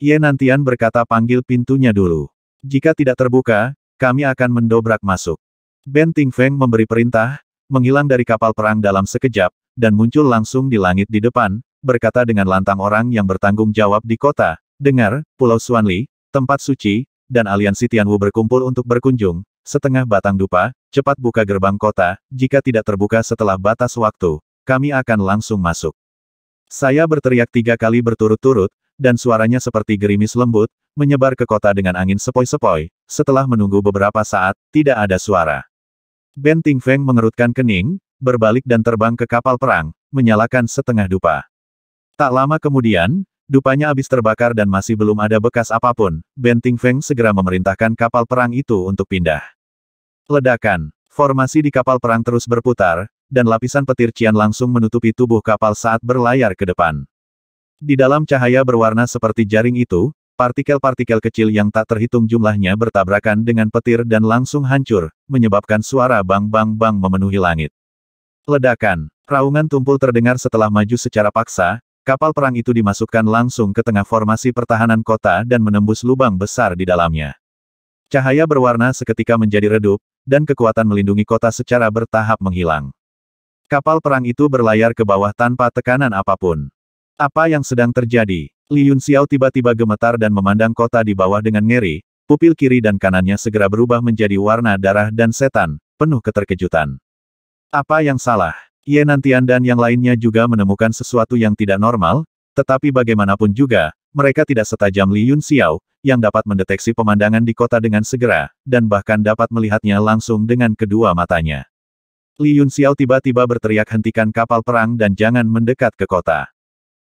Ye Nantian berkata panggil pintunya dulu. Jika tidak terbuka, kami akan mendobrak masuk. Ben Ting Feng memberi perintah, menghilang dari kapal perang dalam sekejap, dan muncul langsung di langit di depan, berkata dengan lantang orang yang bertanggung jawab di kota, dengar, Pulau Suanli, tempat suci, dan aliansi Tianwu berkumpul untuk berkunjung, setengah batang dupa, cepat buka gerbang kota, jika tidak terbuka setelah batas waktu, kami akan langsung masuk. Saya berteriak tiga kali berturut-turut, dan suaranya seperti gerimis lembut, menyebar ke kota dengan angin sepoi-sepoi, setelah menunggu beberapa saat, tidak ada suara. Ben Feng mengerutkan kening, berbalik dan terbang ke kapal perang, menyalakan setengah dupa. Tak lama kemudian, Dupanya habis terbakar dan masih belum ada bekas apapun, Benting Feng segera memerintahkan kapal perang itu untuk pindah. Ledakan. Formasi di kapal perang terus berputar, dan lapisan petir cian langsung menutupi tubuh kapal saat berlayar ke depan. Di dalam cahaya berwarna seperti jaring itu, partikel-partikel kecil yang tak terhitung jumlahnya bertabrakan dengan petir dan langsung hancur, menyebabkan suara bang-bang-bang memenuhi langit. Ledakan. Raungan tumpul terdengar setelah maju secara paksa, Kapal perang itu dimasukkan langsung ke tengah formasi pertahanan kota dan menembus lubang besar di dalamnya. Cahaya berwarna seketika menjadi redup, dan kekuatan melindungi kota secara bertahap menghilang. Kapal perang itu berlayar ke bawah tanpa tekanan apapun. Apa yang sedang terjadi? Li Yun Xiao tiba-tiba gemetar dan memandang kota di bawah dengan ngeri, pupil kiri dan kanannya segera berubah menjadi warna darah dan setan, penuh keterkejutan. Apa yang salah? Ye Nantian dan yang lainnya juga menemukan sesuatu yang tidak normal, tetapi bagaimanapun juga, mereka tidak setajam Li Yun Xiao, yang dapat mendeteksi pemandangan di kota dengan segera, dan bahkan dapat melihatnya langsung dengan kedua matanya. Li Yun Xiao tiba-tiba berteriak hentikan kapal perang dan jangan mendekat ke kota.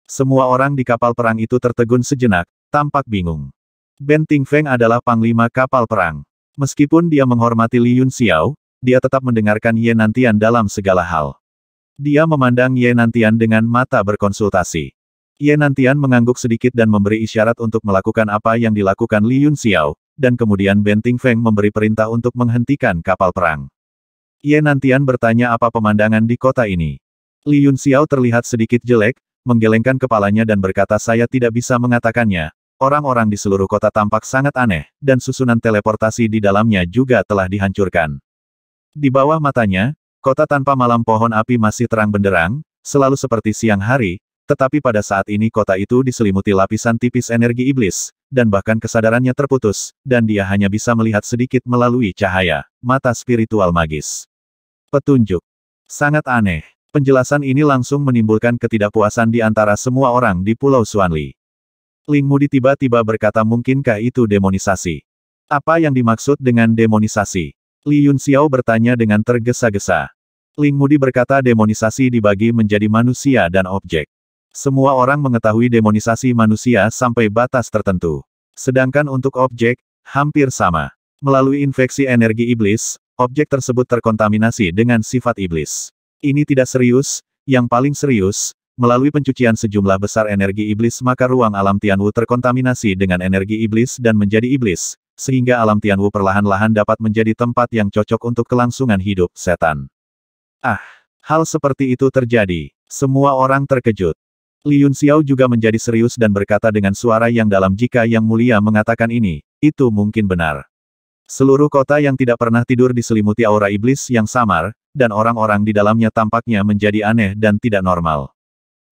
Semua orang di kapal perang itu tertegun sejenak, tampak bingung. Ben Feng adalah panglima kapal perang. Meskipun dia menghormati Li Yun Xiao, dia tetap mendengarkan Ye Nantian dalam segala hal. Dia memandang Ye Nantian dengan mata berkonsultasi. Ye Nantian mengangguk sedikit dan memberi isyarat untuk melakukan apa yang dilakukan Li Yun Xiao, dan kemudian Benting Feng memberi perintah untuk menghentikan kapal perang. Ye Nantian bertanya apa pemandangan di kota ini. Li Yun Xiao terlihat sedikit jelek, menggelengkan kepalanya dan berkata saya tidak bisa mengatakannya. Orang-orang di seluruh kota tampak sangat aneh, dan susunan teleportasi di dalamnya juga telah dihancurkan. Di bawah matanya, Kota tanpa malam pohon api masih terang benderang, selalu seperti siang hari, tetapi pada saat ini kota itu diselimuti lapisan tipis energi iblis, dan bahkan kesadarannya terputus, dan dia hanya bisa melihat sedikit melalui cahaya, mata spiritual magis. Petunjuk. Sangat aneh. Penjelasan ini langsung menimbulkan ketidakpuasan di antara semua orang di Pulau Suanli. Ling Mudi tiba-tiba berkata mungkinkah itu demonisasi? Apa yang dimaksud dengan demonisasi? Li Yun Xiao bertanya dengan tergesa-gesa. Ling Mudi berkata demonisasi dibagi menjadi manusia dan objek. Semua orang mengetahui demonisasi manusia sampai batas tertentu. Sedangkan untuk objek, hampir sama. Melalui infeksi energi iblis, objek tersebut terkontaminasi dengan sifat iblis. Ini tidak serius, yang paling serius, melalui pencucian sejumlah besar energi iblis maka ruang alam Tianwu terkontaminasi dengan energi iblis dan menjadi iblis, sehingga alam Tianwu perlahan-lahan dapat menjadi tempat yang cocok untuk kelangsungan hidup setan. Ah, hal seperti itu terjadi. Semua orang terkejut. Yun Xiao juga menjadi serius dan berkata dengan suara yang dalam jika Yang Mulia mengatakan ini, itu mungkin benar. Seluruh kota yang tidak pernah tidur diselimuti aura iblis yang samar, dan orang-orang di dalamnya tampaknya menjadi aneh dan tidak normal.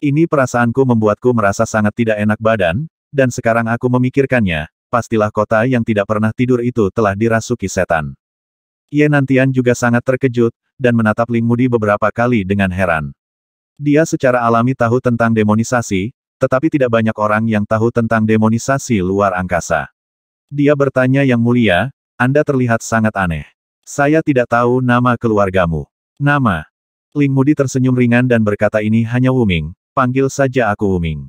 Ini perasaanku membuatku merasa sangat tidak enak badan, dan sekarang aku memikirkannya, pastilah kota yang tidak pernah tidur itu telah dirasuki setan. Ye Nantian juga sangat terkejut, dan menatap Ling Mudi beberapa kali dengan heran. Dia secara alami tahu tentang demonisasi, tetapi tidak banyak orang yang tahu tentang demonisasi luar angkasa. Dia bertanya yang mulia, Anda terlihat sangat aneh. Saya tidak tahu nama keluargamu. Nama. Ling Mudi tersenyum ringan dan berkata ini hanya Wuming, panggil saja aku Wuming.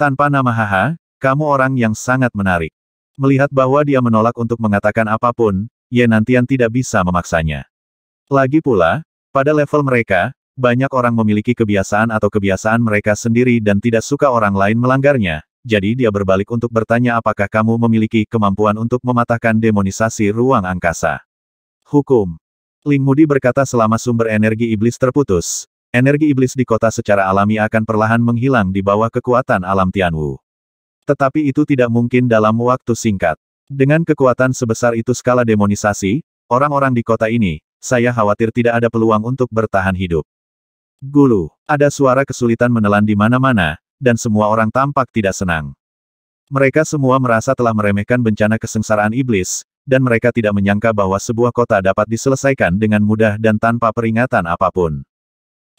Tanpa nama haha, kamu orang yang sangat menarik. Melihat bahwa dia menolak untuk mengatakan apapun, Ye Nantian tidak bisa memaksanya. Lagi pula, pada level mereka, banyak orang memiliki kebiasaan atau kebiasaan mereka sendiri dan tidak suka orang lain melanggarnya, jadi dia berbalik untuk bertanya apakah kamu memiliki kemampuan untuk mematahkan demonisasi ruang angkasa. Hukum. Ling Mudi berkata selama sumber energi iblis terputus, energi iblis di kota secara alami akan perlahan menghilang di bawah kekuatan alam Tianwu. Tetapi itu tidak mungkin dalam waktu singkat. Dengan kekuatan sebesar itu skala demonisasi, orang-orang di kota ini, saya khawatir tidak ada peluang untuk bertahan hidup. Gulu, ada suara kesulitan menelan di mana-mana, dan semua orang tampak tidak senang. Mereka semua merasa telah meremehkan bencana kesengsaraan iblis, dan mereka tidak menyangka bahwa sebuah kota dapat diselesaikan dengan mudah dan tanpa peringatan apapun.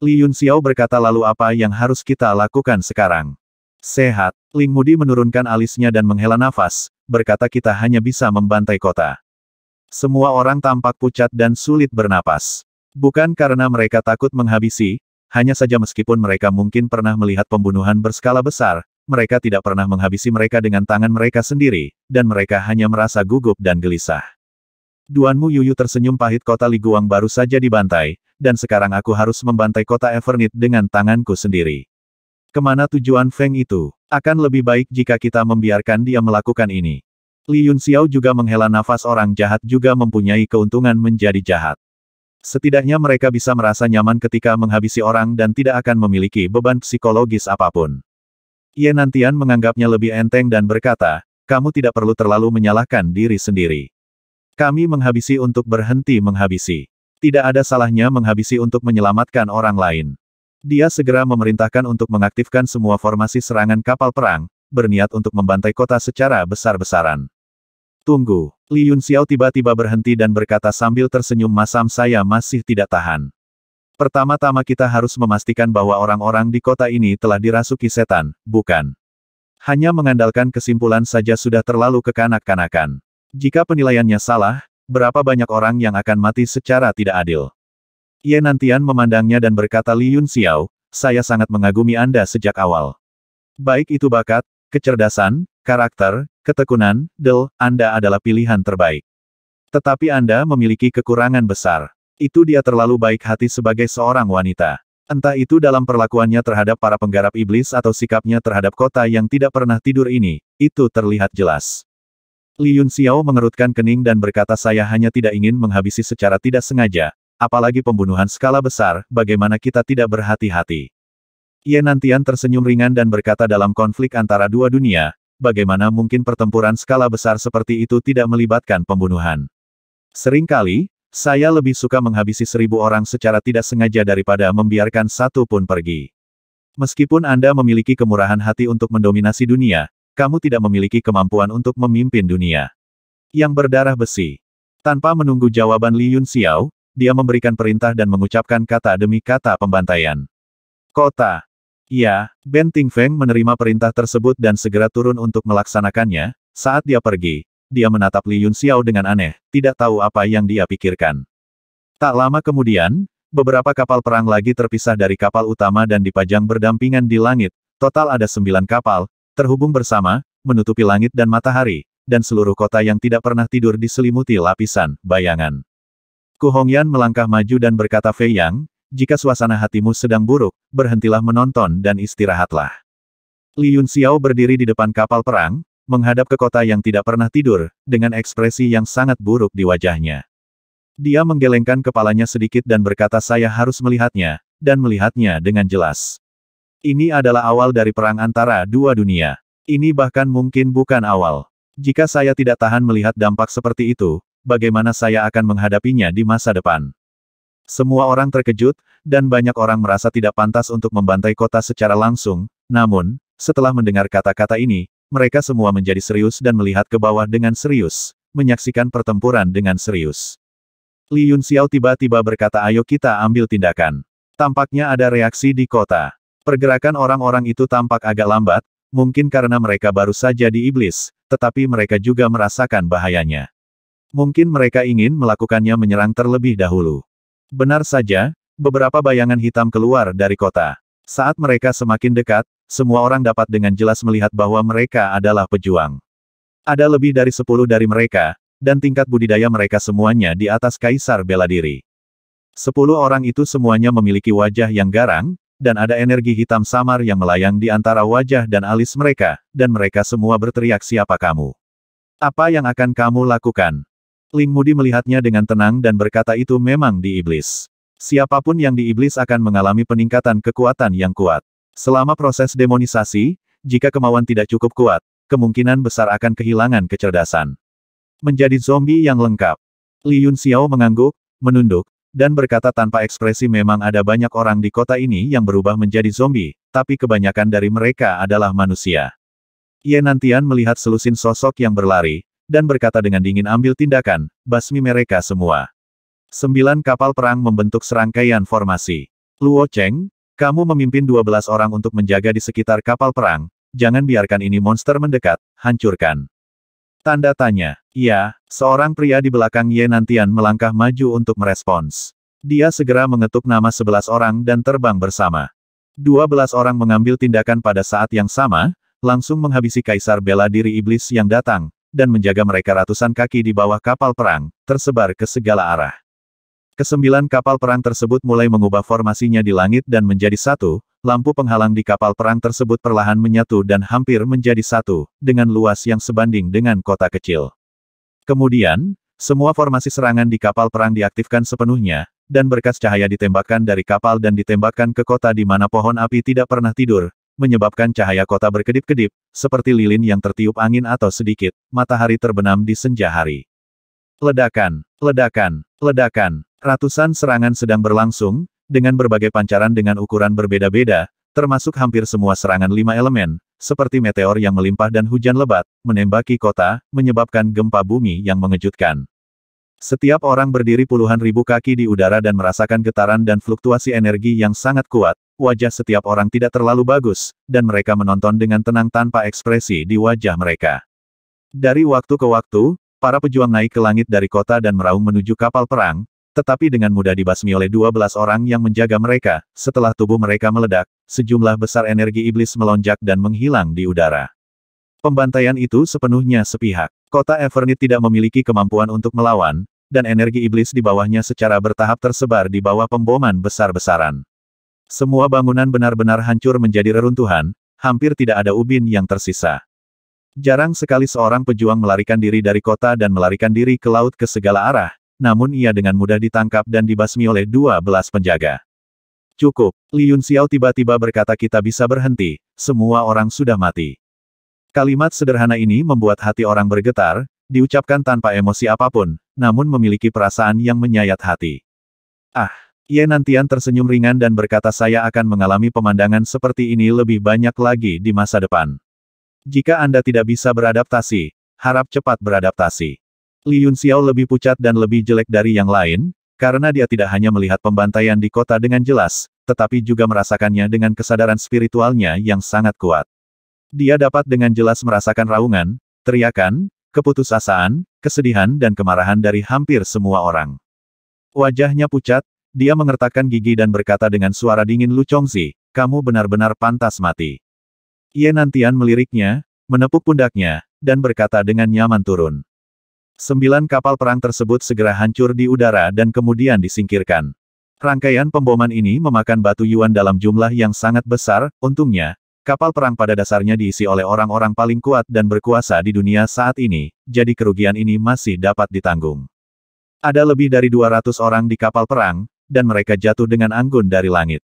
Li Yun Xiao berkata lalu apa yang harus kita lakukan sekarang? Sehat, Ling Mudi menurunkan alisnya dan menghela nafas, berkata kita hanya bisa membantai kota. Semua orang tampak pucat dan sulit bernapas. Bukan karena mereka takut menghabisi, hanya saja meskipun mereka mungkin pernah melihat pembunuhan berskala besar, mereka tidak pernah menghabisi mereka dengan tangan mereka sendiri, dan mereka hanya merasa gugup dan gelisah. Duanmu Yuyu tersenyum pahit kota Liguang baru saja dibantai, dan sekarang aku harus membantai kota Evernit dengan tanganku sendiri. Kemana tujuan Feng itu? Akan lebih baik jika kita membiarkan dia melakukan ini. Li Yun Xiao juga menghela nafas orang jahat juga mempunyai keuntungan menjadi jahat. Setidaknya mereka bisa merasa nyaman ketika menghabisi orang dan tidak akan memiliki beban psikologis apapun. Ye Nantian menganggapnya lebih enteng dan berkata, kamu tidak perlu terlalu menyalahkan diri sendiri. Kami menghabisi untuk berhenti menghabisi. Tidak ada salahnya menghabisi untuk menyelamatkan orang lain. Dia segera memerintahkan untuk mengaktifkan semua formasi serangan kapal perang, berniat untuk membantai kota secara besar-besaran. Tunggu, Li Xiao tiba-tiba berhenti dan berkata sambil tersenyum masam saya masih tidak tahan. Pertama-tama kita harus memastikan bahwa orang-orang di kota ini telah dirasuki setan, bukan. Hanya mengandalkan kesimpulan saja sudah terlalu kekanak-kanakan. Jika penilaiannya salah, berapa banyak orang yang akan mati secara tidak adil. Ye Nantian memandangnya dan berkata Li Yun Xiao, saya sangat mengagumi Anda sejak awal. Baik itu bakat, kecerdasan, karakter, ketekunan, del, Anda adalah pilihan terbaik. Tetapi Anda memiliki kekurangan besar. Itu dia terlalu baik hati sebagai seorang wanita. Entah itu dalam perlakuannya terhadap para penggarap iblis atau sikapnya terhadap kota yang tidak pernah tidur ini, itu terlihat jelas. Li Yun Xiao mengerutkan kening dan berkata saya hanya tidak ingin menghabisi secara tidak sengaja, apalagi pembunuhan skala besar, bagaimana kita tidak berhati-hati. Ye Nantian tersenyum ringan dan berkata dalam konflik antara dua dunia, bagaimana mungkin pertempuran skala besar seperti itu tidak melibatkan pembunuhan. Seringkali, saya lebih suka menghabisi seribu orang secara tidak sengaja daripada membiarkan satu pun pergi. Meskipun Anda memiliki kemurahan hati untuk mendominasi dunia, kamu tidak memiliki kemampuan untuk memimpin dunia. Yang berdarah besi. Tanpa menunggu jawaban Li Yun Xiao, dia memberikan perintah dan mengucapkan kata demi kata pembantaian. Kota. Ya, Ben Tingfeng menerima perintah tersebut dan segera turun untuk melaksanakannya. Saat dia pergi, dia menatap Li Yun Xiao dengan aneh, tidak tahu apa yang dia pikirkan. Tak lama kemudian, beberapa kapal perang lagi terpisah dari kapal utama dan dipajang berdampingan di langit. Total ada sembilan kapal, terhubung bersama, menutupi langit dan matahari, dan seluruh kota yang tidak pernah tidur diselimuti lapisan bayangan. Ku Hongyan melangkah maju dan berkata Fei Yang, jika suasana hatimu sedang buruk, berhentilah menonton dan istirahatlah. Li Yun Xiao berdiri di depan kapal perang, menghadap ke kota yang tidak pernah tidur, dengan ekspresi yang sangat buruk di wajahnya. Dia menggelengkan kepalanya sedikit dan berkata saya harus melihatnya, dan melihatnya dengan jelas. Ini adalah awal dari perang antara dua dunia. Ini bahkan mungkin bukan awal. Jika saya tidak tahan melihat dampak seperti itu, bagaimana saya akan menghadapinya di masa depan. Semua orang terkejut, dan banyak orang merasa tidak pantas untuk membantai kota secara langsung, namun, setelah mendengar kata-kata ini, mereka semua menjadi serius dan melihat ke bawah dengan serius, menyaksikan pertempuran dengan serius. Li Yun Xiao tiba-tiba berkata ayo kita ambil tindakan. Tampaknya ada reaksi di kota. Pergerakan orang-orang itu tampak agak lambat, mungkin karena mereka baru saja di iblis, tetapi mereka juga merasakan bahayanya. Mungkin mereka ingin melakukannya menyerang terlebih dahulu. Benar saja, beberapa bayangan hitam keluar dari kota. Saat mereka semakin dekat, semua orang dapat dengan jelas melihat bahwa mereka adalah pejuang. Ada lebih dari sepuluh dari mereka, dan tingkat budidaya mereka semuanya di atas kaisar bela diri. Sepuluh orang itu semuanya memiliki wajah yang garang, dan ada energi hitam samar yang melayang di antara wajah dan alis mereka, dan mereka semua berteriak siapa kamu? Apa yang akan kamu lakukan? Ling Mudi melihatnya dengan tenang dan berkata itu memang di iblis. Siapapun yang di iblis akan mengalami peningkatan kekuatan yang kuat. Selama proses demonisasi, jika kemauan tidak cukup kuat, kemungkinan besar akan kehilangan kecerdasan. Menjadi zombie yang lengkap. Li Yun Xiao mengangguk, menunduk, dan berkata tanpa ekspresi memang ada banyak orang di kota ini yang berubah menjadi zombie, tapi kebanyakan dari mereka adalah manusia. Ye Nantian melihat selusin sosok yang berlari, dan berkata dengan dingin ambil tindakan, basmi mereka semua. Sembilan kapal perang membentuk serangkaian formasi. Luo Cheng, kamu memimpin dua belas orang untuk menjaga di sekitar kapal perang, jangan biarkan ini monster mendekat, hancurkan. Tanda tanya, ya, seorang pria di belakang Ye Nantian melangkah maju untuk merespons. Dia segera mengetuk nama sebelas orang dan terbang bersama. Dua belas orang mengambil tindakan pada saat yang sama, langsung menghabisi kaisar bela diri iblis yang datang, dan menjaga mereka ratusan kaki di bawah kapal perang, tersebar ke segala arah. Kesembilan kapal perang tersebut mulai mengubah formasinya di langit dan menjadi satu, lampu penghalang di kapal perang tersebut perlahan menyatu dan hampir menjadi satu, dengan luas yang sebanding dengan kota kecil. Kemudian, semua formasi serangan di kapal perang diaktifkan sepenuhnya, dan berkas cahaya ditembakkan dari kapal dan ditembakkan ke kota di mana pohon api tidak pernah tidur, menyebabkan cahaya kota berkedip-kedip, seperti lilin yang tertiup angin atau sedikit, matahari terbenam di senja hari. Ledakan, ledakan, ledakan, ratusan serangan sedang berlangsung, dengan berbagai pancaran dengan ukuran berbeda-beda, termasuk hampir semua serangan lima elemen, seperti meteor yang melimpah dan hujan lebat, menembaki kota, menyebabkan gempa bumi yang mengejutkan. Setiap orang berdiri puluhan ribu kaki di udara dan merasakan getaran dan fluktuasi energi yang sangat kuat, wajah setiap orang tidak terlalu bagus, dan mereka menonton dengan tenang tanpa ekspresi di wajah mereka. Dari waktu ke waktu, para pejuang naik ke langit dari kota dan meraung menuju kapal perang, tetapi dengan mudah dibasmi oleh 12 orang yang menjaga mereka, setelah tubuh mereka meledak, sejumlah besar energi iblis melonjak dan menghilang di udara. Pembantaian itu sepenuhnya sepihak. Kota Evernit tidak memiliki kemampuan untuk melawan, dan energi iblis di bawahnya secara bertahap tersebar di bawah pemboman besar-besaran. Semua bangunan benar-benar hancur menjadi reruntuhan, hampir tidak ada ubin yang tersisa. Jarang sekali seorang pejuang melarikan diri dari kota dan melarikan diri ke laut ke segala arah, namun ia dengan mudah ditangkap dan dibasmi oleh dua belas penjaga. Cukup, Liun Xiao tiba-tiba berkata kita bisa berhenti, semua orang sudah mati. Kalimat sederhana ini membuat hati orang bergetar, diucapkan tanpa emosi apapun, namun memiliki perasaan yang menyayat hati. Ah! Ye Nantian tersenyum ringan dan berkata saya akan mengalami pemandangan seperti ini lebih banyak lagi di masa depan. Jika Anda tidak bisa beradaptasi, harap cepat beradaptasi. Li Yunxiao lebih pucat dan lebih jelek dari yang lain, karena dia tidak hanya melihat pembantaian di kota dengan jelas, tetapi juga merasakannya dengan kesadaran spiritualnya yang sangat kuat. Dia dapat dengan jelas merasakan raungan, teriakan, keputusasaan, kesedihan dan kemarahan dari hampir semua orang. Wajahnya pucat, dia mengertakkan gigi dan berkata dengan suara dingin Lu Chongzi, kamu benar-benar pantas mati. Ye Nantian meliriknya, menepuk pundaknya, dan berkata dengan nyaman turun. Sembilan kapal perang tersebut segera hancur di udara dan kemudian disingkirkan. Rangkaian pemboman ini memakan batu yuan dalam jumlah yang sangat besar, untungnya, kapal perang pada dasarnya diisi oleh orang-orang paling kuat dan berkuasa di dunia saat ini, jadi kerugian ini masih dapat ditanggung. Ada lebih dari 200 orang di kapal perang, dan mereka jatuh dengan anggun dari langit.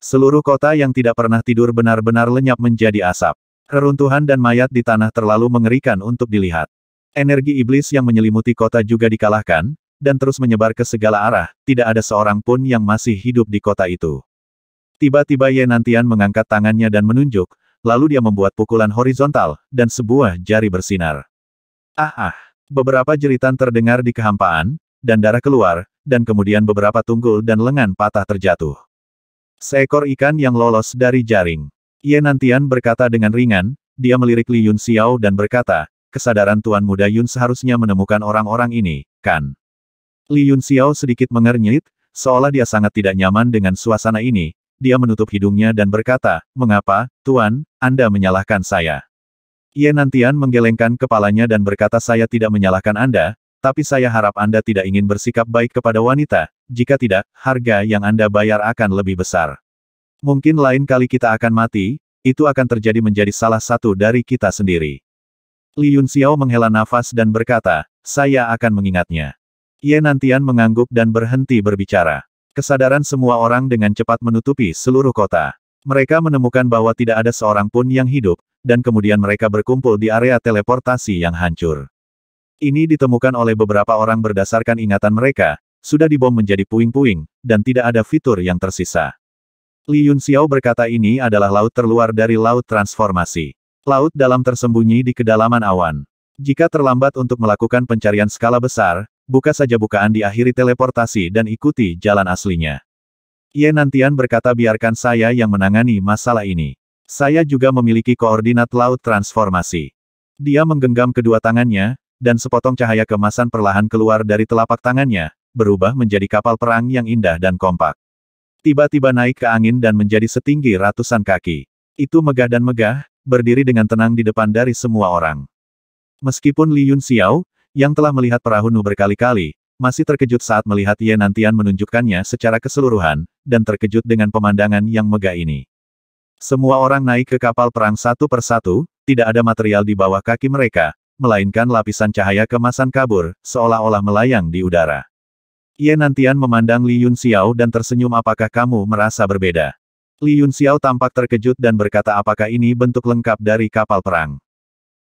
Seluruh kota yang tidak pernah tidur benar-benar lenyap menjadi asap. Reruntuhan dan mayat di tanah terlalu mengerikan untuk dilihat. Energi iblis yang menyelimuti kota juga dikalahkan, dan terus menyebar ke segala arah, tidak ada seorang pun yang masih hidup di kota itu. Tiba-tiba Nantian mengangkat tangannya dan menunjuk, lalu dia membuat pukulan horizontal, dan sebuah jari bersinar. Ah ah! Beberapa jeritan terdengar di kehampaan, dan darah keluar, dan kemudian beberapa tunggul dan lengan patah terjatuh. Seekor ikan yang lolos dari jaring. Ye Nantian berkata dengan ringan, dia melirik Li Yun Xiao dan berkata, kesadaran Tuan Muda Yun seharusnya menemukan orang-orang ini, kan? Li Yun Xiao sedikit mengernyit, seolah dia sangat tidak nyaman dengan suasana ini, dia menutup hidungnya dan berkata, Mengapa, Tuan, Anda menyalahkan saya? Ye Nantian menggelengkan kepalanya dan berkata saya tidak menyalahkan Anda, tapi saya harap Anda tidak ingin bersikap baik kepada wanita, jika tidak, harga yang Anda bayar akan lebih besar. Mungkin lain kali kita akan mati, itu akan terjadi menjadi salah satu dari kita sendiri. Li Yun Xiao menghela nafas dan berkata, saya akan mengingatnya. Ye Nantian mengangguk dan berhenti berbicara. Kesadaran semua orang dengan cepat menutupi seluruh kota. Mereka menemukan bahwa tidak ada seorang pun yang hidup, dan kemudian mereka berkumpul di area teleportasi yang hancur. Ini ditemukan oleh beberapa orang berdasarkan ingatan mereka, sudah dibom menjadi puing-puing, dan tidak ada fitur yang tersisa. Li Yun Xiao berkata ini adalah laut terluar dari laut transformasi. Laut dalam tersembunyi di kedalaman awan. Jika terlambat untuk melakukan pencarian skala besar, buka saja bukaan diakhiri teleportasi dan ikuti jalan aslinya. Ye Nantian berkata biarkan saya yang menangani masalah ini. Saya juga memiliki koordinat laut transformasi. Dia menggenggam kedua tangannya, dan sepotong cahaya kemasan perlahan keluar dari telapak tangannya, berubah menjadi kapal perang yang indah dan kompak. Tiba-tiba naik ke angin dan menjadi setinggi ratusan kaki. Itu megah dan megah, berdiri dengan tenang di depan dari semua orang. Meskipun Li Yun Xiao, yang telah melihat perahu Nu berkali-kali, masih terkejut saat melihat Ye Nantian menunjukkannya secara keseluruhan, dan terkejut dengan pemandangan yang megah ini. Semua orang naik ke kapal perang satu persatu, tidak ada material di bawah kaki mereka, melainkan lapisan cahaya kemasan kabur, seolah-olah melayang di udara. Ye Nantian memandang Li Yun Xiao dan tersenyum apakah kamu merasa berbeda. Li Yun Xiao tampak terkejut dan berkata apakah ini bentuk lengkap dari kapal perang.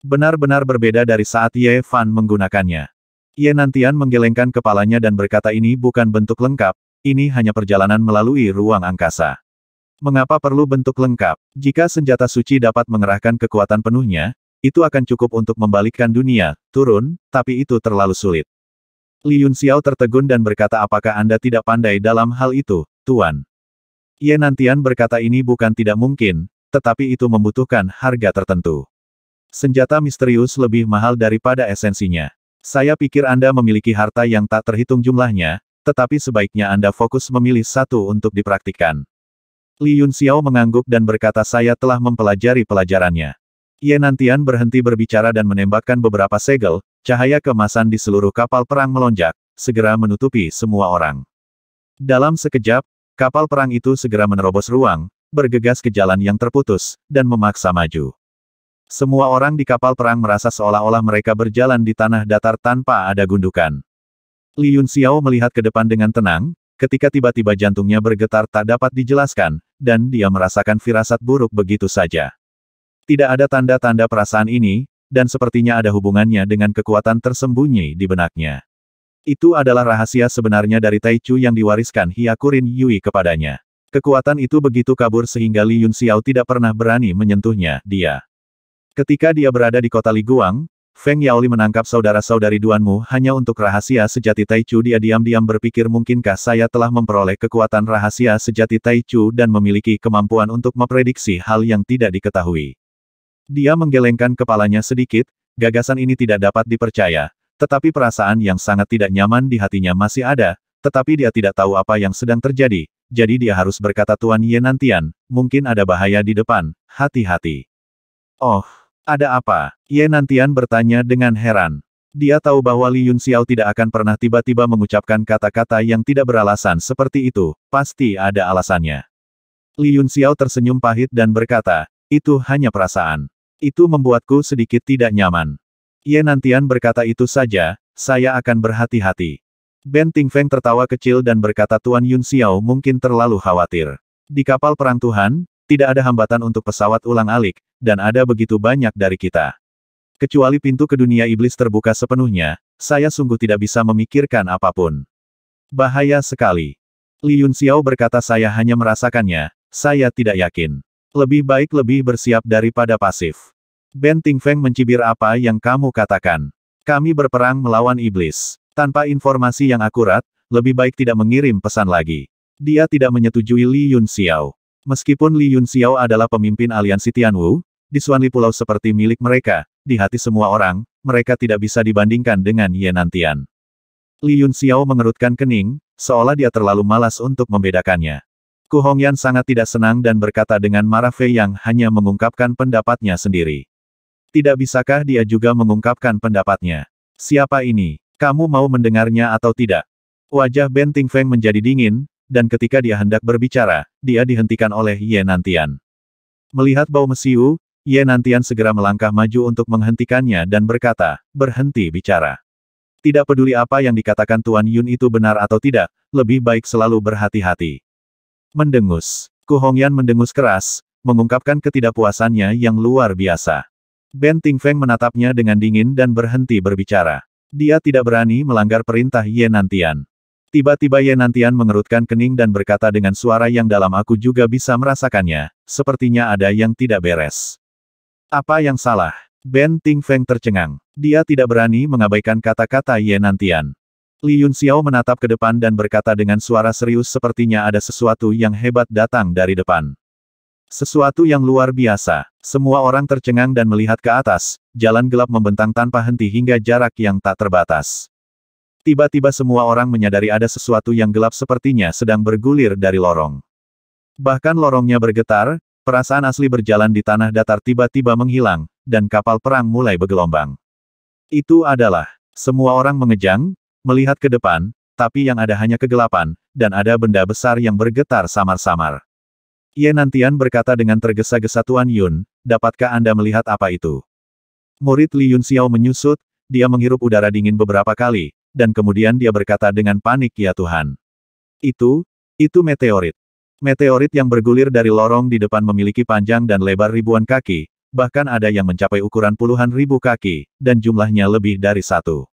Benar-benar berbeda dari saat Ye Fan menggunakannya. Ye Nantian menggelengkan kepalanya dan berkata ini bukan bentuk lengkap, ini hanya perjalanan melalui ruang angkasa. Mengapa perlu bentuk lengkap? Jika senjata suci dapat mengerahkan kekuatan penuhnya, itu akan cukup untuk membalikkan dunia, turun, tapi itu terlalu sulit. Li Yun Xiao tertegun dan berkata apakah Anda tidak pandai dalam hal itu, Tuan. Ye Nantian berkata ini bukan tidak mungkin, tetapi itu membutuhkan harga tertentu. Senjata misterius lebih mahal daripada esensinya. Saya pikir Anda memiliki harta yang tak terhitung jumlahnya, tetapi sebaiknya Anda fokus memilih satu untuk dipraktikkan. Li Yun Xiao mengangguk dan berkata saya telah mempelajari pelajarannya. Nantian berhenti berbicara dan menembakkan beberapa segel, cahaya kemasan di seluruh kapal perang melonjak, segera menutupi semua orang. Dalam sekejap, kapal perang itu segera menerobos ruang, bergegas ke jalan yang terputus, dan memaksa maju. Semua orang di kapal perang merasa seolah-olah mereka berjalan di tanah datar tanpa ada gundukan. Li Yun Xiao melihat ke depan dengan tenang, ketika tiba-tiba jantungnya bergetar tak dapat dijelaskan, dan dia merasakan firasat buruk begitu saja. Tidak ada tanda-tanda perasaan ini, dan sepertinya ada hubungannya dengan kekuatan tersembunyi di benaknya. Itu adalah rahasia sebenarnya dari Tai Taichu yang diwariskan Hyakurin Yui kepadanya. Kekuatan itu begitu kabur sehingga Li Xiao tidak pernah berani menyentuhnya, dia. Ketika dia berada di kota Liguang, Feng Yaoli menangkap saudara-saudari Duanmu hanya untuk rahasia sejati Tai Taichu dia diam-diam berpikir mungkinkah saya telah memperoleh kekuatan rahasia sejati Tai Taichu dan memiliki kemampuan untuk memprediksi hal yang tidak diketahui. Dia menggelengkan kepalanya sedikit, gagasan ini tidak dapat dipercaya, tetapi perasaan yang sangat tidak nyaman di hatinya masih ada, tetapi dia tidak tahu apa yang sedang terjadi, jadi dia harus berkata Tuan Ye nantian, mungkin ada bahaya di depan, hati-hati. Oh, ada apa? Ye nantian bertanya dengan heran. Dia tahu bahwa Li Yun Xiao tidak akan pernah tiba-tiba mengucapkan kata-kata yang tidak beralasan seperti itu, pasti ada alasannya. Li Yun Xiao tersenyum pahit dan berkata, itu hanya perasaan. Itu membuatku sedikit tidak nyaman. Ye Nantian berkata itu saja, saya akan berhati-hati. Ben Tingfeng tertawa kecil dan berkata Tuan Yun Xiao mungkin terlalu khawatir. Di kapal perang Tuhan, tidak ada hambatan untuk pesawat ulang-alik, dan ada begitu banyak dari kita. Kecuali pintu ke dunia iblis terbuka sepenuhnya, saya sungguh tidak bisa memikirkan apapun. Bahaya sekali. Li Yun Xiao berkata saya hanya merasakannya, saya tidak yakin. Lebih baik lebih bersiap daripada pasif. Ben Feng mencibir apa yang kamu katakan. Kami berperang melawan iblis. Tanpa informasi yang akurat, lebih baik tidak mengirim pesan lagi. Dia tidak menyetujui Li Yun Xiao. Meskipun Li Yun Xiao adalah pemimpin aliansi Tianwu, di Suanli Pulau seperti milik mereka, di hati semua orang, mereka tidak bisa dibandingkan dengan Nantian. Li Yun Xiao mengerutkan kening, seolah dia terlalu malas untuk membedakannya. Ku Hongyan sangat tidak senang dan berkata dengan marah Fei Yang hanya mengungkapkan pendapatnya sendiri. Tidak bisakah dia juga mengungkapkan pendapatnya? Siapa ini? Kamu mau mendengarnya atau tidak? Wajah Ben Feng menjadi dingin, dan ketika dia hendak berbicara, dia dihentikan oleh Ye Nantian. Melihat bau mesiu, Ye Nantian segera melangkah maju untuk menghentikannya dan berkata, berhenti bicara. Tidak peduli apa yang dikatakan Tuan Yun itu benar atau tidak, lebih baik selalu berhati-hati. Mendengus. Ku Hongyan mendengus keras, mengungkapkan ketidakpuasannya yang luar biasa. Ben Tingfeng menatapnya dengan dingin dan berhenti berbicara. Dia tidak berani melanggar perintah Ye Nantian. Tiba-tiba Ye Nantian mengerutkan kening dan berkata dengan suara yang dalam aku juga bisa merasakannya, sepertinya ada yang tidak beres. Apa yang salah? Ben Tingfeng tercengang. Dia tidak berani mengabaikan kata-kata Ye Nantian. Li Yun Xiao menatap ke depan dan berkata dengan suara serius sepertinya ada sesuatu yang hebat datang dari depan. Sesuatu yang luar biasa. Semua orang tercengang dan melihat ke atas, jalan gelap membentang tanpa henti hingga jarak yang tak terbatas. Tiba-tiba semua orang menyadari ada sesuatu yang gelap sepertinya sedang bergulir dari lorong. Bahkan lorongnya bergetar, perasaan asli berjalan di tanah datar tiba-tiba menghilang, dan kapal perang mulai bergelombang. Itu adalah, semua orang mengejang, Melihat ke depan, tapi yang ada hanya kegelapan, dan ada benda besar yang bergetar samar-samar. Ye Nantian berkata dengan tergesa-gesa Tuan Yun, dapatkah Anda melihat apa itu? Murid Li Yun Xiao menyusut, dia menghirup udara dingin beberapa kali, dan kemudian dia berkata dengan panik ya Tuhan. Itu, itu meteorit. Meteorit yang bergulir dari lorong di depan memiliki panjang dan lebar ribuan kaki, bahkan ada yang mencapai ukuran puluhan ribu kaki, dan jumlahnya lebih dari satu.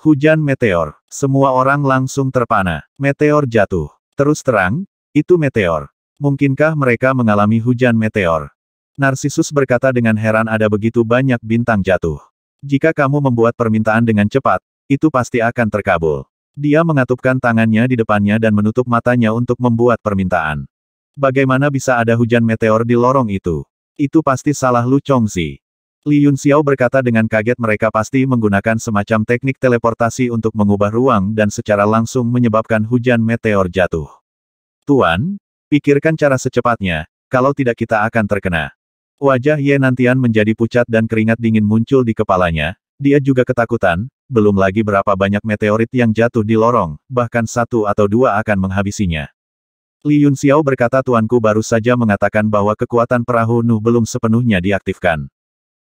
Hujan meteor. Semua orang langsung terpana. Meteor jatuh. Terus terang, itu meteor. Mungkinkah mereka mengalami hujan meteor? Narsisus berkata dengan heran ada begitu banyak bintang jatuh. Jika kamu membuat permintaan dengan cepat, itu pasti akan terkabul. Dia mengatupkan tangannya di depannya dan menutup matanya untuk membuat permintaan. Bagaimana bisa ada hujan meteor di lorong itu? Itu pasti salah Lu Chongzi. Li Yun Xiao berkata dengan kaget mereka pasti menggunakan semacam teknik teleportasi untuk mengubah ruang dan secara langsung menyebabkan hujan meteor jatuh. Tuan, pikirkan cara secepatnya, kalau tidak kita akan terkena. Wajah Ye Nantian menjadi pucat dan keringat dingin muncul di kepalanya, dia juga ketakutan, belum lagi berapa banyak meteorit yang jatuh di lorong, bahkan satu atau dua akan menghabisinya. Li Yun Xiao berkata tuanku baru saja mengatakan bahwa kekuatan perahu Nuh belum sepenuhnya diaktifkan.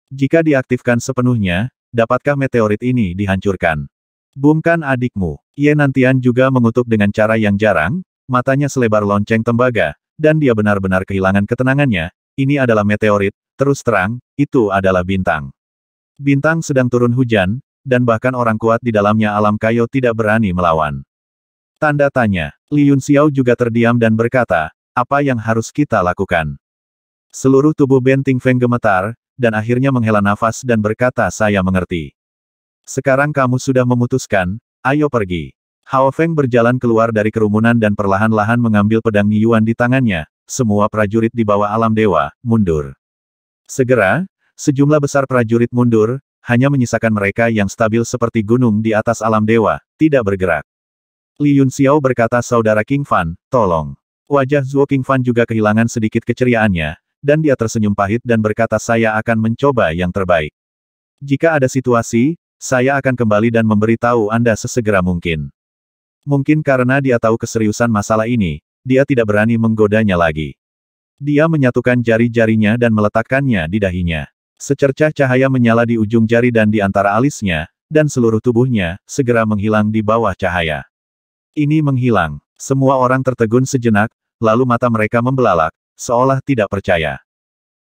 Jika diaktifkan sepenuhnya, dapatkah meteorit ini dihancurkan? Bumkan adikmu. Ye Nantian juga mengutuk dengan cara yang jarang, matanya selebar lonceng tembaga, dan dia benar-benar kehilangan ketenangannya. Ini adalah meteorit, terus terang, itu adalah bintang. Bintang sedang turun hujan, dan bahkan orang kuat di dalamnya alam kayo tidak berani melawan. Tanda tanya, Li Xiao juga terdiam dan berkata, apa yang harus kita lakukan? Seluruh tubuh Benting Feng gemetar, dan akhirnya menghela nafas dan berkata saya mengerti. Sekarang kamu sudah memutuskan, ayo pergi. Hao Feng berjalan keluar dari kerumunan dan perlahan-lahan mengambil pedang Yuan di tangannya, semua prajurit di bawah alam dewa, mundur. Segera, sejumlah besar prajurit mundur, hanya menyisakan mereka yang stabil seperti gunung di atas alam dewa, tidak bergerak. Li Yun Xiao berkata saudara King Fan, tolong. Wajah Zuo King Fan juga kehilangan sedikit keceriaannya, dan dia tersenyum pahit dan berkata saya akan mencoba yang terbaik. Jika ada situasi, saya akan kembali dan memberitahu Anda sesegera mungkin. Mungkin karena dia tahu keseriusan masalah ini, dia tidak berani menggodanya lagi. Dia menyatukan jari-jarinya dan meletakkannya di dahinya. Secercah cahaya menyala di ujung jari dan di antara alisnya, dan seluruh tubuhnya, segera menghilang di bawah cahaya. Ini menghilang. Semua orang tertegun sejenak, lalu mata mereka membelalak, seolah tidak percaya.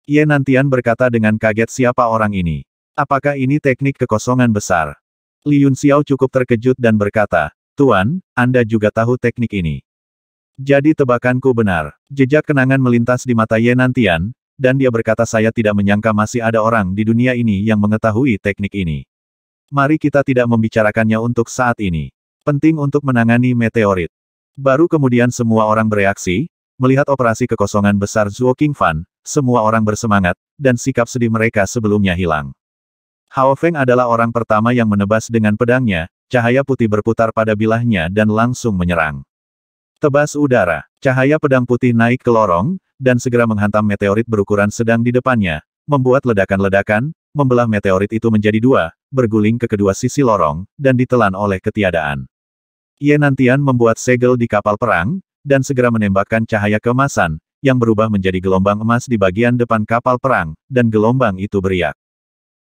Ye Nantian berkata dengan kaget siapa orang ini. Apakah ini teknik kekosongan besar? Li Yun Xiao cukup terkejut dan berkata, Tuan, Anda juga tahu teknik ini. Jadi tebakanku benar. Jejak kenangan melintas di mata Ye Nantian, dan dia berkata saya tidak menyangka masih ada orang di dunia ini yang mengetahui teknik ini. Mari kita tidak membicarakannya untuk saat ini. Penting untuk menangani meteorit. Baru kemudian semua orang bereaksi, Melihat operasi kekosongan besar Zhuo Qingfan, semua orang bersemangat, dan sikap sedih mereka sebelumnya hilang. Hao Feng adalah orang pertama yang menebas dengan pedangnya, cahaya putih berputar pada bilahnya dan langsung menyerang. Tebas udara, cahaya pedang putih naik ke lorong, dan segera menghantam meteorit berukuran sedang di depannya, membuat ledakan-ledakan, membelah meteorit itu menjadi dua, berguling ke kedua sisi lorong, dan ditelan oleh ketiadaan. Ye Nantian membuat segel di kapal perang, dan segera menembakkan cahaya kemasan, yang berubah menjadi gelombang emas di bagian depan kapal perang, dan gelombang itu beriak.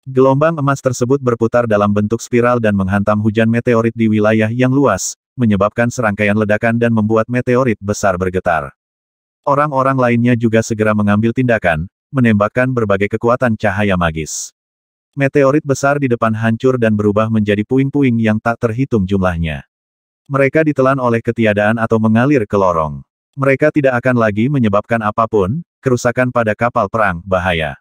Gelombang emas tersebut berputar dalam bentuk spiral dan menghantam hujan meteorit di wilayah yang luas, menyebabkan serangkaian ledakan dan membuat meteorit besar bergetar. Orang-orang lainnya juga segera mengambil tindakan, menembakkan berbagai kekuatan cahaya magis. Meteorit besar di depan hancur dan berubah menjadi puing-puing yang tak terhitung jumlahnya. Mereka ditelan oleh ketiadaan atau mengalir ke lorong. Mereka tidak akan lagi menyebabkan apapun, kerusakan pada kapal perang, bahaya.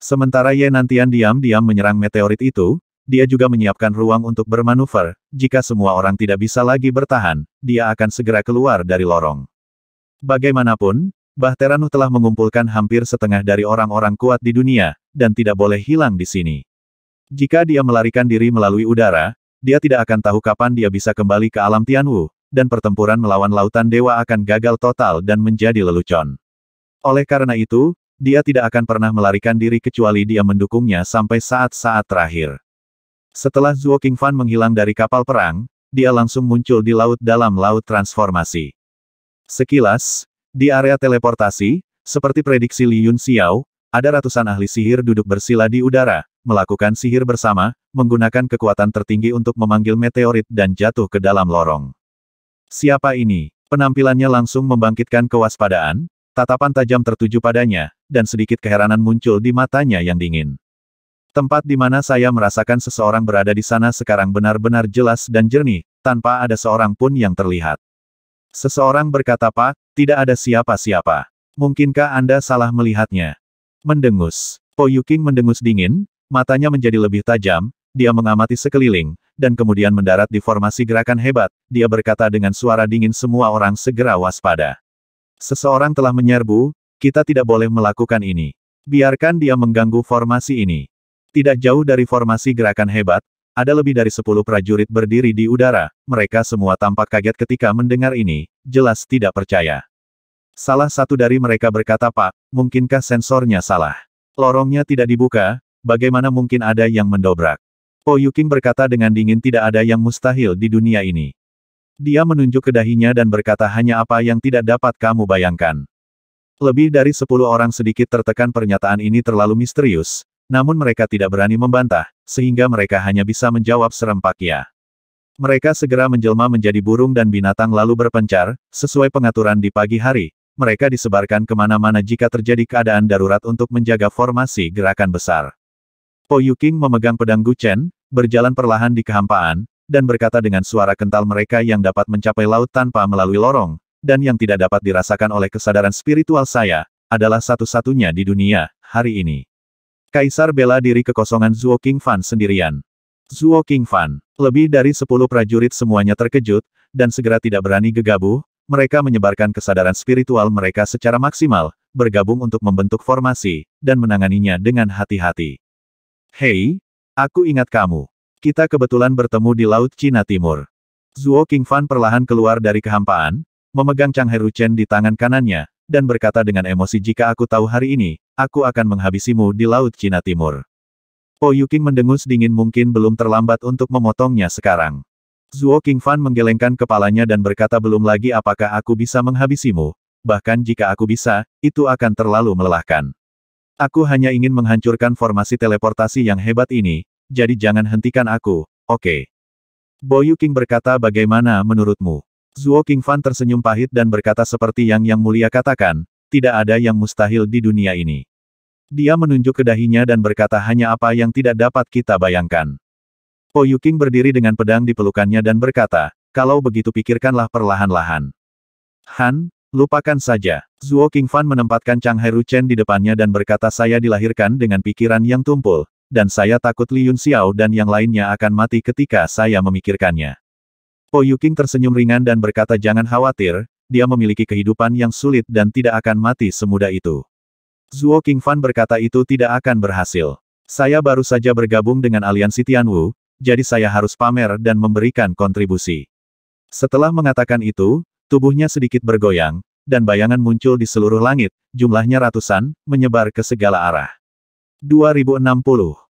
Sementara Ye Nantian diam-diam menyerang meteorit itu, dia juga menyiapkan ruang untuk bermanuver, jika semua orang tidak bisa lagi bertahan, dia akan segera keluar dari lorong. Bagaimanapun, Bahteranu telah mengumpulkan hampir setengah dari orang-orang kuat di dunia, dan tidak boleh hilang di sini. Jika dia melarikan diri melalui udara, dia tidak akan tahu kapan dia bisa kembali ke alam Tianwu, dan pertempuran melawan lautan dewa akan gagal total dan menjadi lelucon. Oleh karena itu, dia tidak akan pernah melarikan diri kecuali dia mendukungnya sampai saat-saat terakhir. Setelah Zhuo Qingfan menghilang dari kapal perang, dia langsung muncul di laut dalam laut transformasi. Sekilas, di area teleportasi, seperti prediksi Li Yun Xiao, ada ratusan ahli sihir duduk bersila di udara, melakukan sihir bersama, menggunakan kekuatan tertinggi untuk memanggil meteorit dan jatuh ke dalam lorong. Siapa ini? Penampilannya langsung membangkitkan kewaspadaan, tatapan tajam tertuju padanya, dan sedikit keheranan muncul di matanya yang dingin. Tempat di mana saya merasakan seseorang berada di sana sekarang benar-benar jelas dan jernih, tanpa ada seorang pun yang terlihat. Seseorang berkata Pak, tidak ada siapa-siapa. Mungkinkah Anda salah melihatnya? Mendengus. Po Yuking mendengus dingin, Matanya menjadi lebih tajam, dia mengamati sekeliling, dan kemudian mendarat di formasi gerakan hebat, dia berkata dengan suara dingin semua orang segera waspada. Seseorang telah menyerbu, kita tidak boleh melakukan ini. Biarkan dia mengganggu formasi ini. Tidak jauh dari formasi gerakan hebat, ada lebih dari sepuluh prajurit berdiri di udara, mereka semua tampak kaget ketika mendengar ini, jelas tidak percaya. Salah satu dari mereka berkata Pak, mungkinkah sensornya salah? Lorongnya tidak dibuka, bagaimana mungkin ada yang mendobrak? Po oh, Yuking berkata dengan dingin tidak ada yang mustahil di dunia ini. Dia menunjuk ke dahinya dan berkata hanya apa yang tidak dapat kamu bayangkan. Lebih dari sepuluh orang sedikit tertekan pernyataan ini terlalu misterius, namun mereka tidak berani membantah, sehingga mereka hanya bisa menjawab serempak ya. Mereka segera menjelma menjadi burung dan binatang lalu berpencar, sesuai pengaturan di pagi hari, mereka disebarkan kemana-mana jika terjadi keadaan darurat untuk menjaga formasi gerakan besar. Po Yuking memegang pedang Gu Chen, berjalan perlahan di kehampaan, dan berkata dengan suara kental mereka yang dapat mencapai laut tanpa melalui lorong, dan yang tidak dapat dirasakan oleh kesadaran spiritual saya, adalah satu-satunya di dunia, hari ini. Kaisar bela diri kekosongan Zuo King Fan sendirian. Zuo King Fan. lebih dari sepuluh prajurit semuanya terkejut, dan segera tidak berani gegabah, mereka menyebarkan kesadaran spiritual mereka secara maksimal, bergabung untuk membentuk formasi, dan menanganinya dengan hati-hati. Hei, aku ingat kamu. Kita kebetulan bertemu di Laut Cina Timur. Zuo Qingfan perlahan keluar dari kehampaan, memegang Chang Heru Chen di tangan kanannya, dan berkata dengan emosi jika aku tahu hari ini, aku akan menghabisimu di Laut Cina Timur. Po Yuking mendengus dingin mungkin belum terlambat untuk memotongnya sekarang. Zuo Qingfan menggelengkan kepalanya dan berkata belum lagi apakah aku bisa menghabisimu, bahkan jika aku bisa, itu akan terlalu melelahkan. Aku hanya ingin menghancurkan formasi teleportasi yang hebat ini, jadi jangan hentikan aku, oke. Okay. Boyu King berkata bagaimana menurutmu? Zuo Fan tersenyum pahit dan berkata seperti yang Yang Mulia katakan, tidak ada yang mustahil di dunia ini. Dia menunjuk ke dahinya dan berkata hanya apa yang tidak dapat kita bayangkan. Boyu King berdiri dengan pedang di pelukannya dan berkata, kalau begitu pikirkanlah perlahan-lahan. Han, Lupakan saja. Zuo Qingfan menempatkan Chang Hai Ruchen di depannya dan berkata saya dilahirkan dengan pikiran yang tumpul, dan saya takut Li Yun Xiao dan yang lainnya akan mati ketika saya memikirkannya. Po Yuking tersenyum ringan dan berkata jangan khawatir, dia memiliki kehidupan yang sulit dan tidak akan mati semudah itu. Zuo Qingfan berkata itu tidak akan berhasil. Saya baru saja bergabung dengan aliansi Tianwu, jadi saya harus pamer dan memberikan kontribusi. Setelah mengatakan itu, Tubuhnya sedikit bergoyang, dan bayangan muncul di seluruh langit, jumlahnya ratusan, menyebar ke segala arah. 2060